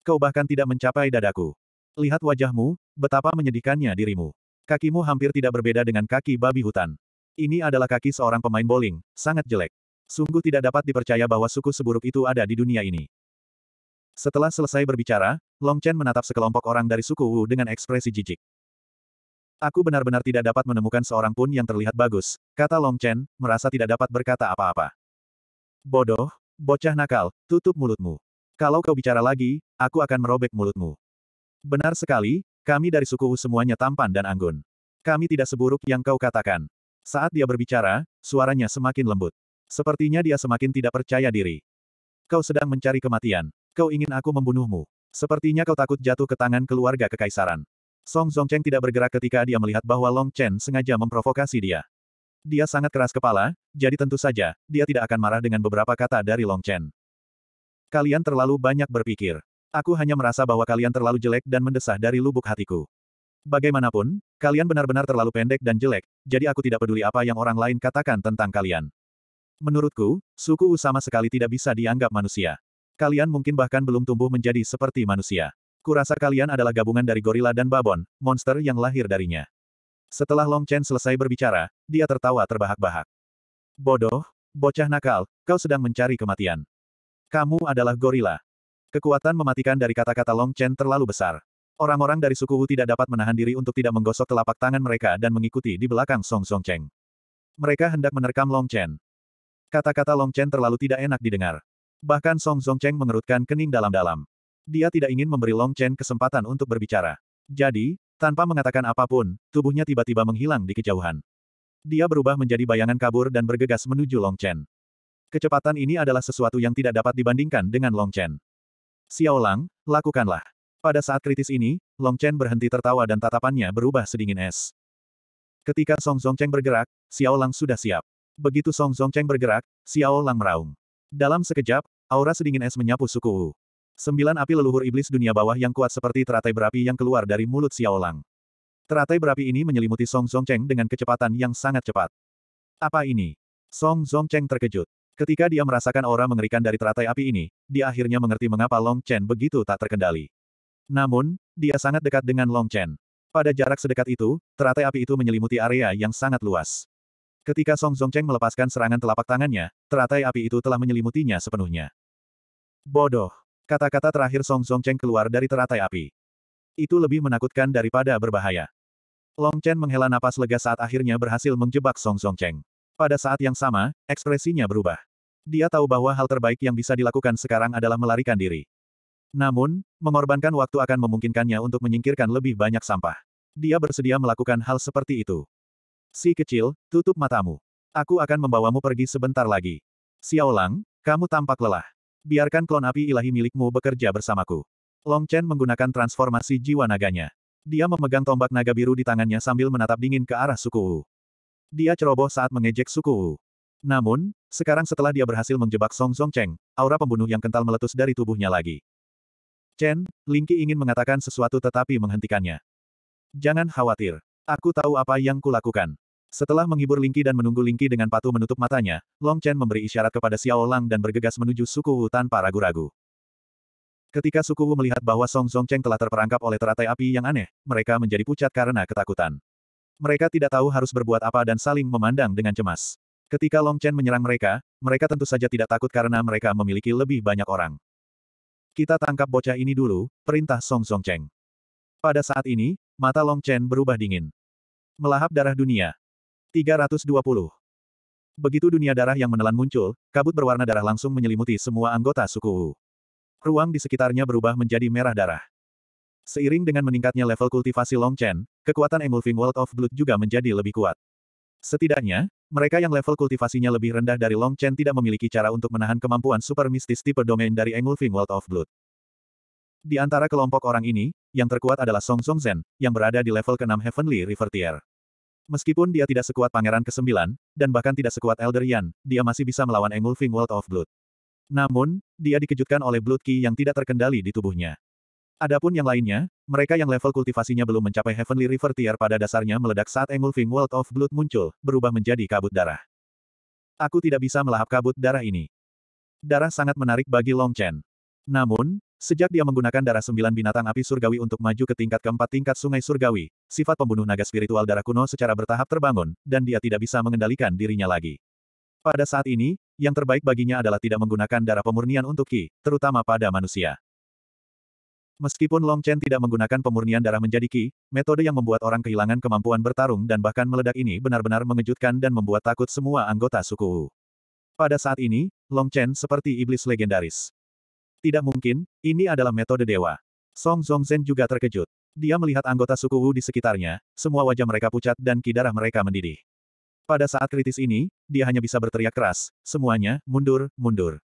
Speaker 1: Kau bahkan tidak mencapai dadaku. Lihat wajahmu, betapa menyedihkannya dirimu. Kakimu hampir tidak berbeda dengan kaki babi hutan. Ini adalah kaki seorang pemain bowling, sangat jelek. Sungguh tidak dapat dipercaya bahwa suku seburuk itu ada di dunia ini. Setelah selesai berbicara, Long Chen menatap sekelompok orang dari suku Wu dengan ekspresi jijik. Aku benar-benar tidak dapat menemukan seorang pun yang terlihat bagus, kata Long Chen, merasa tidak dapat berkata apa-apa. Bodoh, bocah nakal, tutup mulutmu. Kalau kau bicara lagi, aku akan merobek mulutmu. Benar sekali, kami dari suku Wu semuanya tampan dan anggun. Kami tidak seburuk yang kau katakan. Saat dia berbicara, suaranya semakin lembut. Sepertinya dia semakin tidak percaya diri. Kau sedang mencari kematian. Kau ingin aku membunuhmu. Sepertinya kau takut jatuh ke tangan keluarga kekaisaran. Song Zongcheng tidak bergerak ketika dia melihat bahwa Long Chen sengaja memprovokasi dia. Dia sangat keras kepala, jadi tentu saja, dia tidak akan marah dengan beberapa kata dari Long Chen. Kalian terlalu banyak berpikir. Aku hanya merasa bahwa kalian terlalu jelek dan mendesah dari lubuk hatiku. Bagaimanapun, kalian benar-benar terlalu pendek dan jelek, jadi aku tidak peduli apa yang orang lain katakan tentang kalian. Menurutku, suku Usama sekali tidak bisa dianggap manusia. Kalian mungkin bahkan belum tumbuh menjadi seperti manusia. Kurasa kalian adalah gabungan dari gorila dan babon, monster yang lahir darinya. Setelah Long Chen selesai berbicara, dia tertawa terbahak-bahak. Bodoh, bocah nakal, kau sedang mencari kematian. Kamu adalah gorila. Kekuatan mematikan dari kata-kata Long Chen terlalu besar. Orang-orang dari suku Wu tidak dapat menahan diri untuk tidak menggosok telapak tangan mereka dan mengikuti di belakang Song Song Cheng. Mereka hendak menerkam Long Chen. Kata-kata Long Chen terlalu tidak enak didengar. Bahkan Song Song Cheng mengerutkan kening dalam-dalam. Dia tidak ingin memberi Long Chen kesempatan untuk berbicara. Jadi, tanpa mengatakan apapun, tubuhnya tiba-tiba menghilang di kejauhan. Dia berubah menjadi bayangan kabur dan bergegas menuju Long Chen. Kecepatan ini adalah sesuatu yang tidak dapat dibandingkan dengan Long Chen. Xiao Lang, lakukanlah. Pada saat kritis ini, Long Chen berhenti tertawa dan tatapannya berubah sedingin es. Ketika Song Cheng bergerak, Xiao Lang sudah siap. Begitu Song Cheng bergerak, Xiao Lang meraung. Dalam sekejap, aura sedingin es menyapu suku Wu. Sembilan api leluhur iblis dunia bawah yang kuat seperti teratai berapi yang keluar dari mulut Xiao Lang. Teratai berapi ini menyelimuti Song Cheng dengan kecepatan yang sangat cepat. Apa ini? Song Cheng terkejut. Ketika dia merasakan aura mengerikan dari teratai api ini, dia akhirnya mengerti mengapa Long Chen begitu tak terkendali. Namun, dia sangat dekat dengan Long Chen. Pada jarak sedekat itu, teratai api itu menyelimuti area yang sangat luas. Ketika Song Cheng melepaskan serangan telapak tangannya, teratai api itu telah menyelimutinya sepenuhnya. Bodoh. Kata-kata terakhir Song Cheng keluar dari teratai api. Itu lebih menakutkan daripada berbahaya. Long Chen menghela napas lega saat akhirnya berhasil menjebak Song Cheng. Pada saat yang sama, ekspresinya berubah. Dia tahu bahwa hal terbaik yang bisa dilakukan sekarang adalah melarikan diri. Namun, mengorbankan waktu akan memungkinkannya untuk menyingkirkan lebih banyak sampah. Dia bersedia melakukan hal seperti itu. Si kecil, tutup matamu. Aku akan membawamu pergi sebentar lagi. Xiaolang, kamu tampak lelah. Biarkan klon api ilahi milikmu bekerja bersamaku. Long Chen menggunakan transformasi jiwa naganya. Dia memegang tombak naga biru di tangannya sambil menatap dingin ke arah suku Wu. Dia ceroboh saat mengejek suku Wu. Namun, sekarang setelah dia berhasil menjebak Song Song Cheng, aura pembunuh yang kental meletus dari tubuhnya lagi. Chen, Lingqi ingin mengatakan sesuatu tetapi menghentikannya. Jangan khawatir. Aku tahu apa yang kulakukan. Setelah menghibur Lingqi dan menunggu Lingqi dengan patuh menutup matanya, Long Chen memberi isyarat kepada Xiao Lang dan bergegas menuju suku Wu tanpa ragu-ragu. Ketika suku Wu melihat bahwa Song Song Cheng telah terperangkap oleh teratai api yang aneh, mereka menjadi pucat karena ketakutan. Mereka tidak tahu harus berbuat apa dan saling memandang dengan cemas. Ketika Long Chen menyerang mereka, mereka tentu saja tidak takut karena mereka memiliki lebih banyak orang. Kita tangkap bocah ini dulu, perintah Song Song Cheng. Pada saat ini, mata Long Chen berubah dingin. Melahap darah dunia. 320. Begitu dunia darah yang menelan muncul, kabut berwarna darah langsung menyelimuti semua anggota suku Wu. Ruang di sekitarnya berubah menjadi merah darah. Seiring dengan meningkatnya level kultivasi Long Chen, kekuatan Engulfing World of Blood juga menjadi lebih kuat. Setidaknya, mereka yang level kultivasinya lebih rendah dari Long Chen tidak memiliki cara untuk menahan kemampuan super mistis tipe domain dari Engulfing World of Blood. Di antara kelompok orang ini, yang terkuat adalah Song Song Zhen, yang berada di level ke-6 Heavenly River Tier. Meskipun dia tidak sekuat Pangeran ke-9, dan bahkan tidak sekuat Elder Yan, dia masih bisa melawan Engulfing World of Blood. Namun, dia dikejutkan oleh Blood Ki yang tidak terkendali di tubuhnya. Adapun yang lainnya, mereka yang level kultivasinya belum mencapai Heavenly River Tier pada dasarnya meledak saat Engulfing World of Blood muncul, berubah menjadi kabut darah. Aku tidak bisa melahap kabut darah ini. Darah sangat menarik bagi Long Chen. Namun, sejak dia menggunakan darah sembilan binatang api surgawi untuk maju ke tingkat keempat tingkat sungai surgawi, sifat pembunuh naga spiritual darah kuno secara bertahap terbangun, dan dia tidak bisa mengendalikan dirinya lagi. Pada saat ini, yang terbaik baginya adalah tidak menggunakan darah pemurnian untuk Ki, terutama pada manusia. Meskipun Long Chen tidak menggunakan pemurnian darah menjadi Qi, metode yang membuat orang kehilangan kemampuan bertarung dan bahkan meledak ini benar-benar mengejutkan dan membuat takut semua anggota suku Wu. Pada saat ini, Long Chen seperti iblis legendaris. Tidak mungkin, ini adalah metode dewa. Song Zhen juga terkejut. Dia melihat anggota suku Wu di sekitarnya, semua wajah mereka pucat dan ki darah mereka mendidih. Pada saat kritis ini, dia hanya bisa berteriak keras, semuanya, mundur, mundur.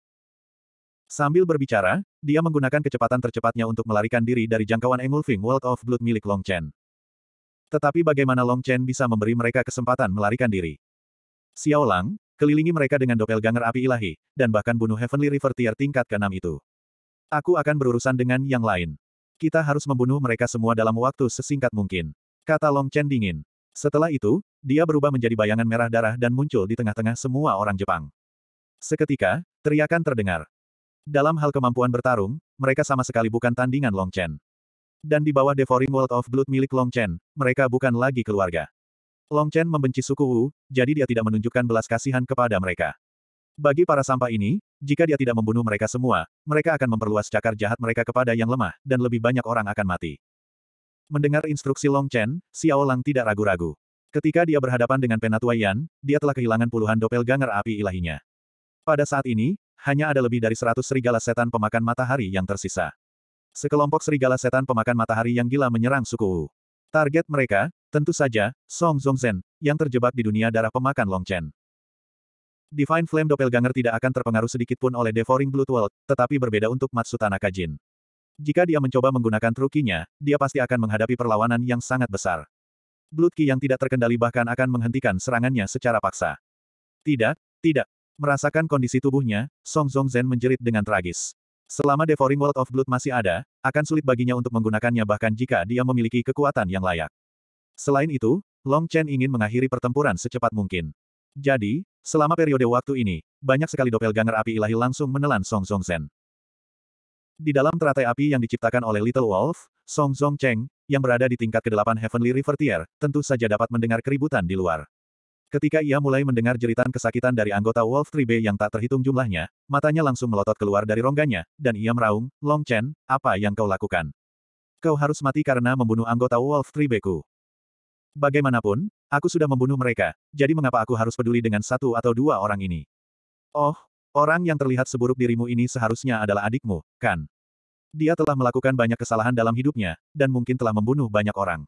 Speaker 1: Sambil berbicara, dia menggunakan kecepatan tercepatnya untuk melarikan diri dari jangkauan engulfing World of Blood milik Long Chen. Tetapi bagaimana Long Chen bisa memberi mereka kesempatan melarikan diri? Xiao Lang, kelilingi mereka dengan doppelganger api ilahi, dan bahkan bunuh Heavenly River Tier tingkat ke-6 itu. Aku akan berurusan dengan yang lain. Kita harus membunuh mereka semua dalam waktu sesingkat mungkin. Kata Long Chen dingin. Setelah itu, dia berubah menjadi bayangan merah darah dan muncul di tengah-tengah semua orang Jepang. Seketika, teriakan terdengar. Dalam hal kemampuan bertarung, mereka sama sekali bukan tandingan Long Chen. Dan di bawah Devouring World of Blood milik Long Chen, mereka bukan lagi keluarga. Long Chen membenci suku Wu, jadi dia tidak menunjukkan belas kasihan kepada mereka. Bagi para sampah ini, jika dia tidak membunuh mereka semua, mereka akan memperluas cakar jahat mereka kepada yang lemah, dan lebih banyak orang akan mati. Mendengar instruksi Long Chen, Xiao Lang tidak ragu-ragu. Ketika dia berhadapan dengan Penatua Yan, dia telah kehilangan puluhan doppelganger api ilahinya. Pada saat ini, hanya ada lebih dari seratus serigala setan pemakan matahari yang tersisa. Sekelompok serigala setan pemakan matahari yang gila menyerang suku Wu. Target mereka, tentu saja, Song Zongzhen, yang terjebak di dunia darah pemakan Long Chen. Divine Flame Doppelganger tidak akan terpengaruh sedikitpun oleh Devouring Blood World, tetapi berbeda untuk Matsutana Kajin. Jika dia mencoba menggunakan trukinya, dia pasti akan menghadapi perlawanan yang sangat besar. Blood Ki yang tidak terkendali bahkan akan menghentikan serangannya secara paksa. Tidak, tidak, Merasakan kondisi tubuhnya, Song Zong Zen menjerit dengan tragis. Selama Devouring World of Blood masih ada, akan sulit baginya untuk menggunakannya bahkan jika dia memiliki kekuatan yang layak. Selain itu, Long Chen ingin mengakhiri pertempuran secepat mungkin. Jadi, selama periode waktu ini, banyak sekali doppelganger api ilahi langsung menelan Song Zong Zen. Di dalam teratai api yang diciptakan oleh Little Wolf, Song Zong Cheng yang berada di tingkat ke-8 Heavenly Tier tentu saja dapat mendengar keributan di luar. Ketika ia mulai mendengar jeritan kesakitan dari anggota Wolf Tribe yang tak terhitung jumlahnya, matanya langsung melotot keluar dari rongganya, dan ia meraung, Long Chen, apa yang kau lakukan? Kau harus mati karena membunuh anggota Wolf ku. Bagaimanapun, aku sudah membunuh mereka, jadi mengapa aku harus peduli dengan satu atau dua orang ini? Oh, orang yang terlihat seburuk dirimu ini seharusnya adalah adikmu, kan? Dia telah melakukan banyak kesalahan dalam hidupnya, dan mungkin telah membunuh banyak orang.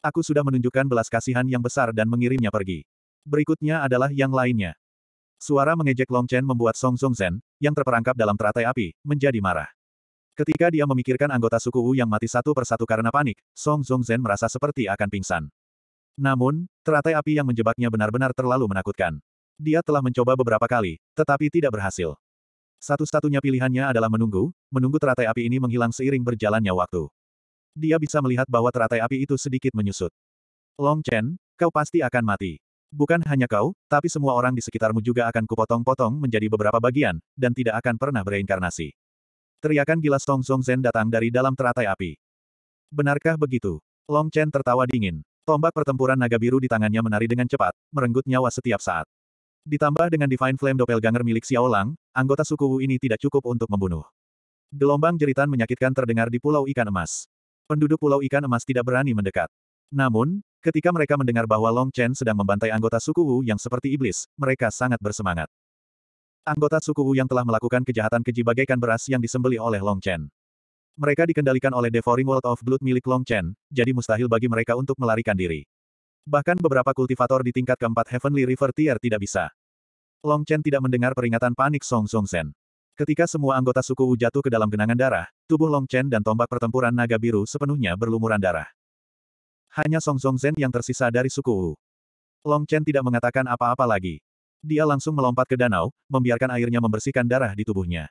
Speaker 1: Aku sudah menunjukkan belas kasihan yang besar dan mengirimnya pergi. Berikutnya adalah yang lainnya. Suara mengejek Long Chen membuat Song Zen, yang terperangkap dalam teratai api, menjadi marah. Ketika dia memikirkan anggota suku Wu yang mati satu persatu karena panik, Song Zen merasa seperti akan pingsan. Namun, teratai api yang menjebaknya benar-benar terlalu menakutkan. Dia telah mencoba beberapa kali, tetapi tidak berhasil. Satu-satunya pilihannya adalah menunggu, menunggu teratai api ini menghilang seiring berjalannya waktu. Dia bisa melihat bahwa teratai api itu sedikit menyusut. Long Chen, kau pasti akan mati. Bukan hanya kau, tapi semua orang di sekitarmu juga akan kupotong-potong menjadi beberapa bagian, dan tidak akan pernah bereinkarnasi. Teriakan gila Song Song Zen datang dari dalam teratai api. Benarkah begitu? Long Chen tertawa dingin. Tombak pertempuran naga biru di tangannya menari dengan cepat, merenggut nyawa setiap saat. Ditambah dengan Divine Flame Doppelganger milik Xiao Lang, anggota suku Wu ini tidak cukup untuk membunuh. Gelombang jeritan menyakitkan terdengar di Pulau Ikan Emas. Penduduk Pulau Ikan Emas tidak berani mendekat. Namun, Ketika mereka mendengar bahwa Long Chen sedang membantai anggota suku Wu yang seperti iblis, mereka sangat bersemangat. Anggota suku Wu yang telah melakukan kejahatan keji bagaikan beras yang disembeli oleh Long Chen. Mereka dikendalikan oleh Devouring World of Blood milik Long Chen, jadi mustahil bagi mereka untuk melarikan diri. Bahkan beberapa kultivator di tingkat keempat Heavenly River Tier tidak bisa. Long Chen tidak mendengar peringatan panik Song Song Sen. Ketika semua anggota suku Wu jatuh ke dalam genangan darah, tubuh Long Chen dan tombak pertempuran naga biru sepenuhnya berlumuran darah. Hanya Song Zen yang tersisa dari suku Wu. Long Chen tidak mengatakan apa-apa lagi. Dia langsung melompat ke danau, membiarkan airnya membersihkan darah di tubuhnya.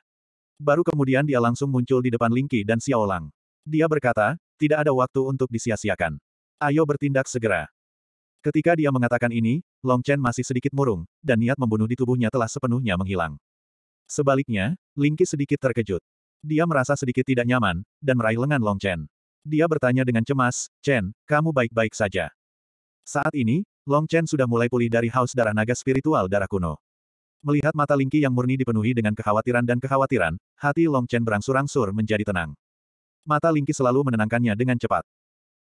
Speaker 1: Baru kemudian dia langsung muncul di depan Lingqi dan Xiao Lang. Dia berkata, tidak ada waktu untuk disia-siakan. Ayo bertindak segera. Ketika dia mengatakan ini, Long Chen masih sedikit murung, dan niat membunuh di tubuhnya telah sepenuhnya menghilang. Sebaliknya, Lingqi sedikit terkejut. Dia merasa sedikit tidak nyaman, dan meraih lengan Long Chen. Dia bertanya dengan cemas, Chen, kamu baik-baik saja. Saat ini, Long Chen sudah mulai pulih dari haus darah naga spiritual darah kuno. Melihat mata Lingqi yang murni dipenuhi dengan kekhawatiran dan kekhawatiran, hati Long Chen berangsur-angsur menjadi tenang. Mata Lingqi selalu menenangkannya dengan cepat.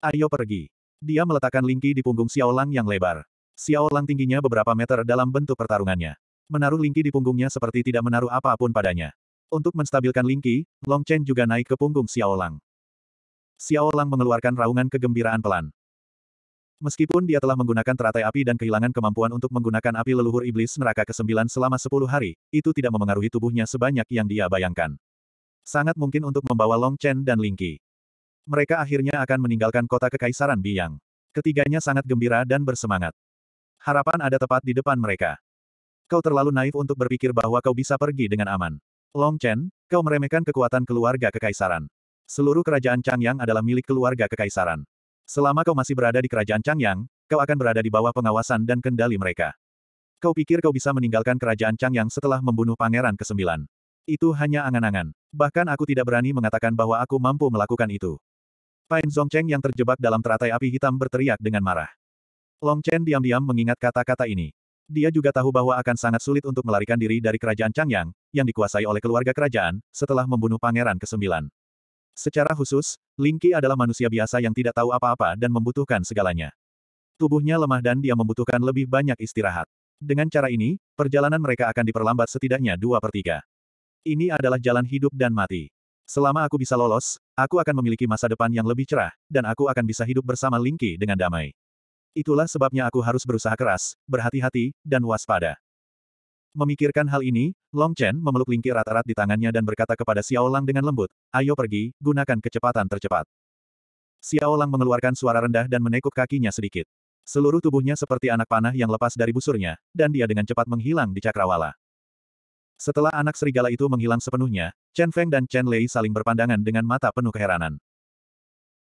Speaker 1: Ayo pergi. Dia meletakkan Lingqi di punggung Xiao Lang yang lebar. Xiao Lang tingginya beberapa meter dalam bentuk pertarungannya. Menaruh Lingqi di punggungnya seperti tidak menaruh apapun padanya. Untuk menstabilkan Lingqi, Long Chen juga naik ke punggung Xiao Lang. Xiao Lang mengeluarkan raungan kegembiraan pelan. Meskipun dia telah menggunakan teratai api dan kehilangan kemampuan untuk menggunakan api leluhur iblis neraka ke-9 selama 10 hari, itu tidak memengaruhi tubuhnya sebanyak yang dia bayangkan. Sangat mungkin untuk membawa Long Chen dan Ling Qi. Mereka akhirnya akan meninggalkan kota kekaisaran Biyang. Ketiganya sangat gembira dan bersemangat. Harapan ada tepat di depan mereka. Kau terlalu naif untuk berpikir bahwa kau bisa pergi dengan aman. Long Chen, kau meremehkan kekuatan keluarga kekaisaran. Seluruh kerajaan Changyang adalah milik keluarga kekaisaran. Selama kau masih berada di kerajaan Changyang, kau akan berada di bawah pengawasan dan kendali mereka. Kau pikir kau bisa meninggalkan kerajaan Changyang setelah membunuh pangeran ke-9. Itu hanya angan-angan. Bahkan aku tidak berani mengatakan bahwa aku mampu melakukan itu. Pain Zongcheng yang terjebak dalam teratai api hitam berteriak dengan marah. Long Chen diam-diam mengingat kata-kata ini. Dia juga tahu bahwa akan sangat sulit untuk melarikan diri dari kerajaan Changyang, yang dikuasai oleh keluarga kerajaan, setelah membunuh pangeran ke-9. Secara khusus, Lingqi adalah manusia biasa yang tidak tahu apa-apa dan membutuhkan segalanya. Tubuhnya lemah dan dia membutuhkan lebih banyak istirahat. Dengan cara ini, perjalanan mereka akan diperlambat setidaknya dua per tiga. Ini adalah jalan hidup dan mati. Selama aku bisa lolos, aku akan memiliki masa depan yang lebih cerah, dan aku akan bisa hidup bersama Lingqi dengan damai. Itulah sebabnya aku harus berusaha keras, berhati-hati, dan waspada. Memikirkan hal ini, Long Chen memeluk lingkir rata-rat di tangannya dan berkata kepada Xiao Lang dengan lembut, ayo pergi, gunakan kecepatan tercepat. Xiao Lang mengeluarkan suara rendah dan menekuk kakinya sedikit. Seluruh tubuhnya seperti anak panah yang lepas dari busurnya, dan dia dengan cepat menghilang di cakrawala. Setelah anak serigala itu menghilang sepenuhnya, Chen Feng dan Chen Lei saling berpandangan dengan mata penuh keheranan.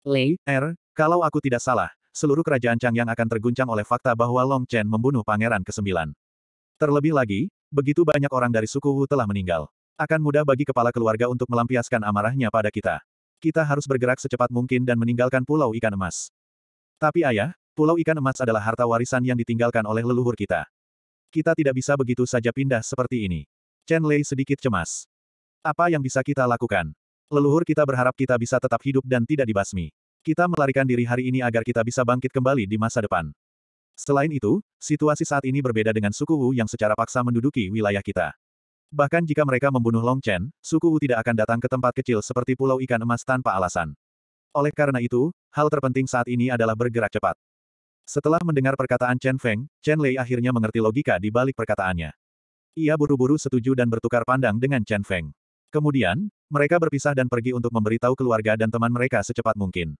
Speaker 1: Lei, Er, kalau aku tidak salah, seluruh kerajaan Chang yang akan terguncang oleh fakta bahwa Long Chen membunuh pangeran ke-9. Terlebih lagi, begitu banyak orang dari suku Wu telah meninggal. Akan mudah bagi kepala keluarga untuk melampiaskan amarahnya pada kita. Kita harus bergerak secepat mungkin dan meninggalkan Pulau Ikan Emas. Tapi ayah, Pulau Ikan Emas adalah harta warisan yang ditinggalkan oleh leluhur kita. Kita tidak bisa begitu saja pindah seperti ini. Chen Lei sedikit cemas. Apa yang bisa kita lakukan? Leluhur kita berharap kita bisa tetap hidup dan tidak dibasmi. Kita melarikan diri hari ini agar kita bisa bangkit kembali di masa depan. Selain itu, situasi saat ini berbeda dengan suku Wu yang secara paksa menduduki wilayah kita. Bahkan jika mereka membunuh Long Chen, suku Wu tidak akan datang ke tempat kecil seperti Pulau Ikan Emas tanpa alasan. Oleh karena itu, hal terpenting saat ini adalah bergerak cepat. Setelah mendengar perkataan Chen Feng, Chen Lei akhirnya mengerti logika di balik perkataannya. Ia buru-buru setuju dan bertukar pandang dengan Chen Feng. Kemudian, mereka berpisah dan pergi untuk memberitahu keluarga dan teman mereka secepat mungkin.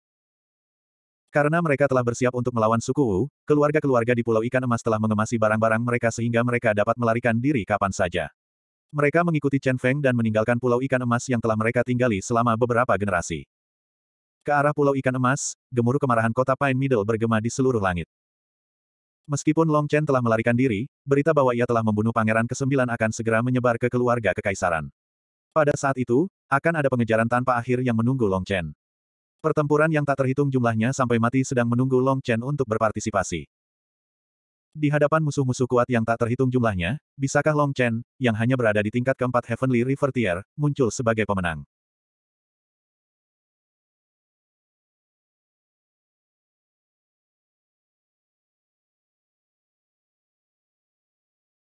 Speaker 1: Karena mereka telah bersiap untuk melawan suku Wu, keluarga-keluarga di Pulau Ikan Emas telah mengemasi barang-barang mereka sehingga mereka dapat melarikan diri kapan saja. Mereka mengikuti Chen Feng dan meninggalkan Pulau Ikan Emas yang telah mereka tinggali selama beberapa generasi. Ke arah Pulau Ikan Emas, gemuruh kemarahan kota Pine Middle bergema di seluruh langit. Meskipun Long Chen telah melarikan diri, berita bahwa ia telah membunuh Pangeran Kesembilan akan segera menyebar ke keluarga Kekaisaran. Pada saat itu, akan ada pengejaran tanpa akhir yang menunggu Long Chen. Pertempuran yang tak terhitung jumlahnya sampai mati sedang menunggu Long Chen untuk berpartisipasi. Di hadapan musuh-musuh kuat yang tak terhitung jumlahnya, bisakah Long Chen, yang hanya berada di tingkat keempat Heavenly River Tier, muncul sebagai pemenang?